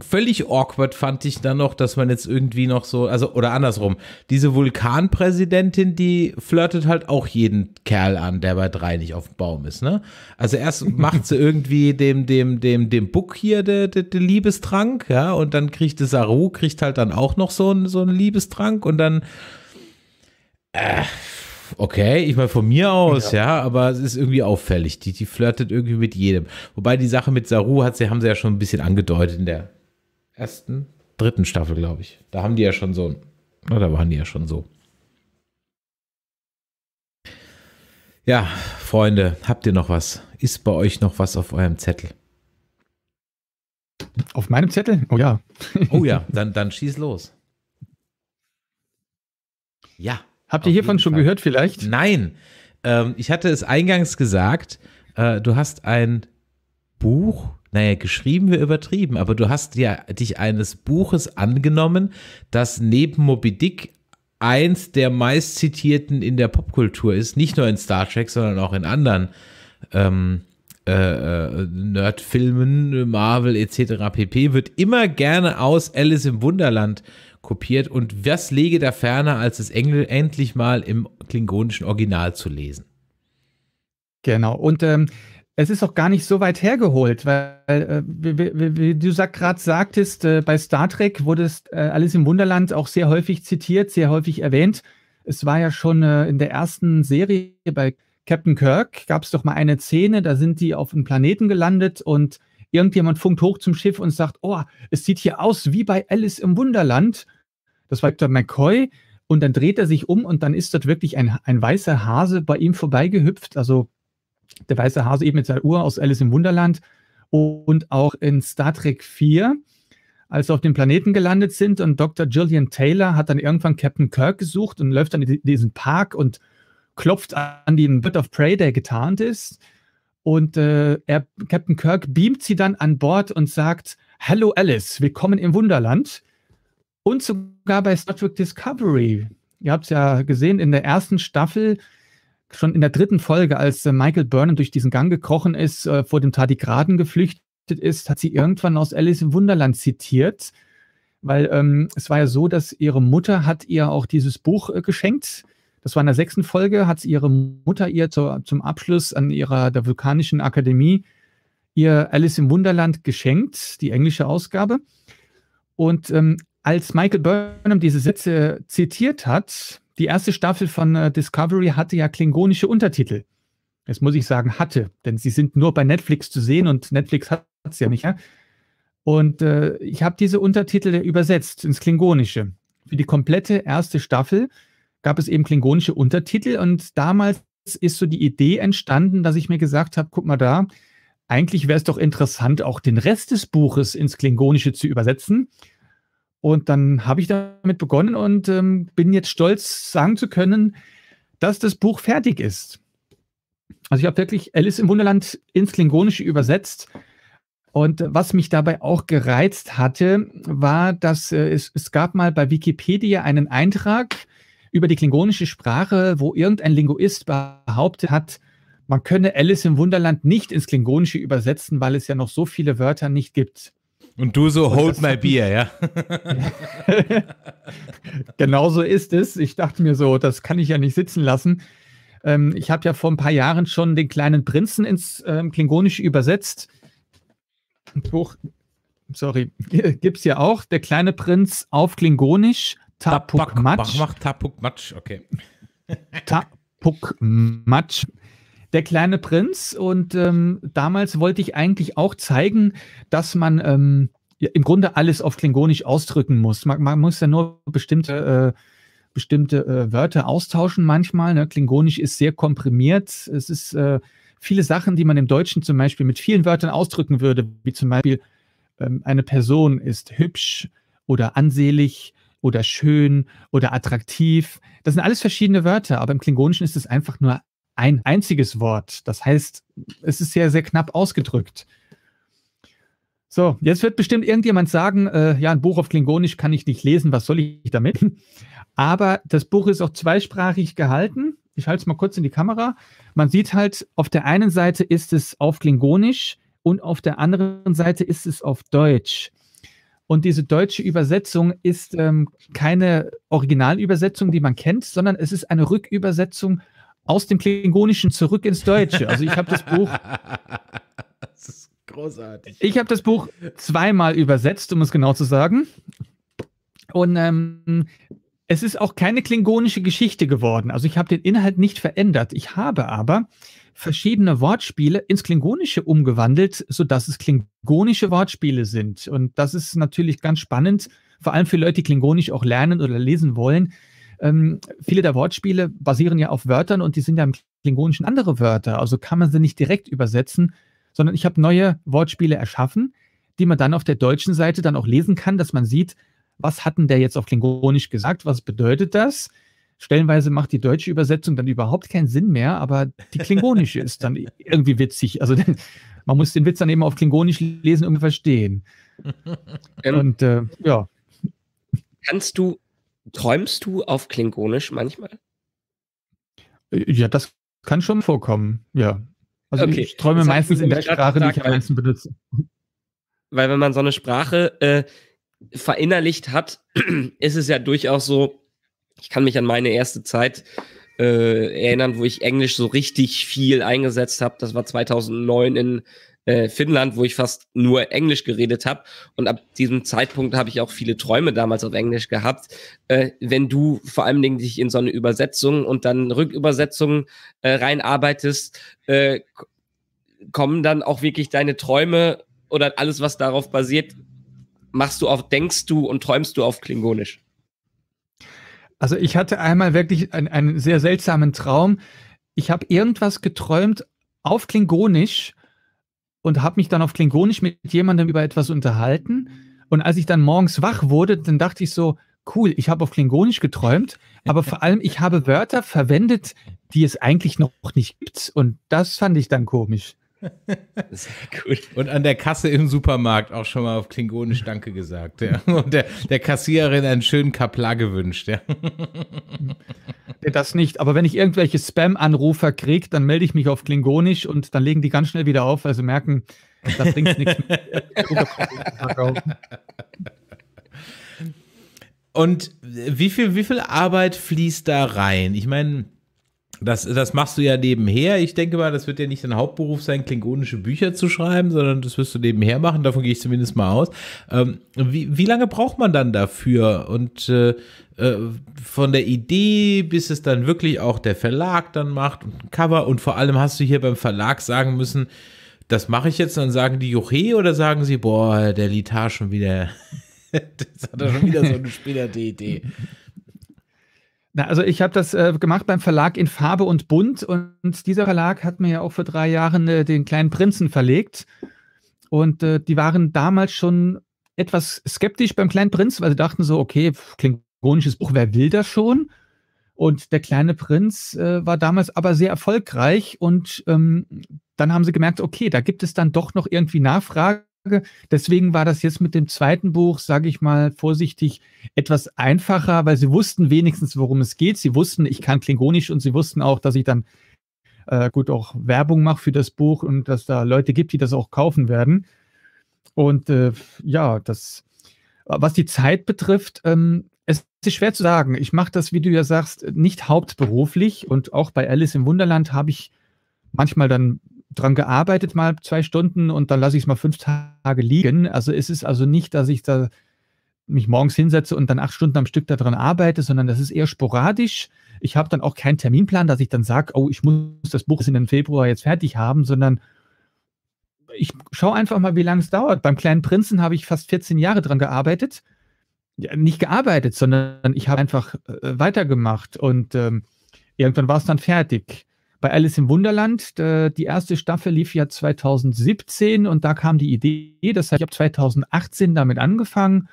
völlig awkward fand ich dann noch, dass man jetzt irgendwie noch so, also oder andersrum, diese Vulkanpräsidentin, die flirtet halt auch jeden Kerl an, der bei drei nicht auf dem Baum ist, ne? Also erst macht sie irgendwie dem, dem, dem, dem Buck hier den de, de Liebestrank, ja, und dann kriegt der Saru, kriegt halt dann auch noch so einen, so einen Liebestrank und dann äh, okay, ich meine von mir aus, ja. ja. aber es ist irgendwie auffällig. Die, die flirtet irgendwie mit jedem. Wobei die Sache mit Saru hat sie, haben sie ja schon ein bisschen angedeutet in der ersten, dritten Staffel, glaube ich. Da haben die ja schon so, na, ne, da waren die ja schon so. Ja, Freunde, habt ihr noch was? Ist bei euch noch was auf eurem Zettel? Auf meinem Zettel? Oh ja. oh ja, dann, dann schieß los. Ja. Habt ihr hiervon schon Fall. gehört vielleicht? Nein. Ähm, ich hatte es eingangs gesagt, äh, du hast ein Buch naja, geschrieben wäre übertrieben, aber du hast ja dich eines Buches angenommen, das neben Moby Dick eins der meistzitierten in der Popkultur ist, nicht nur in Star Trek, sondern auch in anderen ähm, äh, äh Nerdfilmen, Marvel etc. pp. wird immer gerne aus Alice im Wunderland kopiert und was lege da ferner, als es Engel endlich mal im klingonischen Original zu lesen? Genau. Und ähm, es ist auch gar nicht so weit hergeholt, weil, äh, wie, wie du sag, gerade sagtest, äh, bei Star Trek wurde es äh, Alles im Wunderland auch sehr häufig zitiert, sehr häufig erwähnt. Es war ja schon äh, in der ersten Serie bei Captain Kirk, gab es doch mal eine Szene, da sind die auf einem Planeten gelandet und irgendjemand funkt hoch zum Schiff und sagt, oh, es sieht hier aus wie bei Alice im Wunderland. Das war Dr. McCoy. Und dann dreht er sich um und dann ist dort wirklich ein, ein weißer Hase bei ihm vorbeigehüpft. Also der weiße Hase eben mit seiner Uhr aus Alice im Wunderland und auch in Star Trek 4, als sie auf dem Planeten gelandet sind und Dr. Gillian Taylor hat dann irgendwann Captain Kirk gesucht und läuft dann in diesen Park und klopft an den Bird of Prey, der getarnt ist. Und äh, er, Captain Kirk beamt sie dann an Bord und sagt, Hallo Alice, willkommen im Wunderland. Und sogar bei Star Trek Discovery. Ihr habt es ja gesehen, in der ersten Staffel schon in der dritten Folge, als äh, Michael Burnham durch diesen Gang gekrochen ist, äh, vor dem Tardigraden geflüchtet ist, hat sie irgendwann aus Alice im Wunderland zitiert, weil ähm, es war ja so, dass ihre Mutter hat ihr auch dieses Buch äh, geschenkt. Das war in der sechsten Folge, hat ihre Mutter ihr zu, zum Abschluss an ihrer der Vulkanischen Akademie ihr Alice im Wunderland geschenkt, die englische Ausgabe. Und ähm, als Michael Burnham diese Sätze zitiert hat, die erste Staffel von äh, Discovery hatte ja klingonische Untertitel. Jetzt muss ich sagen, hatte, denn sie sind nur bei Netflix zu sehen und Netflix hat es ja nicht. Ja? Und äh, ich habe diese Untertitel übersetzt ins Klingonische. Für die komplette erste Staffel gab es eben klingonische Untertitel und damals ist so die Idee entstanden, dass ich mir gesagt habe, guck mal da, eigentlich wäre es doch interessant, auch den Rest des Buches ins Klingonische zu übersetzen. Und dann habe ich damit begonnen und ähm, bin jetzt stolz, sagen zu können, dass das Buch fertig ist. Also ich habe wirklich Alice im Wunderland ins Klingonische übersetzt. Und äh, was mich dabei auch gereizt hatte, war, dass äh, es, es gab mal bei Wikipedia einen Eintrag über die klingonische Sprache, wo irgendein Linguist behauptet hat, man könne Alice im Wunderland nicht ins Klingonische übersetzen, weil es ja noch so viele Wörter nicht gibt. Und du so, hold my beer, ja. genau so ist es. Ich dachte mir so, das kann ich ja nicht sitzen lassen. Ähm, ich habe ja vor ein paar Jahren schon den kleinen Prinzen ins ähm, Klingonische übersetzt. Buch, sorry, es ja auch. Der kleine Prinz auf Klingonisch. Tapuk Matsch. mach Tapuk Matsch, okay. Tapuk Matsch. Der kleine Prinz. Und ähm, damals wollte ich eigentlich auch zeigen, dass man ähm, ja, im Grunde alles auf Klingonisch ausdrücken muss. Man, man muss ja nur bestimmte, äh, bestimmte äh, Wörter austauschen manchmal. Ne? Klingonisch ist sehr komprimiert. Es ist äh, viele Sachen, die man im Deutschen zum Beispiel mit vielen Wörtern ausdrücken würde, wie zum Beispiel ähm, eine Person ist hübsch oder ansehlich oder schön oder attraktiv. Das sind alles verschiedene Wörter, aber im Klingonischen ist es einfach nur ein einziges Wort. Das heißt, es ist sehr, sehr knapp ausgedrückt. So, jetzt wird bestimmt irgendjemand sagen, äh, ja, ein Buch auf Klingonisch kann ich nicht lesen, was soll ich damit? Aber das Buch ist auch zweisprachig gehalten. Ich halte es mal kurz in die Kamera. Man sieht halt, auf der einen Seite ist es auf Klingonisch und auf der anderen Seite ist es auf Deutsch. Und diese deutsche Übersetzung ist ähm, keine Originalübersetzung, die man kennt, sondern es ist eine Rückübersetzung aus dem Klingonischen zurück ins Deutsche. Also ich habe das Buch. das ist großartig. Ich habe das Buch zweimal übersetzt, um es genau zu sagen. Und ähm, es ist auch keine klingonische Geschichte geworden. Also ich habe den Inhalt nicht verändert. Ich habe aber verschiedene Wortspiele ins Klingonische umgewandelt, sodass es klingonische Wortspiele sind. Und das ist natürlich ganz spannend, vor allem für Leute, die Klingonisch auch lernen oder lesen wollen, ähm, viele der Wortspiele basieren ja auf Wörtern und die sind ja im Klingonischen andere Wörter. Also kann man sie nicht direkt übersetzen, sondern ich habe neue Wortspiele erschaffen, die man dann auf der deutschen Seite dann auch lesen kann, dass man sieht, was hat denn der jetzt auf Klingonisch gesagt, was bedeutet das? Stellenweise macht die deutsche Übersetzung dann überhaupt keinen Sinn mehr, aber die klingonische ist dann irgendwie witzig. Also denn, man muss den Witz dann eben auf Klingonisch lesen, um zu verstehen. Ähm, Und äh, ja. Kannst du Träumst du auf Klingonisch manchmal? Äh, ja, das kann schon vorkommen, ja. Also okay. ich träume das meistens in der Sprache, die ich am meisten benutze. Weil wenn man so eine Sprache äh, verinnerlicht hat, ist es ja durchaus so, ich kann mich an meine erste Zeit äh, erinnern, wo ich Englisch so richtig viel eingesetzt habe. Das war 2009 in äh, Finnland, wo ich fast nur Englisch geredet habe. Und ab diesem Zeitpunkt habe ich auch viele Träume damals auf Englisch gehabt. Äh, wenn du vor allen Dingen dich in so eine Übersetzung und dann Rückübersetzungen äh, reinarbeitest, äh, kommen dann auch wirklich deine Träume oder alles, was darauf basiert, machst du auf, denkst du und träumst du auf Klingonisch? Also ich hatte einmal wirklich ein, einen sehr seltsamen Traum. Ich habe irgendwas geträumt auf Klingonisch und habe mich dann auf Klingonisch mit jemandem über etwas unterhalten. Und als ich dann morgens wach wurde, dann dachte ich so, cool, ich habe auf Klingonisch geträumt, aber vor allem, ich habe Wörter verwendet, die es eigentlich noch nicht gibt. Und das fand ich dann komisch gut. Und an der Kasse im Supermarkt auch schon mal auf Klingonisch Danke gesagt. Ja. Und der, der Kassiererin einen schönen Kapla gewünscht. Ja. Das nicht. Aber wenn ich irgendwelche Spam-Anrufer kriege, dann melde ich mich auf Klingonisch und dann legen die ganz schnell wieder auf, weil also sie merken, da bringt nichts mehr. und wie viel, wie viel Arbeit fließt da rein? Ich meine das, das machst du ja nebenher. Ich denke mal, das wird ja nicht dein Hauptberuf sein, klingonische Bücher zu schreiben, sondern das wirst du nebenher machen. Davon gehe ich zumindest mal aus. Ähm, wie, wie lange braucht man dann dafür? Und äh, äh, von der Idee, bis es dann wirklich auch der Verlag dann macht und ein Cover. Und vor allem hast du hier beim Verlag sagen müssen, das mache ich jetzt. Dann sagen die Juche oder sagen sie, boah, der Litar schon wieder. das hat er schon wieder so eine spinner Idee. Na, also ich habe das äh, gemacht beim Verlag in Farbe und Bunt und dieser Verlag hat mir ja auch vor drei Jahren äh, den kleinen Prinzen verlegt. Und äh, die waren damals schon etwas skeptisch beim kleinen Prinz, weil sie dachten so, okay, klingonisches Buch, wer will das schon? Und der kleine Prinz äh, war damals aber sehr erfolgreich und ähm, dann haben sie gemerkt, okay, da gibt es dann doch noch irgendwie Nachfrage Deswegen war das jetzt mit dem zweiten Buch, sage ich mal vorsichtig, etwas einfacher, weil sie wussten wenigstens, worum es geht. Sie wussten, ich kann Klingonisch und sie wussten auch, dass ich dann äh, gut auch Werbung mache für das Buch und dass da Leute gibt, die das auch kaufen werden. Und äh, ja, das, was die Zeit betrifft, ähm, es ist schwer zu sagen. Ich mache das, wie du ja sagst, nicht hauptberuflich und auch bei Alice im Wunderland habe ich manchmal dann dran gearbeitet, mal zwei Stunden und dann lasse ich es mal fünf Tage liegen. Also es ist also nicht, dass ich da mich morgens hinsetze und dann acht Stunden am Stück daran arbeite, sondern das ist eher sporadisch. Ich habe dann auch keinen Terminplan, dass ich dann sage, oh, ich muss das Buch in den Februar jetzt fertig haben, sondern ich schaue einfach mal, wie lange es dauert. Beim kleinen Prinzen habe ich fast 14 Jahre dran gearbeitet. Ja, nicht gearbeitet, sondern ich habe einfach äh, weitergemacht und ähm, irgendwann war es dann fertig bei Alice im Wunderland, äh, die erste Staffel lief ja 2017 und da kam die Idee, das heißt, ich habe 2018 damit angefangen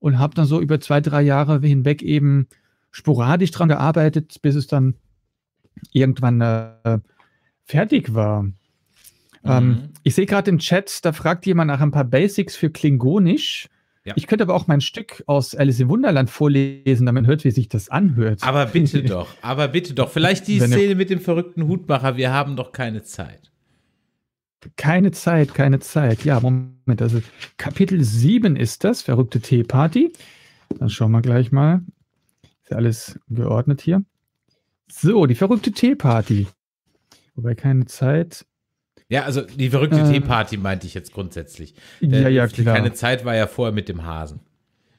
und habe dann so über zwei, drei Jahre hinweg eben sporadisch dran gearbeitet, bis es dann irgendwann äh, fertig war. Ähm, mhm. ich sehe gerade im Chat, da fragt jemand nach ein paar Basics für Klingonisch. Ja. Ich könnte aber auch mein Stück aus Alice im Wunderland vorlesen, damit man hört, wie sich das anhört. Aber bitte doch, aber bitte doch. Vielleicht die Wenn Szene mit dem verrückten Hutmacher, wir haben doch keine Zeit. Keine Zeit, keine Zeit. Ja, Moment, also Kapitel 7 ist das, verrückte Teeparty. Dann schauen wir gleich mal. Ist ja alles geordnet hier. So, die verrückte Teeparty. Wobei keine Zeit. Ja, also die verrückte äh, Teeparty meinte ich jetzt grundsätzlich. Der, äh, ja, ja, klar. Keine Zeit war ja vorher mit dem Hasen.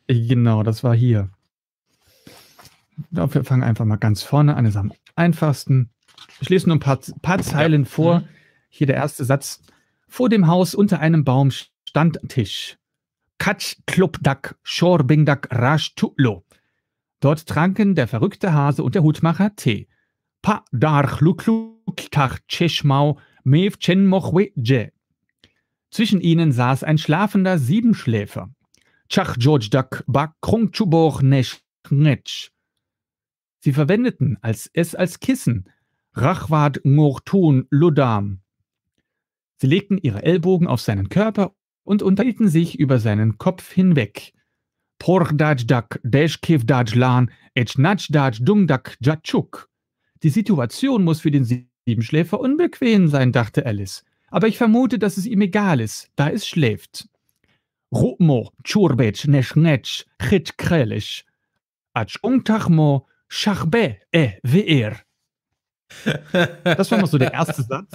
Äh, genau, das war hier. wir fangen einfach mal ganz vorne an. Das ist am einfachsten. Ich lese nur ein paar, paar Zeilen ja. vor. Mhm. Hier der erste Satz. Vor dem Haus unter einem Baum stand Tisch. Katsch Klubdak Schorbingdak Rasch Tutlo. Dort tranken der verrückte Hase und der Hutmacher Tee. Pa Dar, Darchlukluk Tach Tschechmau Mev Chenmochweje. Zwischen ihnen saß ein schlafender Siebenschläfer. Chach Georgdak Bakrung Chubor Neshnetsch. Sie verwendeten als es als Kissen. Rachwad Ngortun Ludam. Sie legten ihre Ellbogen auf seinen Körper und unterhielten sich über seinen Kopf hinweg. Pordajdak Deshkevdajlan Echnatschdaj Dungdak Die Situation muss für den Sieben Schläfer unbequem sein, dachte Alice. Aber ich vermute, dass es ihm egal ist, da es schläft. Rupmo, Churbetsch, Neschnetsch, Chit Krelisch. Atschungtachmo, Schachbe, e, eh, er. Das war mal so der erste Satz.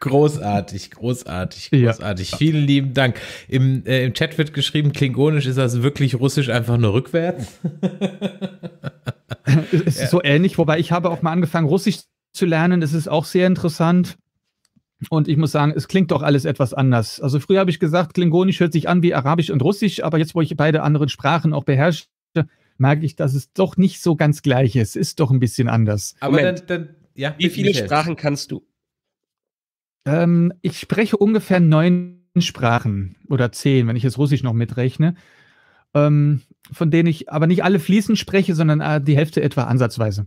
Großartig, großartig, großartig. Ja. Vielen lieben Dank. Im, äh, Im Chat wird geschrieben, klingonisch ist das wirklich russisch einfach nur rückwärts. es ist ja. so ähnlich, wobei ich habe auch mal angefangen, russisch zu zu lernen. Das ist auch sehr interessant. Und ich muss sagen, es klingt doch alles etwas anders. Also früher habe ich gesagt, Klingonisch hört sich an wie Arabisch und Russisch, aber jetzt, wo ich beide anderen Sprachen auch beherrsche, merke ich, dass es doch nicht so ganz gleich ist. Ist doch ein bisschen anders. Aber dann, dann, ja, wie viele Sprachen kannst du? Ähm, ich spreche ungefähr neun Sprachen oder zehn, wenn ich jetzt Russisch noch mitrechne. Ähm, von denen ich aber nicht alle fließend spreche, sondern äh, die Hälfte etwa ansatzweise.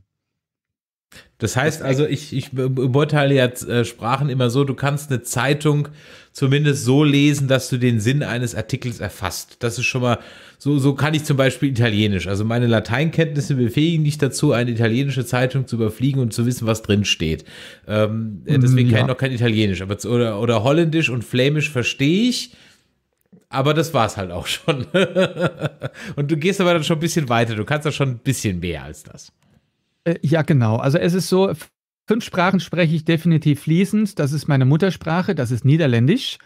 Das heißt also, ich, ich beurteile ja äh, Sprachen immer so, du kannst eine Zeitung zumindest so lesen, dass du den Sinn eines Artikels erfasst. Das ist schon mal, so, so kann ich zum Beispiel Italienisch. Also meine Lateinkenntnisse befähigen dich dazu, eine italienische Zeitung zu überfliegen und zu wissen, was drin steht. Ähm, äh, mm, deswegen ja. kann ich noch kein Italienisch, aber oder, oder Holländisch und Flämisch verstehe ich aber das war es halt auch schon. und du gehst aber dann schon ein bisschen weiter. Du kannst ja schon ein bisschen mehr als das. Äh, ja, genau. Also es ist so, fünf Sprachen spreche ich definitiv fließend. Das ist meine Muttersprache, das ist Niederländisch.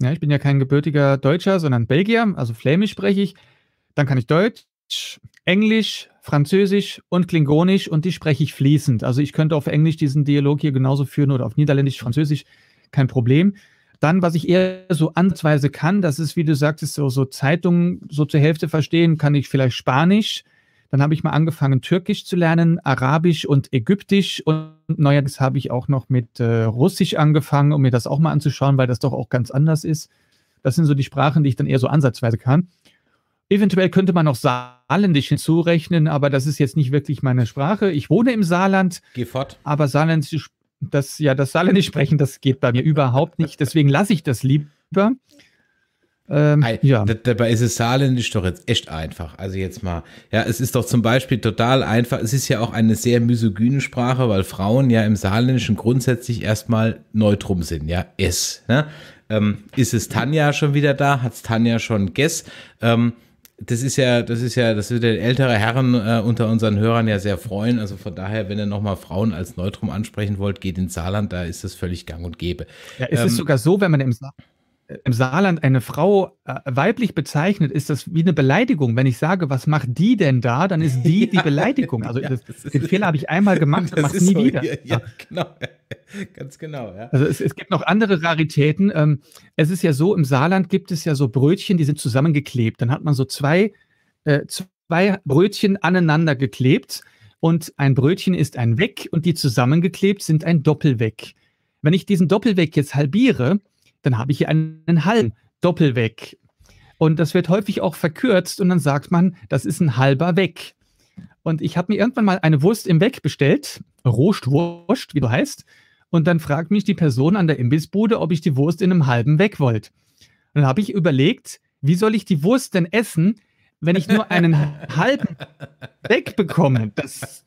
Ja, ich bin ja kein gebürtiger Deutscher, sondern Belgier, also Flämisch spreche ich. Dann kann ich Deutsch, Englisch, Französisch und Klingonisch und die spreche ich fließend. Also ich könnte auf Englisch diesen Dialog hier genauso führen oder auf Niederländisch, Französisch, kein Problem. Dann, was ich eher so answeise kann, das ist, wie du sagtest, so, so Zeitungen so zur Hälfte verstehen, kann ich vielleicht Spanisch. Dann habe ich mal angefangen, Türkisch zu lernen, Arabisch und Ägyptisch. Und neuerdings habe ich auch noch mit äh, Russisch angefangen, um mir das auch mal anzuschauen, weil das doch auch ganz anders ist. Das sind so die Sprachen, die ich dann eher so ansatzweise kann. Eventuell könnte man noch Saarländisch hinzurechnen, aber das ist jetzt nicht wirklich meine Sprache. Ich wohne im Saarland. Geh fort. Aber Saarländisch, das, ja, das Saarländisch sprechen, das geht bei mir überhaupt nicht. Deswegen lasse ich das lieber. Ähm, ja. Dabei ist es saarländisch doch jetzt echt einfach. Also jetzt mal, ja, es ist doch zum Beispiel total einfach. Es ist ja auch eine sehr misogyne Sprache, weil Frauen ja im Saarländischen grundsätzlich erstmal neutrum sind, ja, es. Ne? Ähm, ist es Tanja schon wieder da? Hat es Tanja schon Guess? Ähm, das ist ja, das ist ja, das würde ältere Herren äh, unter unseren Hörern ja sehr freuen. Also von daher, wenn ihr nochmal Frauen als Neutrum ansprechen wollt, geht ins Saarland, da ist das völlig gang und gäbe. Ja, ist ähm, es sogar so, wenn man im Saarland äh, im Saarland eine Frau äh, weiblich bezeichnet, ist das wie eine Beleidigung. Wenn ich sage, was macht die denn da, dann ist die die Beleidigung. Also ja, das, das den Fehler habe ich einmal gemacht und mache es nie so, wieder. Ja, ja, genau. Ganz genau. Ja. Also es, es, gibt noch andere Raritäten. Ähm, es ist ja so, im Saarland gibt es ja so Brötchen, die sind zusammengeklebt. Dann hat man so zwei, äh, zwei Brötchen aneinander geklebt und ein Brötchen ist ein Weg und die zusammengeklebt sind ein Doppelweg. Wenn ich diesen Doppelweg jetzt halbiere, dann habe ich hier einen halben hm. Doppelweg. Und das wird häufig auch verkürzt und dann sagt man, das ist ein halber Weg. Und ich habe mir irgendwann mal eine Wurst im Weg bestellt, Rostwurst, wie du heißt. Und dann fragt mich die Person an der Imbissbude, ob ich die Wurst in einem halben Weg wollte. Und dann habe ich überlegt, wie soll ich die Wurst denn essen, wenn ich nur einen halben Weg bekomme? Das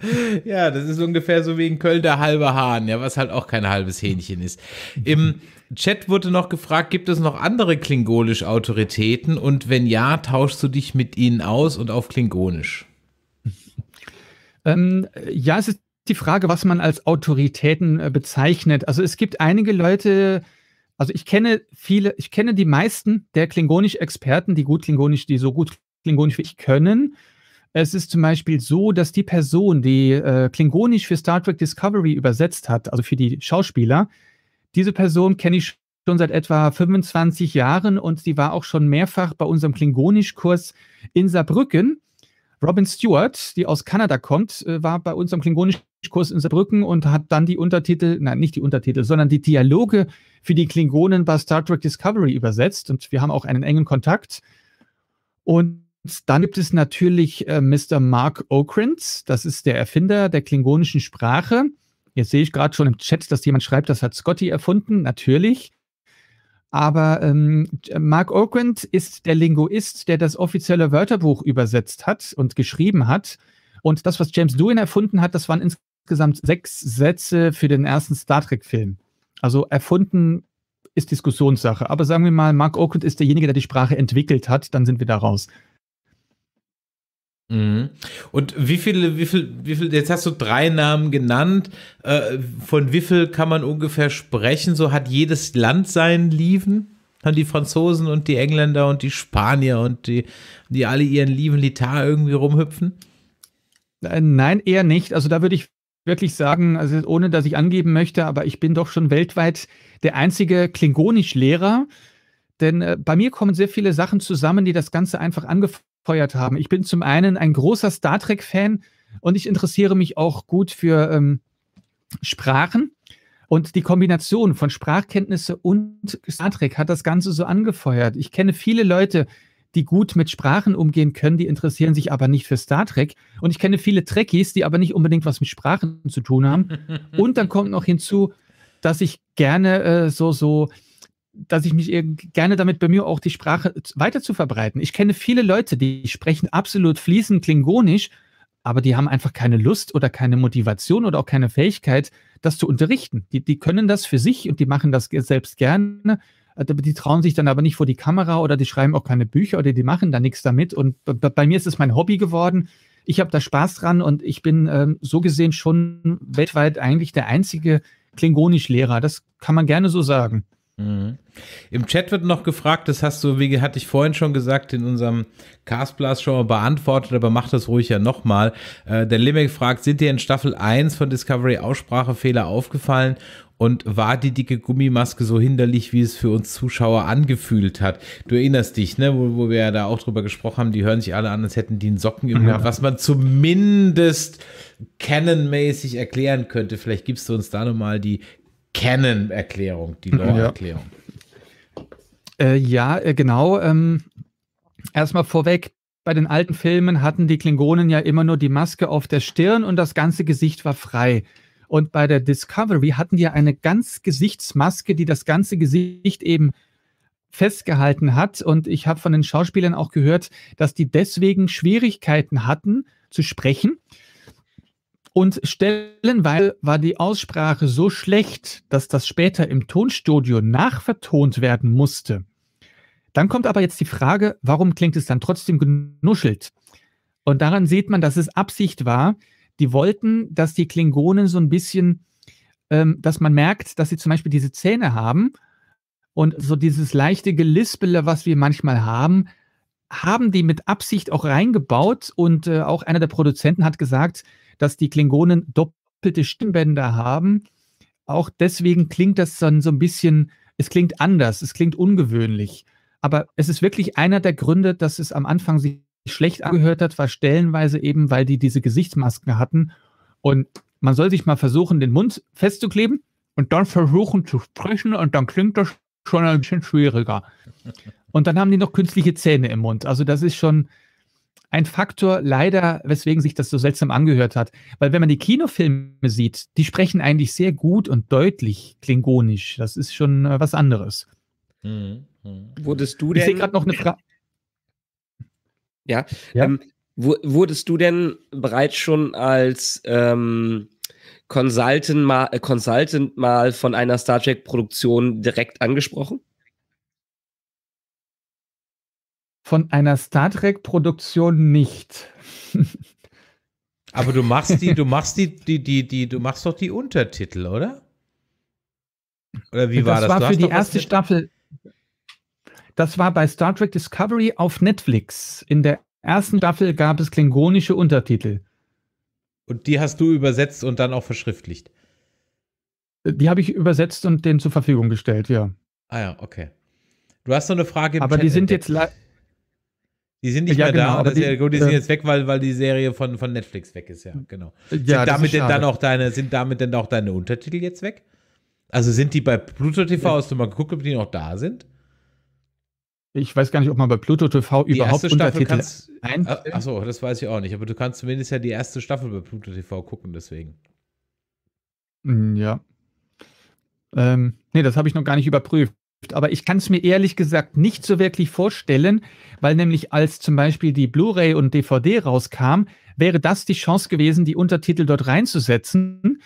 ja, das ist ungefähr so wie in Köln der halbe Hahn, ja, was halt auch kein halbes Hähnchen ist. Im Chat wurde noch gefragt, gibt es noch andere klingonisch Autoritäten und wenn ja, tauschst du dich mit ihnen aus und auf klingonisch? Ähm, ja, es ist die Frage, was man als Autoritäten äh, bezeichnet. Also es gibt einige Leute, also ich kenne viele, ich kenne die meisten der klingonisch Experten, die gut klingonisch, die so gut klingonisch wie ich können. Es ist zum Beispiel so, dass die Person, die äh, Klingonisch für Star Trek Discovery übersetzt hat, also für die Schauspieler, diese Person kenne ich schon seit etwa 25 Jahren und sie war auch schon mehrfach bei unserem Klingonischkurs in Saarbrücken. Robin Stewart, die aus Kanada kommt, äh, war bei unserem Klingonischkurs in Saarbrücken und hat dann die Untertitel, nein, nicht die Untertitel, sondern die Dialoge für die Klingonen bei Star Trek Discovery übersetzt. Und wir haben auch einen engen Kontakt. Und dann gibt es natürlich äh, Mr. Mark Okrent, das ist der Erfinder der klingonischen Sprache. Jetzt sehe ich gerade schon im Chat, dass jemand schreibt, das hat Scotty erfunden, natürlich. Aber ähm, Mark Okrent ist der Linguist, der das offizielle Wörterbuch übersetzt hat und geschrieben hat. Und das, was James Doohan erfunden hat, das waren insgesamt sechs Sätze für den ersten Star Trek-Film. Also erfunden ist Diskussionssache. Aber sagen wir mal, Mark Okrent ist derjenige, der die Sprache entwickelt hat, dann sind wir da raus. Mhm. Und wie viele, wie viel, wie viel, jetzt hast du drei Namen genannt. Äh, von wie viel kann man ungefähr sprechen? So hat jedes Land seinen Lieven? Haben die Franzosen und die Engländer und die Spanier und die, die alle ihren lieven Litar irgendwie rumhüpfen? Äh, nein, eher nicht. Also da würde ich wirklich sagen, also ohne dass ich angeben möchte, aber ich bin doch schon weltweit der einzige klingonisch Lehrer, denn äh, bei mir kommen sehr viele Sachen zusammen, die das Ganze einfach angefangen befeuert haben. Ich bin zum einen ein großer Star Trek-Fan und ich interessiere mich auch gut für ähm, Sprachen. Und die Kombination von Sprachkenntnisse und Star Trek hat das Ganze so angefeuert. Ich kenne viele Leute, die gut mit Sprachen umgehen können, die interessieren sich aber nicht für Star Trek. Und ich kenne viele Trekkies, die aber nicht unbedingt was mit Sprachen zu tun haben. Und dann kommt noch hinzu, dass ich gerne äh, so, so dass ich mich gerne damit bemühe, auch die Sprache weiter zu verbreiten. Ich kenne viele Leute, die sprechen absolut fließend klingonisch, aber die haben einfach keine Lust oder keine Motivation oder auch keine Fähigkeit, das zu unterrichten. Die, die können das für sich und die machen das selbst gerne. Äh, die trauen sich dann aber nicht vor die Kamera oder die schreiben auch keine Bücher oder die machen da nichts damit. Und bei mir ist es mein Hobby geworden. Ich habe da Spaß dran und ich bin ähm, so gesehen schon weltweit eigentlich der einzige Klingonisch-Lehrer. Das kann man gerne so sagen. Mhm. Im Chat wird noch gefragt, das hast du, wie hatte ich vorhin schon gesagt, in unserem Castblast schon mal beantwortet, aber mach das ruhig ja nochmal. Äh, der Limek fragt, sind dir in Staffel 1 von Discovery Aussprachefehler aufgefallen und war die dicke Gummimaske so hinderlich, wie es für uns Zuschauer angefühlt hat? Du erinnerst dich, ne, wo, wo wir ja da auch drüber gesprochen haben, die hören sich alle an, als hätten die einen Socken im mhm. was man zumindest canonmäßig erklären könnte. Vielleicht gibst du uns da nochmal die Canon-Erklärung, die mhm. Lore-Erklärung. Äh, ja, äh, ja genau. Ähm, Erstmal vorweg, bei den alten Filmen hatten die Klingonen ja immer nur die Maske auf der Stirn und das ganze Gesicht war frei. Und bei der Discovery hatten die ja eine ganz Gesichtsmaske, die das ganze Gesicht eben festgehalten hat. Und ich habe von den Schauspielern auch gehört, dass die deswegen Schwierigkeiten hatten zu sprechen, und stellenweise war die Aussprache so schlecht, dass das später im Tonstudio nachvertont werden musste. Dann kommt aber jetzt die Frage, warum klingt es dann trotzdem genuschelt? Und daran sieht man, dass es Absicht war. Die wollten, dass die Klingonen so ein bisschen, ähm, dass man merkt, dass sie zum Beispiel diese Zähne haben und so dieses leichte Gelispele, was wir manchmal haben, haben die mit Absicht auch reingebaut. Und äh, auch einer der Produzenten hat gesagt, dass die Klingonen doppelte Stimmbänder haben. Auch deswegen klingt das dann so ein bisschen, es klingt anders, es klingt ungewöhnlich. Aber es ist wirklich einer der Gründe, dass es am Anfang sich schlecht angehört hat, war stellenweise eben, weil die diese Gesichtsmasken hatten. Und man soll sich mal versuchen, den Mund festzukleben und dann versuchen zu sprechen und dann klingt das schon ein bisschen schwieriger. Und dann haben die noch künstliche Zähne im Mund. Also das ist schon, ein Faktor leider, weswegen sich das so seltsam angehört hat. Weil wenn man die Kinofilme sieht, die sprechen eigentlich sehr gut und deutlich klingonisch. Das ist schon äh, was anderes. Mhm. mhm. Wurdest du denn... Ich sehe gerade noch eine Frage. Ja, ja? Ähm, wurdest du denn bereits schon als... Ähm Consultant mal, äh, Consultant mal von einer Star Trek-Produktion direkt angesprochen? Von einer Star Trek-Produktion nicht. Aber du machst die, du machst die, die, die, die, du machst doch die Untertitel, oder? Oder wie war das? Das war für die erste Staffel. Das war bei Star Trek Discovery auf Netflix. In der ersten Staffel gab es klingonische Untertitel. Und die hast du übersetzt und dann auch verschriftlicht? Die habe ich übersetzt und denen zur Verfügung gestellt, ja. Ah ja, okay. Du hast noch eine Frage. Aber Chat die sind entdeckt. jetzt die sind nicht ja, mehr genau, da. Aber die, ja gut, die äh, sind jetzt weg, weil, weil die Serie von, von Netflix weg ist, ja, genau. Ja, sind damit denn dann auch deine, sind damit denn auch deine Untertitel jetzt weg? Also sind die bei Pluto TV, ja. hast du mal geguckt, ob die noch da sind? Ich weiß gar nicht, ob man bei Pluto TV die überhaupt erste Staffel Untertitel kannst, ah, Achso, das weiß ich auch nicht. Aber du kannst zumindest ja die erste Staffel bei Pluto TV gucken, deswegen. Hm, ja. Ähm, nee, das habe ich noch gar nicht überprüft aber ich kann es mir ehrlich gesagt nicht so wirklich vorstellen, weil nämlich als zum Beispiel die Blu-ray und DVD rauskam, wäre das die Chance gewesen, die Untertitel dort reinzusetzen.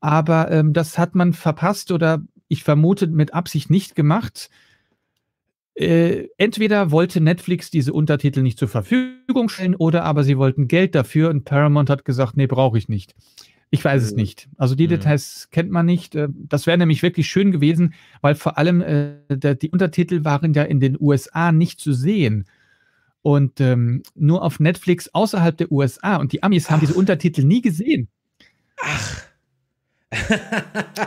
Aber ähm, das hat man verpasst oder ich vermute mit Absicht nicht gemacht. Äh, entweder wollte Netflix diese Untertitel nicht zur Verfügung stellen oder aber sie wollten Geld dafür und Paramount hat gesagt, nee, brauche ich nicht. Ich weiß es mhm. nicht. Also die mhm. Details kennt man nicht. Äh, das wäre nämlich wirklich schön gewesen, weil vor allem äh, der, die Untertitel waren ja in den USA nicht zu sehen. Und ähm, nur auf Netflix außerhalb der USA. Und die Amis haben Ach. diese Untertitel nie gesehen. Ach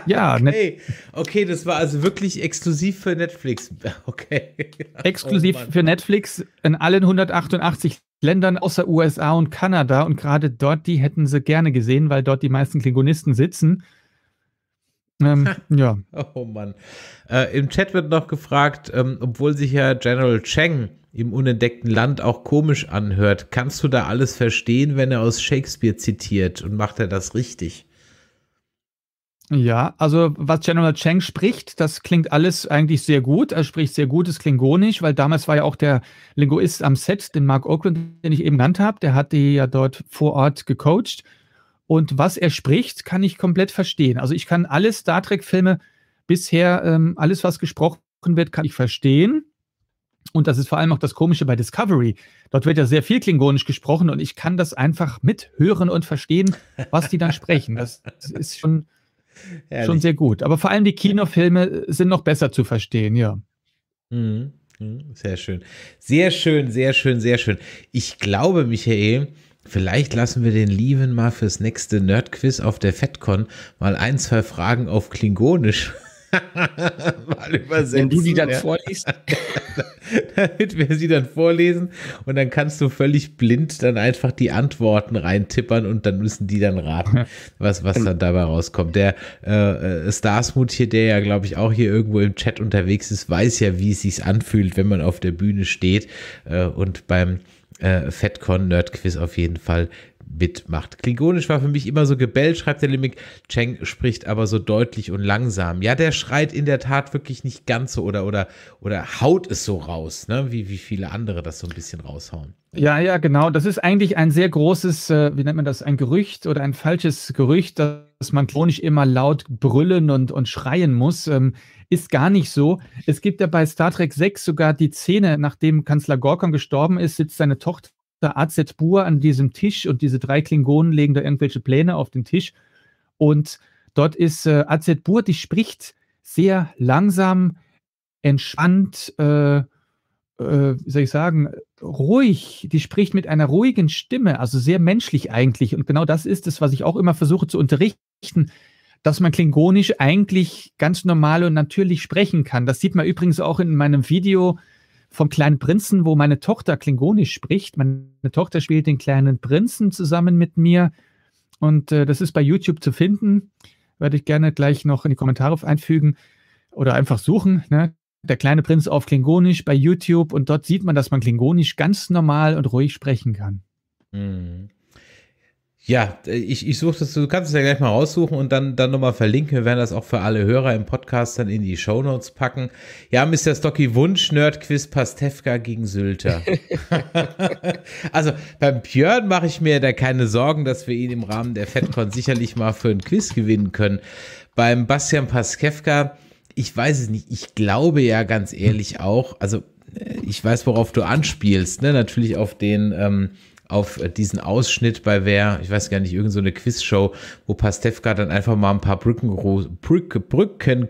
ja, okay. okay, das war also wirklich exklusiv für Netflix. Okay. Exklusiv oh für Netflix in allen 188 Ländern außer USA und Kanada. Und gerade dort, die hätten sie gerne gesehen, weil dort die meisten Klingonisten sitzen. Ähm, ja. Oh Mann. Äh, Im Chat wird noch gefragt, ähm, obwohl sich ja General Cheng im unentdeckten Land auch komisch anhört, kannst du da alles verstehen, wenn er aus Shakespeare zitiert und macht er das richtig? Ja, also was General Cheng spricht, das klingt alles eigentlich sehr gut. Er spricht sehr gutes Klingonisch, weil damals war ja auch der Linguist am Set, den Mark Oakland, den ich eben genannt habe, der hat die ja dort vor Ort gecoacht. Und was er spricht, kann ich komplett verstehen. Also ich kann alle Star Trek-Filme bisher, ähm, alles was gesprochen wird, kann ich verstehen. Und das ist vor allem auch das Komische bei Discovery. Dort wird ja sehr viel Klingonisch gesprochen und ich kann das einfach mithören und verstehen, was die dann sprechen. Das ist schon Herrlich. Schon sehr gut. Aber vor allem die Kinofilme äh, sind noch besser zu verstehen, ja. Mhm. mhm. Sehr schön. Sehr schön, sehr schön, sehr schön. Ich glaube, Michael, vielleicht lassen wir den Lieben mal fürs nächste Nerdquiz auf der FedCon mal ein, zwei Fragen auf Klingonisch mal übersetzen. Wenn du die dann ja. vorliest. Damit wir sie dann vorlesen und dann kannst du völlig blind dann einfach die Antworten reintippern und dann müssen die dann raten, was, was dann dabei rauskommt. Der äh, äh Starsmut hier, der ja glaube ich auch hier irgendwo im Chat unterwegs ist, weiß ja, wie es sich anfühlt, wenn man auf der Bühne steht äh, und beim äh, Fatcon Nerd Quiz auf jeden Fall mitmacht. Klingonisch war für mich immer so gebellt, schreibt der Limik. Cheng spricht aber so deutlich und langsam. Ja, der schreit in der Tat wirklich nicht ganz so oder, oder, oder haut es so raus, ne? wie, wie viele andere das so ein bisschen raushauen. Ja, ja, genau. Das ist eigentlich ein sehr großes, äh, wie nennt man das, ein Gerücht oder ein falsches Gerücht, dass man klonisch immer laut brüllen und, und schreien muss. Ähm, ist gar nicht so. Es gibt ja bei Star Trek 6 sogar die Szene, nachdem Kanzler Gorkon gestorben ist, sitzt seine Tochter AZ Bur an diesem Tisch und diese drei Klingonen legen da irgendwelche Pläne auf den Tisch. Und dort ist äh, AZ Bur, die spricht sehr langsam, entspannt, äh, äh, wie soll ich sagen, ruhig. Die spricht mit einer ruhigen Stimme, also sehr menschlich eigentlich. Und genau das ist es, was ich auch immer versuche zu unterrichten dass man Klingonisch eigentlich ganz normal und natürlich sprechen kann. Das sieht man übrigens auch in meinem Video vom kleinen Prinzen, wo meine Tochter Klingonisch spricht. Meine Tochter spielt den kleinen Prinzen zusammen mit mir. Und äh, das ist bei YouTube zu finden. Werde ich gerne gleich noch in die Kommentare einfügen oder einfach suchen. Ne? Der kleine Prinz auf Klingonisch bei YouTube. Und dort sieht man, dass man Klingonisch ganz normal und ruhig sprechen kann. Mhm. Ja, äh, ich, ich suche das, du kannst es ja gleich mal raussuchen und dann, dann nochmal verlinken. Wir werden das auch für alle Hörer im Podcast dann in die Show Notes packen. Ja, Mr. Stocky, Wunsch, Nerd Quiz, Pastewka gegen Sylter. also beim Björn mache ich mir da keine Sorgen, dass wir ihn im Rahmen der FedCon sicherlich mal für ein Quiz gewinnen können. Beim Bastian Pastewka, ich weiß es nicht, ich glaube ja ganz ehrlich auch, also äh, ich weiß, worauf du anspielst, ne? natürlich auf den, ähm, auf äh, diesen Ausschnitt bei wer, ich weiß gar nicht, irgendeine so eine Quizshow, wo Pastewka dann einfach mal ein paar Brückencrews Brücken, Brücken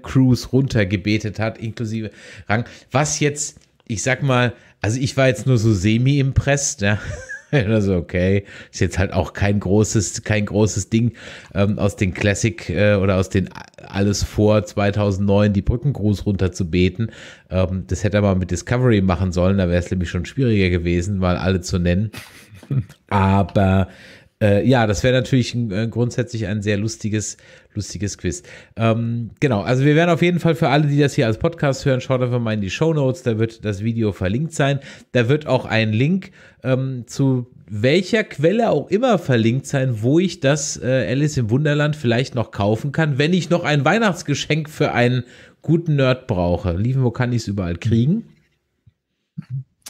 runtergebetet hat, inklusive Rang. Was jetzt, ich sag mal, also ich war jetzt nur so semi-impressed, ja. also okay, ist jetzt halt auch kein großes, kein großes Ding ähm, aus den Classic äh, oder aus den alles vor 2009 die Brückengruß runterzubeten. Ähm, das hätte er mal mit Discovery machen sollen, da wäre es nämlich schon schwieriger gewesen, mal alle zu nennen. Aber äh, ja, das wäre natürlich ein, äh, grundsätzlich ein sehr lustiges, lustiges Quiz. Ähm, genau, also wir werden auf jeden Fall für alle, die das hier als Podcast hören, schaut einfach mal in die Show Notes, da wird das Video verlinkt sein. Da wird auch ein Link ähm, zu welcher Quelle auch immer verlinkt sein, wo ich das äh, Alice im Wunderland vielleicht noch kaufen kann, wenn ich noch ein Weihnachtsgeschenk für einen guten Nerd brauche. Lieben, wo kann ich es überall kriegen?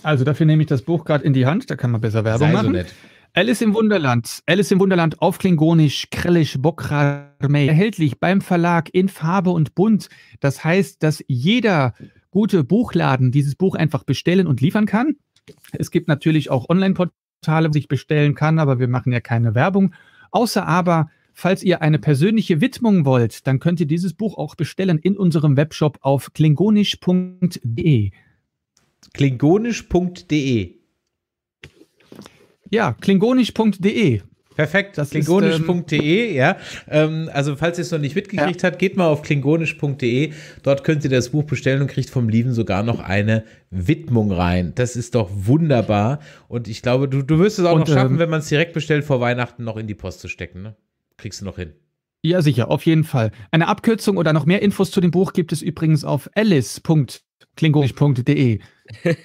Also dafür nehme ich das Buch gerade in die Hand, da kann man besser Werbung Sei machen. So nett. Alice im Wunderland. Alice im Wunderland auf Klingonisch, Krellisch, Bokrarmei. Erhältlich beim Verlag in Farbe und Bunt. Das heißt, dass jeder gute Buchladen dieses Buch einfach bestellen und liefern kann. Es gibt natürlich auch Online-Portale, wo sich bestellen kann, aber wir machen ja keine Werbung. Außer aber, falls ihr eine persönliche Widmung wollt, dann könnt ihr dieses Buch auch bestellen in unserem Webshop auf klingonisch.de. Klingonisch.de. Ja, klingonisch.de. Perfekt, das klingonisch.de, ähm, ja. Ähm, also falls ihr es noch nicht mitgekriegt ja. habt, geht mal auf klingonisch.de. Dort könnt ihr das Buch bestellen und kriegt vom Lieben sogar noch eine Widmung rein. Das ist doch wunderbar. Und ich glaube, du, du wirst es auch und, noch schaffen, ähm, wenn man es direkt bestellt, vor Weihnachten noch in die Post zu stecken. Ne? Kriegst du noch hin. Ja, sicher, auf jeden Fall. Eine Abkürzung oder noch mehr Infos zu dem Buch gibt es übrigens auf alice.klingonisch.de.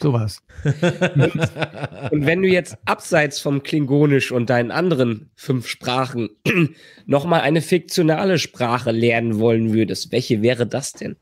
Sowas. und wenn du jetzt abseits vom Klingonisch und deinen anderen fünf Sprachen nochmal eine fiktionale Sprache lernen wollen würdest, welche wäre das denn?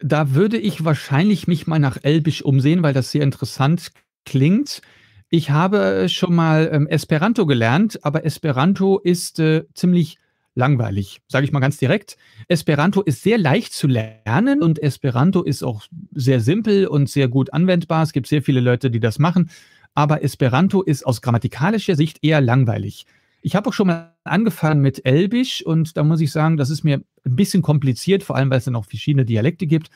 Da würde ich wahrscheinlich mich mal nach Elbisch umsehen, weil das sehr interessant klingt. Ich habe schon mal ähm, Esperanto gelernt, aber Esperanto ist äh, ziemlich langweilig, sage ich mal ganz direkt. Esperanto ist sehr leicht zu lernen und Esperanto ist auch sehr simpel und sehr gut anwendbar. Es gibt sehr viele Leute, die das machen, aber Esperanto ist aus grammatikalischer Sicht eher langweilig. Ich habe auch schon mal angefangen mit Elbisch und da muss ich sagen, das ist mir ein bisschen kompliziert, vor allem weil es dann auch verschiedene Dialekte gibt.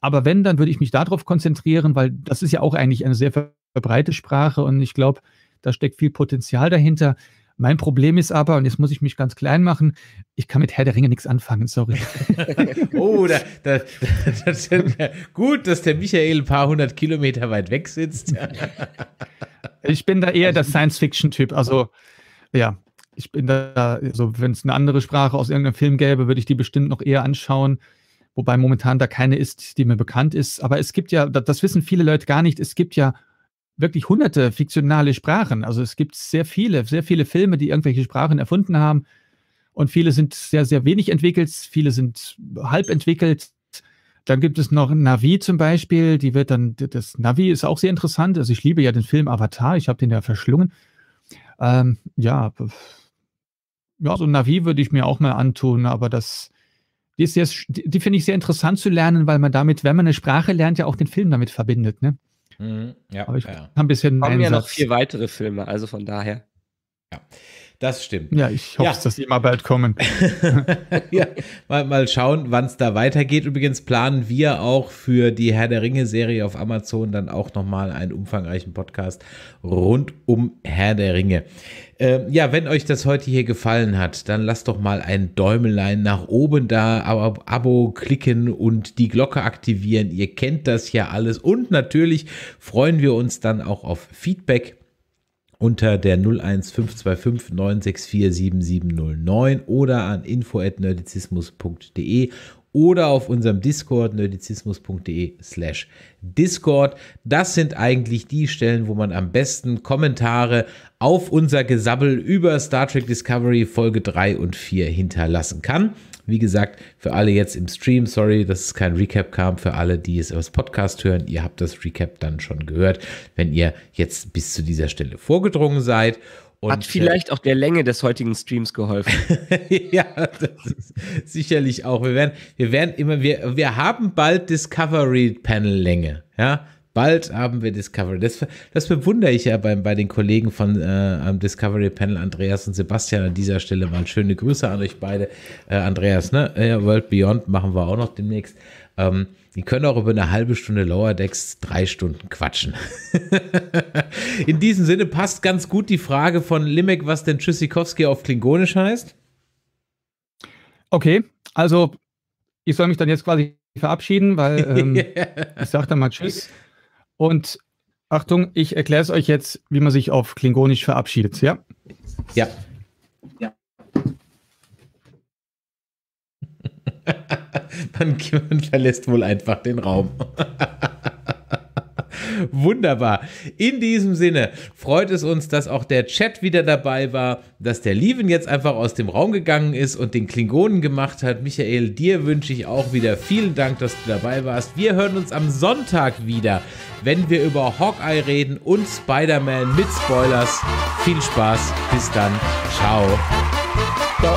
Aber wenn, dann würde ich mich darauf konzentrieren, weil das ist ja auch eigentlich eine sehr verbreite Sprache und ich glaube, da steckt viel Potenzial dahinter. Mein Problem ist aber, und jetzt muss ich mich ganz klein machen, ich kann mit Herr der Ringe nichts anfangen, sorry. oh, da, da, das gut, dass der Michael ein paar hundert Kilometer weit weg sitzt. ich bin da eher der also- Science-Fiction-Typ. Also, ja, ich bin da, also, wenn es eine andere Sprache aus irgendeinem Film gäbe, würde ich die bestimmt noch eher anschauen wobei momentan da keine ist, die mir bekannt ist. Aber es gibt ja, das wissen viele Leute gar nicht, es gibt ja wirklich hunderte fiktionale Sprachen. Also es gibt sehr viele, sehr viele Filme, die irgendwelche Sprachen erfunden haben. Und viele sind sehr, sehr wenig entwickelt, viele sind halb entwickelt. Dann gibt es noch Navi zum Beispiel, die wird dann, das Navi ist auch sehr interessant. Also ich liebe ja den Film Avatar, ich habe den ja verschlungen. Ähm, ja, ja, so Navi würde ich mir auch mal antun, aber das, die, die finde ich sehr interessant zu lernen, weil man damit, wenn man eine Sprache lernt, ja auch den Film damit verbindet. Ne? Mhm, ja, Aber ich ja. kann bisher Kommen Nein ja noch vier weitere Filme, also von daher. Ja, das stimmt. Ja, ich hoffe, ja. dass die mal bald kommen. ja, mal, mal schauen, wann es da weitergeht. Übrigens planen wir auch für die Herr der Ringe-Serie auf Amazon dann auch nochmal einen umfangreichen Podcast rund um Herr der Ringe. Äh, ja, wenn euch das heute hier gefallen hat, dann lasst doch mal ein Däumelein nach oben da, Ab Abo klicken und die Glocke aktivieren. Ihr kennt das ja alles. Und natürlich freuen wir uns dann auch auf Feedback unter der 01525 964 7709 oder an info.nerdizismus.de oder auf unserem Discord nerdizismus.de slash Discord. Das sind eigentlich die Stellen, wo man am besten Kommentare auf unser Gesabbel über Star Trek Discovery Folge 3 und 4 hinterlassen kann. Wie gesagt, für alle jetzt im Stream, sorry, dass es kein Recap kam. Für alle, die es aus Podcast hören, ihr habt das Recap dann schon gehört, wenn ihr jetzt bis zu dieser Stelle vorgedrungen seid. Und Hat äh, vielleicht auch der Länge des heutigen Streams geholfen. ja, das ist sicherlich auch. Wir werden, wir werden immer, wir, wir haben bald Discovery Panel Länge. Ja, bald haben wir Discovery. Das, das bewundere ich ja bei, bei den Kollegen von äh, Discovery Panel, Andreas und Sebastian, an dieser Stelle mal schöne Grüße an euch beide. Äh, Andreas, ne? Äh, World Beyond machen wir auch noch demnächst. Ähm, die können auch über eine halbe Stunde Lower Decks drei Stunden quatschen. In diesem Sinne passt ganz gut die Frage von Limek, was denn Tschüssikowski auf Klingonisch heißt. Okay, also ich soll mich dann jetzt quasi verabschieden, weil ähm, yeah. ich sage dann mal Tschüss. Und Achtung, ich erkläre es euch jetzt, wie man sich auf Klingonisch verabschiedet, ja? Ja. ja. man, man verlässt wohl einfach den Raum. Wunderbar. In diesem Sinne freut es uns, dass auch der Chat wieder dabei war, dass der Lieven jetzt einfach aus dem Raum gegangen ist und den Klingonen gemacht hat. Michael, dir wünsche ich auch wieder vielen Dank, dass du dabei warst. Wir hören uns am Sonntag wieder, wenn wir über Hawkeye reden und Spider-Man mit Spoilers. Viel Spaß, bis dann. Ciao. Ciao.